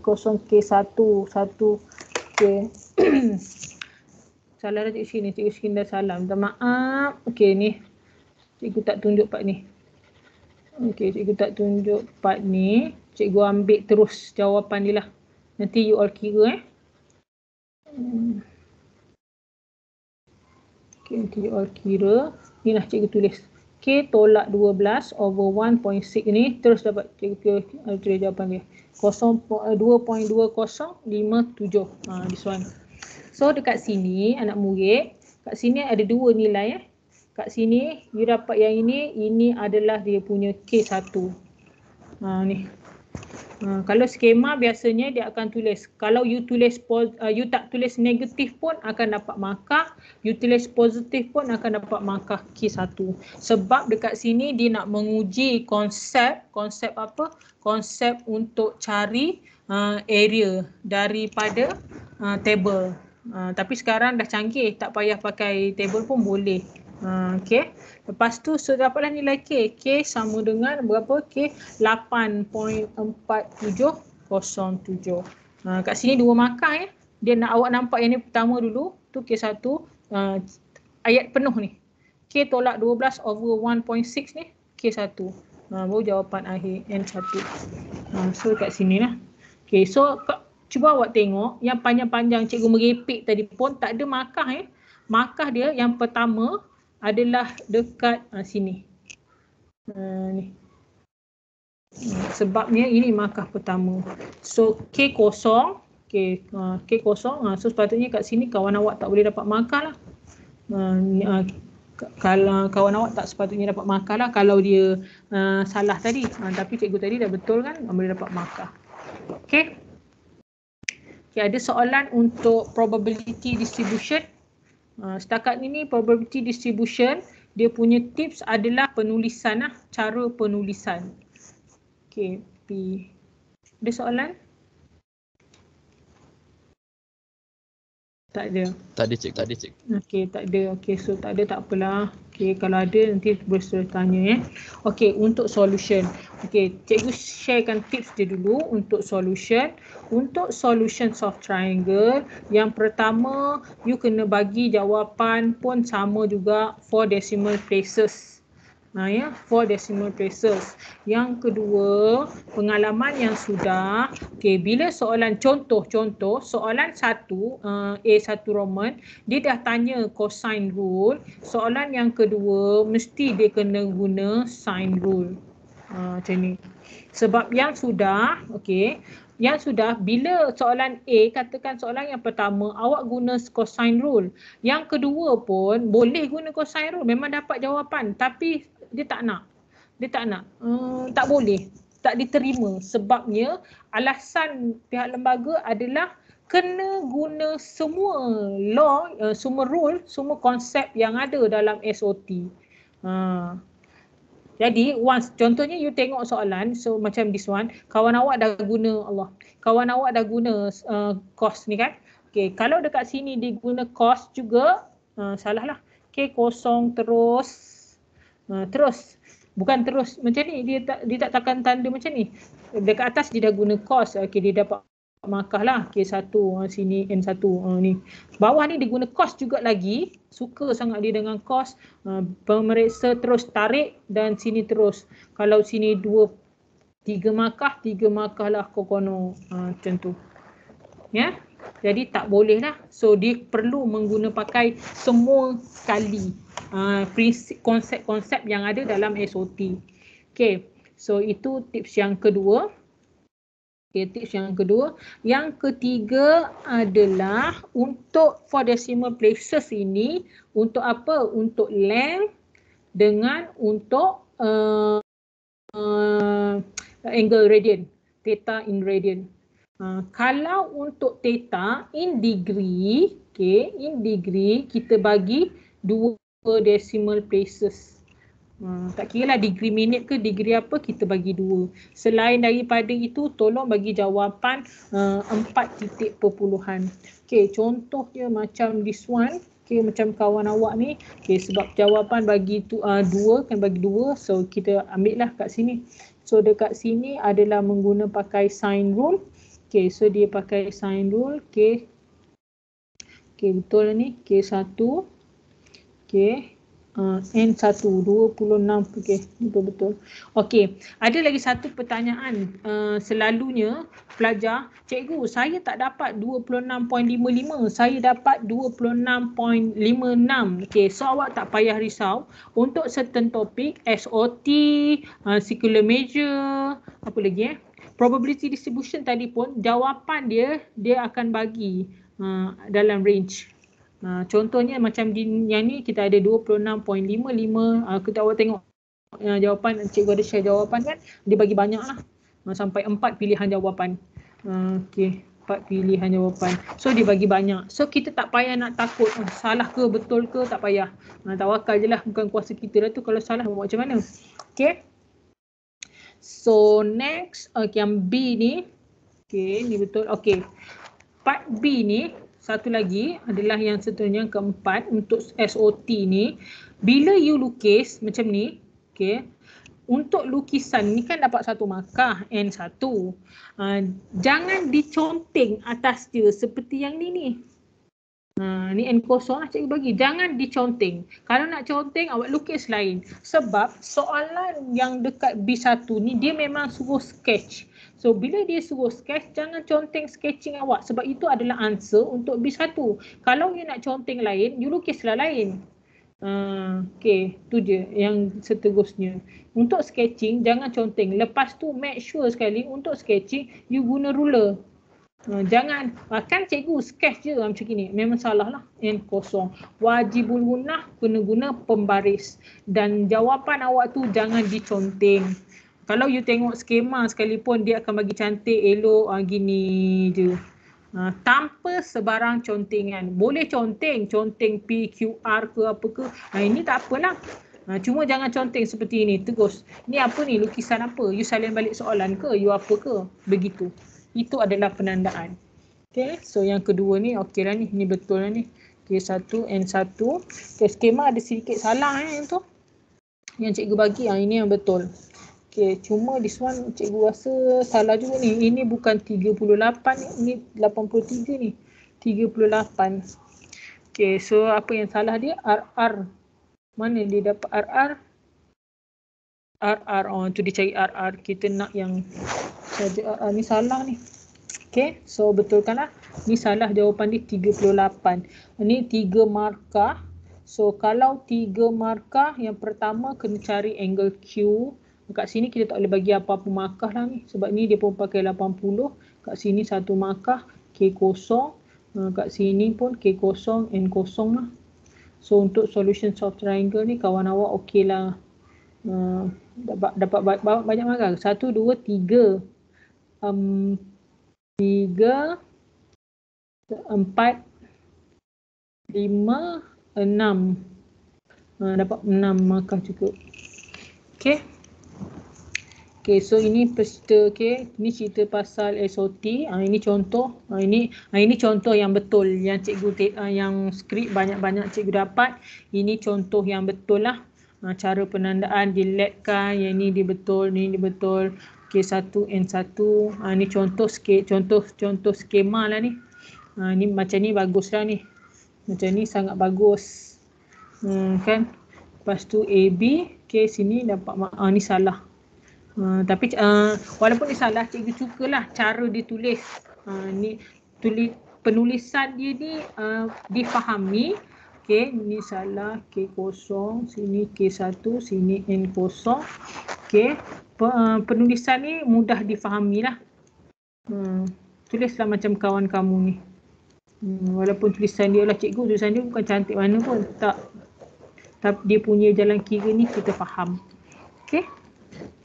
0 K1 Satu okay. Salah dalam cikgu Ishki ni Cikgu Ishki dah salah Minta maaf Okay ni Cikgu tak tunjuk part ni Okey, cikgu tak tunjuk part ni. Cikgu ambil terus jawapan ni lah. Nanti you all kira eh. Okey, nanti you all kira. Ni lah cikgu tulis. K tolak 12 over 1.6 ni terus dapat cikgu kira, kira eh, jawapan dia. 2.2057. Eh, ha, this one. So dekat sini anak murid, kat sini ada dua nilai eh kat sini you dapat yang ini ini adalah dia punya K1 ha, ni ha, kalau skema biasanya dia akan tulis kalau you tulis uh, you tak tulis negatif pun akan dapat markah you tulis positif pun akan dapat markah K1 sebab dekat sini dia nak menguji konsep konsep apa konsep untuk cari uh, area daripada uh, table Uh, tapi sekarang dah canggih tak payah pakai table pun boleh Hmm, okay. Lepas tu, so dapatlah nilai K. K sama dengan berapa? K 8.4707. Uh, ha, kat sini dua markah ya. Dia nak awak nampak yang ni pertama dulu. Tu K1. Uh, ha, ayat penuh ni. K tolak 12 over 1.6 ni. K1. Uh, ha, baru jawapan akhir N1. Uh, so kat sini lah. Okay, so cuba awak tengok yang panjang-panjang cikgu merepek tadi pun tak ada markah ya. Markah dia yang pertama adalah dekat uh, sini. Uh, ni. Sebabnya ini markah pertama. So K kosong. K, uh, kosong. Uh, so sepatutnya kat sini kawan awak tak boleh dapat markah lah. Uh, uh, kalau kawan awak tak sepatutnya dapat markah lah kalau dia uh, salah tadi. Uh, tapi cikgu tadi dah betul kan boleh dapat markah. Okay. Okay, ada soalan untuk probability distribution. Ha, setakat ini probability distribution dia punya tips adalah penulisan lah, cara penulisan. Okay, P. Ada soalan? Tak ada. Tak ada cik, tak ada cik. Okey, tak ada. Okey, so tak ada tak apalah. Okey, kalau ada nanti boleh suruh tanya ya. Eh. Okey, untuk solution. Okey, cikgu sharekan tips dia dulu untuk solution. Untuk solution soft triangle, yang pertama, you kena bagi jawapan pun sama juga 4 decimal places. Nah ya, four decimal places. Yang kedua, pengalaman yang sudah. Okey, bila soalan contoh-contoh, soalan satu, uh, A satu Roman, dia dah tanya cosine rule. Soalan yang kedua, mesti dia kena guna sine rule. Uh, macam ni. Sebab yang sudah, okey, yang sudah bila soalan A katakan soalan yang pertama awak guna cosine rule. Yang kedua pun boleh guna cosine rule memang dapat jawapan tapi dia tak nak. Dia tak nak. Hmm, tak boleh. Tak diterima sebabnya alasan pihak lembaga adalah kena guna semua law, uh, semua rule, semua konsep yang ada dalam SOT. Uh. Ha. Jadi once contohnya you tengok soalan so macam this one kawan awak dah guna Allah. Kawan awak dah guna uh, cost ni kan. Okay kalau dekat sini dia guna cost juga uh, eh, salah lah. Okay kosong terus Ah, terus bukan terus macam ni dia tak dia tak takkan tanda macam ni dekat atas dia dah guna cos ah, okey dia dapat markah lah K1 ah, sini N1 uh, ni bawah ni dia guna cos juga lagi suka sangat dia dengan cos uh, pemeriksa terus tarik dan sini terus kalau sini dua tiga markah tiga markah lah kokono uh, macam tu ya yeah? jadi tak boleh lah so dia perlu menggunakan pakai semua kali Ah, prinsip konsep-konsep yang ada dalam SOT. Okay, so itu tips yang kedua. Okay, tips yang kedua. Yang ketiga adalah untuk for decimal places ini, untuk apa? Untuk length dengan untuk uh, uh, angle radian, theta in radian. Uh, kalau untuk theta in degree, okay, in degree kita bagi dua per decimal places. Hmm, tak kira lah degree minit ke degree apa kita bagi dua. Selain daripada itu tolong bagi jawapan eh, empat titik perpuluhan. Okay contohnya macam this one. Okay macam kawan awak ni. Okay sebab jawapan bagi tu uh, dua kan bagi dua. So kita ambil lah kat sini. So dekat sini adalah menggunakan pakai sign rule. Okay so dia pakai sign rule. Okay. Okay betul ni. Okay satu. Okey. Uh, N1, 26. Okey, betul-betul. Okay, ada lagi satu pertanyaan. Uh, selalunya pelajar, cikgu saya tak dapat 26.55, saya dapat 26.56. Okey, so awak tak payah risau. Untuk certain topic, SOT, uh, ah, circular measure, apa lagi eh? Probability distribution tadi pun, jawapan dia, dia akan bagi uh, dalam range. Ha, contohnya macam di, yang ni kita ada 26.55 uh, ha, kita awak tengok uh, jawapan cikgu ada share jawapan kan dia bagi banyak lah uh, sampai empat pilihan jawapan uh, okay empat pilihan jawapan. So dia bagi banyak. So kita tak payah nak takut oh, salah ke betul ke tak payah. Nah, tawakal je lah bukan kuasa kita lah tu kalau salah buat macam mana. Okay. So next okay, yang B ni. Okay ni betul. Okey, Part B ni satu lagi adalah yang seterusnya keempat untuk SOT ni bila you lukis macam ni okey untuk lukisan ni kan dapat satu markah N1 uh, ah, jangan diconteng atas dia seperti yang ni ni Uh, ni N kosong lah cikgu bagi. Jangan diconteng. Kalau nak conteng, awak lukis lain. Sebab soalan yang dekat B1 ni, dia memang suruh sketch. So bila dia suruh sketch, jangan conteng sketching awak sebab itu adalah answer untuk B1. Kalau you nak conteng lain, you lukislah lain. Uh, okay, tu je yang seterusnya. Untuk sketching, jangan conteng. Lepas tu make sure sekali untuk sketching, you guna ruler. Uh, jangan, ah, kan cikgu sketch je macam gini. Memang salah lah. And kosong. Wajibul guna, kena guna pembaris. Dan jawapan awak tu jangan diconteng kalau you tengok skema sekalipun dia akan bagi cantik elok uh, gini je uh, tanpa sebarang contengan, boleh conteng conteng PQR ke apa ke nah, ini tak apalah Ha, cuma jangan conteng seperti ini, terus. Ni apa ni, lukisan apa? You salin balik soalan ke? You apa ke? Begitu. Itu adalah penandaan. Okay, so yang kedua ni, okey lah ni. Ni betul lah ni. Okay, satu and satu. Okay, skema ada sedikit salah eh tu. Yang cikgu bagi, ha, ini yang betul. Okay, cuma this one cikgu rasa salah juga ni. Ini bukan 38 ni, ni 83 ni. 38. Okay, so apa yang salah dia? RR. Mana dia dapat RR? RR. Oh, tu dia cari RR. Kita nak yang saja RR ni salah ni. Okay, so betulkanlah. Ni salah jawapan dia 38. Ni 3 markah. So, kalau 3 markah, yang pertama kena cari angle Q. Kat sini kita tak boleh bagi apa-apa markah lah ni. Sebab ni dia pun pakai 80. Kat sini satu markah K kosong. Eh, kat sini pun K kosong, N kosong lah. So untuk solution soft triangle ni kawan awak okey lah. Eh, dapat dapat banyak, banyak markah. Satu, dua, tiga. Um, tiga, empat, lima, enam. Eh, dapat enam markah cukup. Okay. Okay, so ini peserta, okay. Ini cerita pasal SOT. Uh, ah, ini contoh. Uh, ini uh, ini contoh yang betul. Yang cikgu te, uh, yang skrip banyak-banyak cikgu dapat. Ini contoh yang betul lah. Uh, cara penandaan di lab kan. Yang ini dia betul, ini dia betul. Okay, satu n satu. Uh, ini contoh sikit. Contoh, contoh skema lah ni. Uh, ni macam ni bagus lah ni. Macam ni sangat bagus. Hmm, kan? Lepas tu AB. Okay, sini dapat. Uh, ni salah. Ah, tapi uh, walaupun dia salah cikgu cukalah cara dia tulis uh, ni tulis penulisan dia ni uh, difahami okey ni salah k kosong sini k satu sini n kosong okey uh, penulisan ni mudah difahamilah hmm tulislah macam kawan kamu ni hmm, walaupun tulisan dia lah cikgu tulisan dia bukan cantik mana pun tak tak dia punya jalan kira ni kita faham okey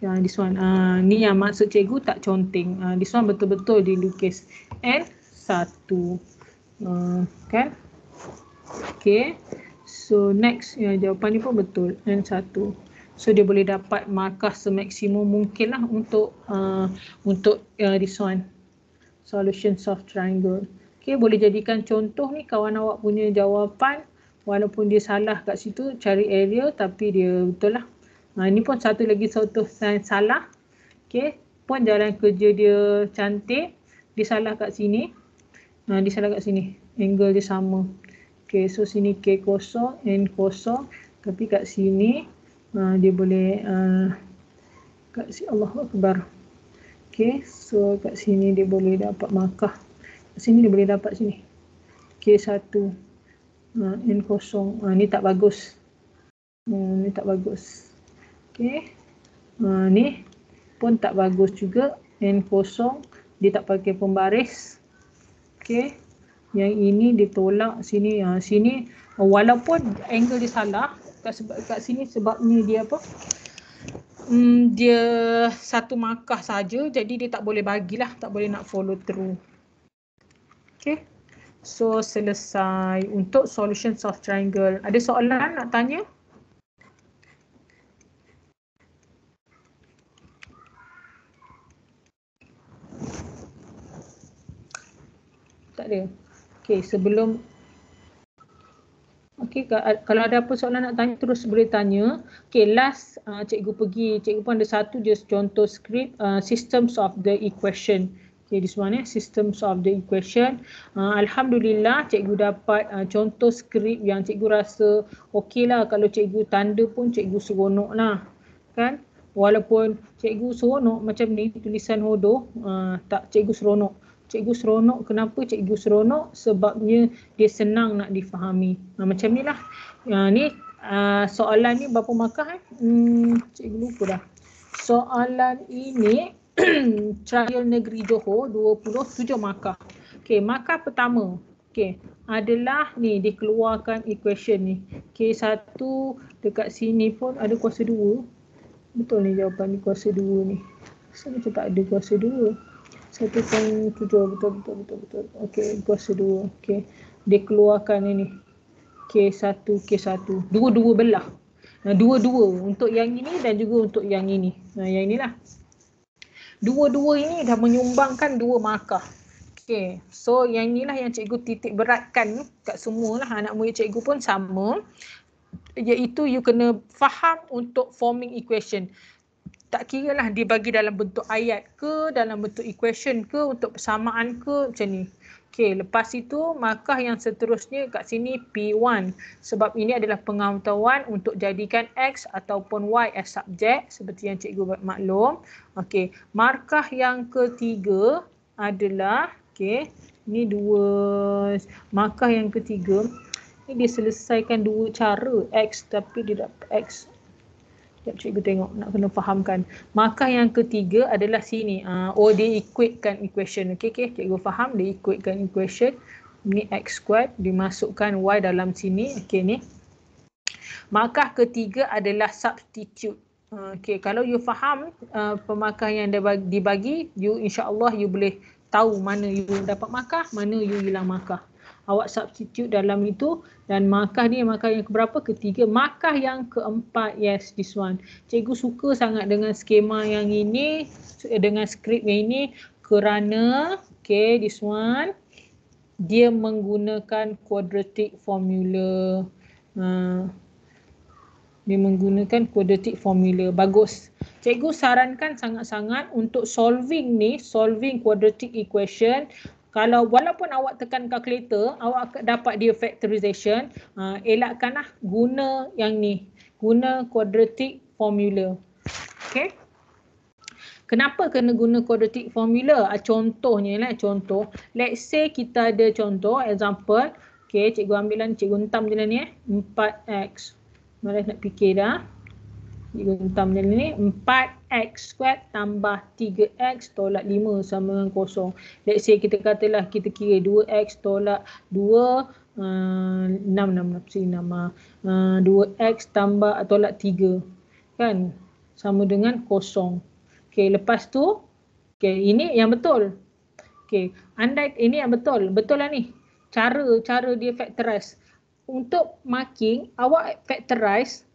uh, this one uh, ni yang maksud cikgu tak conteng uh, ah, this one betul-betul dilukis n satu uh, kan okay so next ya, jawapan ni pun betul n satu so dia boleh dapat markah semaksimum mungkin lah untuk uh, untuk uh, this one solution soft triangle okay boleh jadikan contoh ni kawan awak punya jawapan walaupun dia salah kat situ cari area tapi dia betul lah Ha, ini pun satu lagi satu salah. Okey, pun jalan kerja dia cantik. Dia salah kat sini. Ha, dia salah kat sini. Angle dia sama. Okey, so sini K kosong, N kosong. Tapi kat sini, ha, dia boleh... Uh, kat sini, Allah Akbar. Okey, so kat sini dia boleh dapat markah. Kat sini dia boleh dapat sini. K satu. Ha, N kosong. Ha, ni tak bagus. Ha, Ni tak bagus. Okey. Uh, ni pun tak bagus juga. N kosong. Dia tak pakai pembaris. Okey. Yang ini ditolak sini. Uh, sini uh, walaupun angle dia salah. Kat, sebab, kat sini sebabnya dia apa? Hmm, dia satu markah saja, jadi dia tak boleh bagilah. Tak boleh nak follow through. Okay. So selesai untuk solution soft triangle. Ada soalan nak tanya? tak ada. Okey, sebelum Okey, kalau ada apa soalan nak tanya terus boleh tanya. Okey, last uh, cikgu pergi, cikgu pun ada satu je contoh skrip uh, systems of the equation. Okey, di sini eh systems of the equation. Uh, alhamdulillah cikgu dapat uh, contoh skrip yang cikgu rasa lah kalau cikgu tanda pun cikgu seronoklah. Kan? Walaupun cikgu seronok macam ni tulisan hodoh, uh, tak cikgu seronok cikgu seronok kenapa cikgu seronok sebabnya dia senang nak difahami nah, ha, macam ni lah uh, ni uh, soalan ni berapa markah eh hmm, cikgu lupa dah soalan ini trial negeri Johor 27 markah Okay, markah pertama Okay, adalah ni dikeluarkan equation ni K1 okay, dekat sini pun ada kuasa 2 betul ni jawapan ni kuasa 2 ni Kenapa macam tak ada kuasa satu poin tujuh betul betul betul betul. Okey, kuasa dua. Okey, dia keluarkan ini. K satu, K satu. Dua-dua belah. Nah, Dua-dua untuk yang ini dan juga untuk yang ini. Nah, yang inilah. Dua-dua ini dah menyumbangkan dua markah. Okey, so yang inilah yang cikgu titik beratkan kat semua lah. Anak murid cikgu pun sama. Iaitu you kena faham untuk forming equation tak kira lah dia bagi dalam bentuk ayat ke, dalam bentuk equation ke, untuk persamaan ke, macam ni. Okey, lepas itu markah yang seterusnya kat sini P1. Sebab ini adalah pengamatan untuk jadikan X ataupun Y as subjek seperti yang cikgu maklum. Okey, markah yang ketiga adalah, okey, ni dua markah yang ketiga. Ini dia selesaikan dua cara X tapi dia dapat X Sekejap cikgu tengok, nak kena fahamkan. Markah yang ketiga adalah sini. Uh, oh, dia equatekan equation. Okey, okay. cikgu faham? Dia equatekan equation. ni x squared, dimasukkan y dalam sini. Okey, ni. Markah ketiga adalah substitute. Ah, okey, kalau you faham uh, ah, pemakah yang dibagi, you insyaAllah you boleh tahu mana you dapat markah, mana you hilang markah awak substitute dalam itu dan markah ni markah yang keberapa? Ketiga. Markah yang keempat. Yes, this one. Cikgu suka sangat dengan skema yang ini, dengan skrip yang ini kerana, okay, this one, dia menggunakan quadratic formula. Uh, dia menggunakan quadratic formula. Bagus. Cikgu sarankan sangat-sangat untuk solving ni, solving quadratic equation, kalau walaupun awak tekan calculator awak dapat dia factorization uh, ah, elakkanlah guna yang ni guna quadratic formula Okay? kenapa kena guna quadratic formula ah, contohnya lah contoh let's say kita ada contoh example Okay, cikgu ambilan lah cikgu entam je lah ni eh 4x Mereka nak fikir dah Guntam macam ni. 4x squared tambah 3x tolak 5 sama dengan kosong. Let's say kita katalah kita kira 2x tolak 2 uh, enam enam enam sini nama uh, dua x tambah tolak tiga kan sama dengan kosong. Okay lepas tu okay ini yang betul. Okay andai ini yang betul betul lah ni cara cara dia factorize untuk marking awak factorize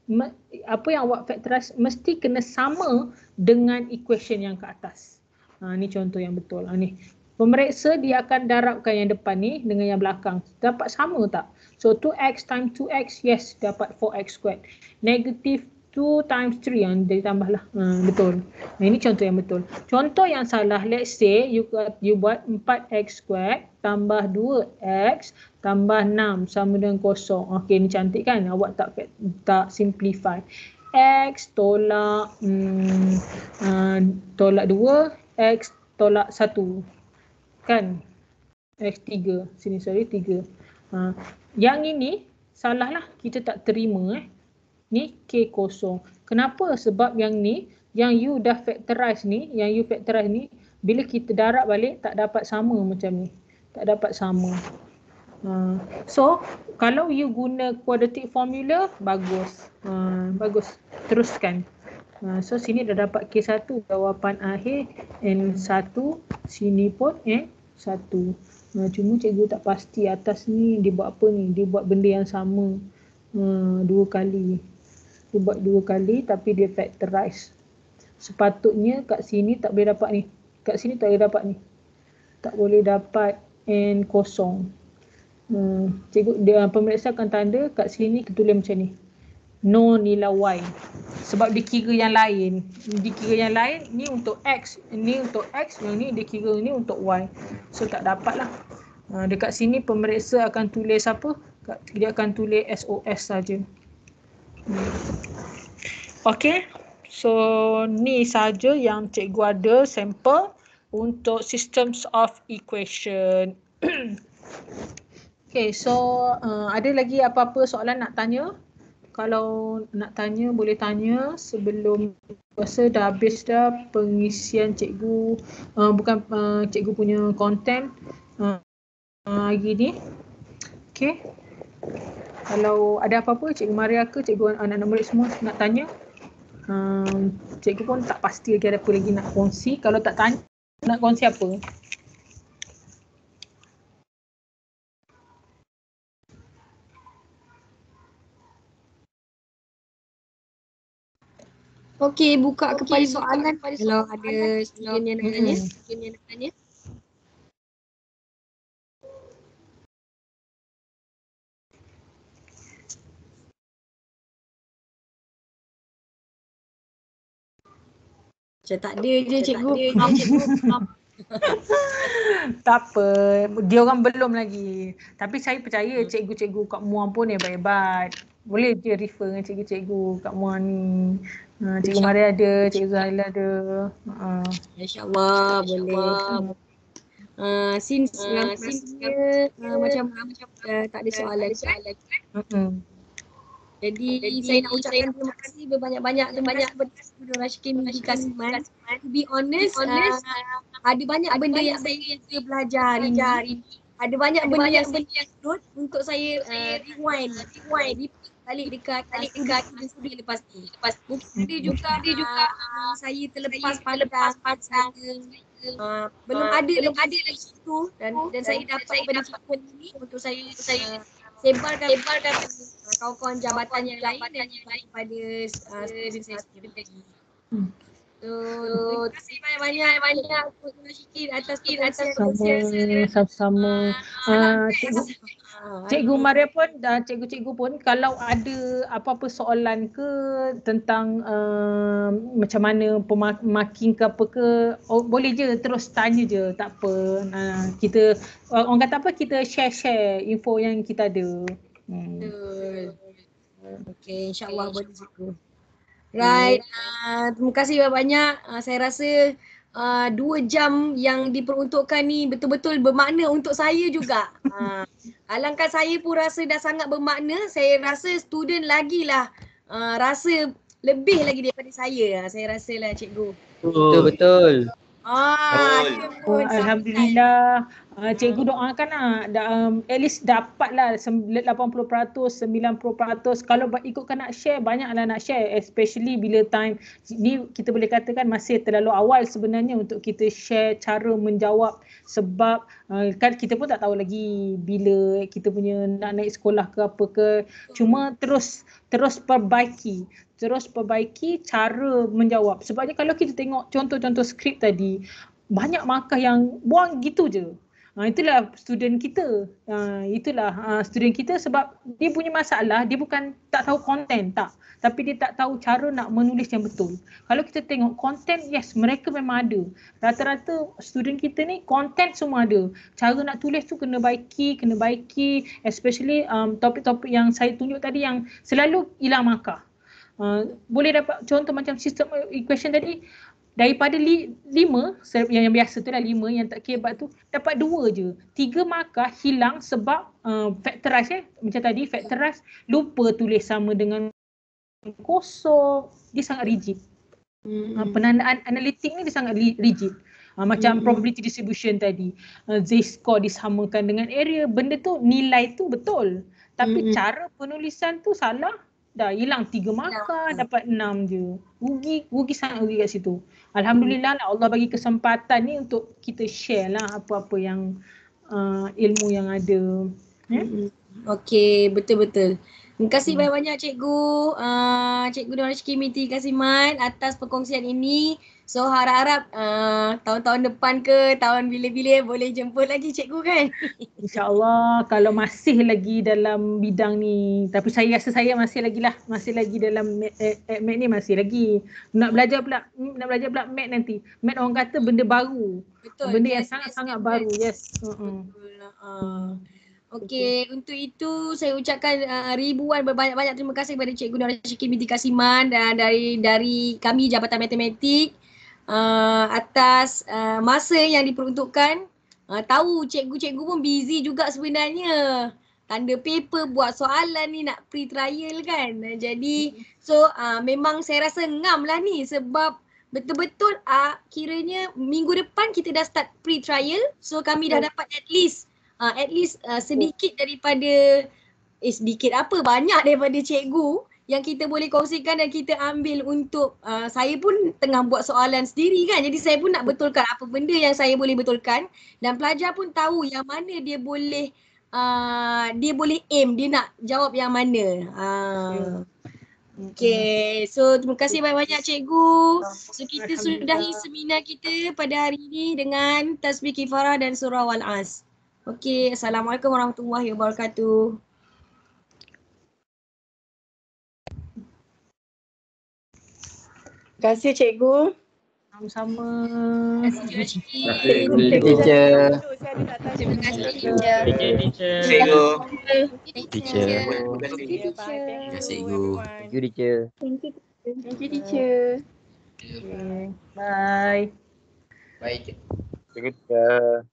apa yang awak factorize mesti kena sama dengan equation yang ke atas. Ha, ni contoh yang betul. Ha, ni. Pemeriksa dia akan darabkan yang depan ni dengan yang belakang. Dapat sama tak? So 2x times 2x, yes dapat 4x squared. Negative 2 times 3 yang jadi tambahlah. Ha, betul. Ha, ini contoh yang betul. Contoh yang salah, let's say you, you buat 4x squared tambah 2x tambah 6 sama dengan kosong. Okey, ni cantik kan? Awak tak tak simplify. X tolak hmm, uh, tolak 2, X tolak 1. Kan? X 3. Sini sorry, 3. Uh, yang ini salah lah. Kita tak terima eh. Ni K kosong. Kenapa? Sebab yang ni, yang you dah factorize ni, yang you factorize ni, bila kita darab balik, tak dapat sama macam ni. Tak dapat sama. Ha. so kalau you guna quadratic formula bagus uh, bagus teruskan uh, so sini dah dapat K1 jawapan akhir N1 sini pun N1 uh, eh, cuma cikgu tak pasti atas ni dia buat apa ni dia buat benda yang sama uh, dua kali dia buat dua kali tapi dia factorize sepatutnya kat sini tak boleh dapat ni kat sini tak boleh dapat ni tak boleh dapat N kosong Hmm, cikgu, dia, ah, pemeriksa akan tanda kat sini ketulis macam ni. No nilai Y. Sebab dikira yang lain. Dikira yang lain, ni untuk X. Ni untuk X, yang ni dikira kira ni untuk Y. So tak dapat lah. Uh, dekat sini pemeriksa akan tulis apa? Dia akan tulis SOS saja. Okay. So ni saja yang cikgu ada sampel untuk systems of equation. Okay, so uh, ada lagi apa-apa soalan nak tanya? Kalau nak tanya, boleh tanya sebelum puasa dah habis dah pengisian cikgu, uh, bukan uh, cikgu punya konten uh, uh, hari ni. Okay. Kalau ada apa-apa, cikgu Maria ke, cikgu anak-anak murid semua nak tanya. Uh, cikgu pun tak pasti lagi ada apa lagi nak kongsi. Kalau tak tanya, nak kongsi apa? Okey, buka okay, kepada buka soalan kepada kalau soalan. ada student yang nak tanya, student yang Macam tak ada je cikgu. tak apa, dia orang belum lagi. Tapi saya percaya hmm. cikgu-cikgu kat Muang pun yang hebat. Boleh je refer dengan cikgu-cikgu kat Muang ni. Ha, Cikgu Maria ada, Cikgu Zahila ada. Ha. InsyaAllah Insya boleh. Uh, since uh, yang since dia, dia, macam dia, macam dia, tak ada soalan dia, soalan kan. hmm Jadi, Jadi saya nak ucapkan saya terima kasih berbanyak-banyak terima banyak kepada Guru Rashkin Mahdi Kasman. be honest, uh, honest uh, ada banyak ada benda yang saya yang belajar, belajar ini. Ada banyak ada benda yang sebenarnya untuk saya uh, rewind, rewind, rewind balik dekat balik dekat studi lepas ni. Lepas tu dia juga dia juga ah, saya terlepas pandang pandang ah, belum ah, ada belum ada lagi itu dan oh, dan saya dapat pendidikan ini untuk saya saya sebarkan sebarkan kawan-kawan jabatan yang lain dan yang lain pada saya saya hmm. Terima kasih banyak-banyak Cik Nur Syikin atas perkongsian Sama-sama Terima kasih Ah, cikgu Maria pun dan cikgu-cikgu pun kalau ada apa-apa soalan ke tentang uh, macam mana pemarking ke apa ke oh, boleh je terus tanya je tak apa. Uh, kita orang kata apa kita share-share info yang kita ada. Hmm. Okay insyaAllah okay, insya boleh juga. Right. Uh, terima kasih banyak-banyak. Uh, ah, saya rasa Ah, dua jam yang diperuntukkan ni betul-betul bermakna untuk saya juga. Uh, alangkah saya pun rasa dah sangat bermakna, saya rasa student lagi lah uh, rasa lebih lagi daripada saya. Saya rasa lah cikgu. Betul-betul. Ah, oh, Alhamdulillah. Uh, cikgu doakan lah, um, at least dapat lah 80%, 90%. Kalau ikut kan nak share, banyak lah nak share. Especially bila time ni kita boleh katakan masih terlalu awal sebenarnya untuk kita share cara menjawab sebab uh, kan kita pun tak tahu lagi bila kita punya nak naik sekolah ke apa ke. Cuma terus terus perbaiki terus perbaiki cara menjawab. Sebabnya kalau kita tengok contoh-contoh skrip tadi, banyak markah yang buang gitu je. Ha, itulah student kita. Ha, itulah ha, student kita sebab dia punya masalah, dia bukan tak tahu konten, tak. Tapi dia tak tahu cara nak menulis yang betul. Kalau kita tengok konten, yes, mereka memang ada. Rata-rata student kita ni konten semua ada. Cara nak tulis tu kena baiki, kena baiki. Especially um, topik-topik yang saya tunjuk tadi yang selalu hilang markah. Uh, boleh dapat contoh macam sistem equation tadi daripada li, lima yang, yang biasa tu dah lima yang tak kira tu dapat dua je. Tiga markah hilang sebab uh, factorize eh. Macam tadi factorize lupa tulis sama dengan kosong. Dia sangat rigid. Hmm. Ah, penandaan analitik ni dia sangat rigid. Uh, macam hmm. probability distribution tadi. Uh, Z-score disamakan dengan area. Benda tu nilai tu betul. Tapi hmm. cara penulisan tu salah dah hilang tiga maka dapat enam je. Rugi, rugi sangat rugi kat situ. Alhamdulillah lah Allah bagi kesempatan ni untuk kita share lah apa-apa yang uh, ilmu yang ada. Yeah? Hmm. Okay, betul-betul. Terima kasih hmm. banyak-banyak cikgu, uh, cikgu Dona Shikimi T. Kasiman atas perkongsian ini. So harap-harap uh, tahun-tahun depan ke tahun bila-bila boleh jemput lagi cikgu kan? InsyaAllah kalau masih lagi dalam bidang ni. Tapi saya rasa saya masih lagi lah. Masih lagi dalam eh, eh, eh ni masih lagi. Nak belajar pula, hmm, nak belajar pula mat nanti. Mat orang kata benda baru. Betul. Benda yes, yang sangat-sangat yes. baru. Yes. Uh-uh. Betul. Uh. Okey, okay. untuk itu saya ucapkan uh, ribuan berbanyak-banyak terima kasih kepada Cikgu Nur Syikin binti Kasiman dan dari dari kami Jabatan Matematik uh, atas uh, masa yang diperuntukkan. Uh, tahu cikgu-cikgu pun busy juga sebenarnya. Tanda paper buat soalan ni nak pre-trial kan. jadi so uh, memang saya rasa ngam lah ni sebab betul-betul uh, kiranya minggu depan kita dah start pre-trial. So kami dah dapat at least uh, at least uh, sedikit daripada eh sedikit apa banyak daripada cikgu yang kita boleh kongsikan dan kita ambil untuk uh, saya pun tengah buat soalan sendiri kan jadi saya pun nak betulkan apa benda yang saya boleh betulkan dan pelajar pun tahu yang mana dia boleh uh, dia boleh aim dia nak jawab yang mana uh. Okay, so terima kasih banyak-banyak cikgu. So kita sudahi seminar kita pada hari ini dengan Tasbih Kifarah dan Surah Wal-As. Okey, Assalamualaikum warahmatullahi wabarakatuh. Terima kasih cikgu. Sama-sama. Terima kasih cikgu. Terima kasih cikgu. Terima kasih cikgu. Terima kasih cikgu. Terima kasih cikgu. Terima kasih cikgu. Terima kasih cikgu. Terima kasih cikgu. Terima kasih cikgu. Terima kasih cikgu. Terima kasih cikgu. Terima kasih cikgu. Terima kasih cikgu. Terima kasih cikgu. Terima kasih cikgu. Terima kasih cikgu. Terima Terima Terima kasih, kasih, kasih, Cikgu Cikgu Cikgu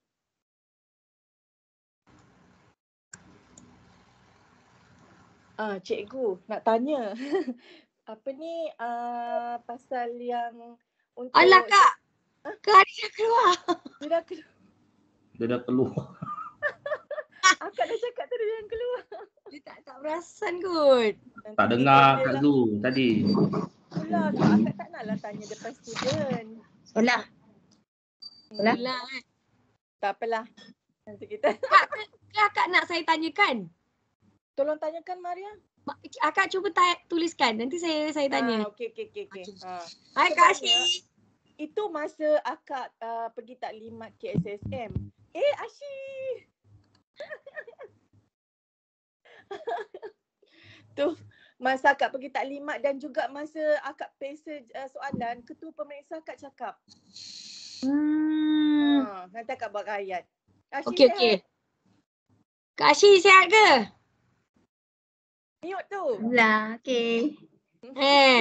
Ah, cikgu nak tanya. apa ni uh, pasal yang untuk Alah kak. Ha? Kak ni dah keluar. Dia dah keluar. Dia dah keluar. Akak ah, dah cakap tadi yang keluar. Dia tak tak perasan kot. Tak dengar Kak lah. Zu tadi. Itulah Kak. Akak tak naklah tanya depan student. Olah. Olah. Olah. Tak apalah. Nanti kita. Kak, kak nak saya tanyakan? Tolong tanyakan Maria. Akak cuba ta- tuliskan. Nanti saya saya tanya. Ah, okey okey okey okey. Ha. Ah. Hai Kasih. Itu masa akak uh, pergi taklimat KSSM. Eh Ashi. tu masa akak pergi taklimat dan juga masa akak pesa uh, ah, soalan ketua pemeriksa akak cakap. Hmm. Ha, nanti akak buat ayat. Okey okey. Kak Ashi sihat ke? mute tu. Lah, okey. Eh.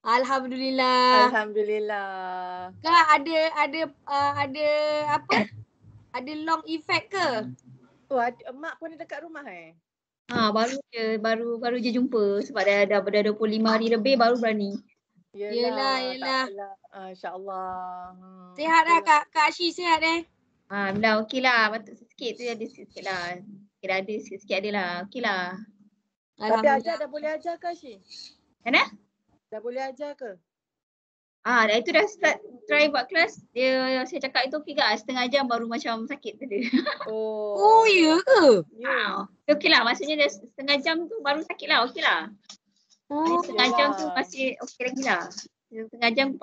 Alhamdulillah. Alhamdulillah. Kak ada ada uh, ada apa? ada long effect ke? Oh, ad- mak pun dekat rumah eh. Ha, baru je baru baru je jumpa sebab dah ada dah, dah 25 hari lebih baru berani. Yelah, yelah. yelah. Ah, InsyaAllah. Hmm. Sihat dah Kak, Kak Ashi sihat eh? Ah, dah okey lah. sikit tu ada sikit, sikit lah. Kira ada sikit-sikit ada lah. Okey tapi ajar dah boleh ajar ke Syi? Kenapa? Dah boleh ajar ke? Ah, dah itu dah start try buat kelas. Dia saya cakap itu okey ke? Ah, setengah jam baru macam sakit tadi. Oh. oh, ya yeah ke? Ya. Yeah. Okey lah, maksudnya dah setengah jam tu baru sakit lah. Okey lah. Oh, setengah jam tu masih okey lagi lah. Setengah jam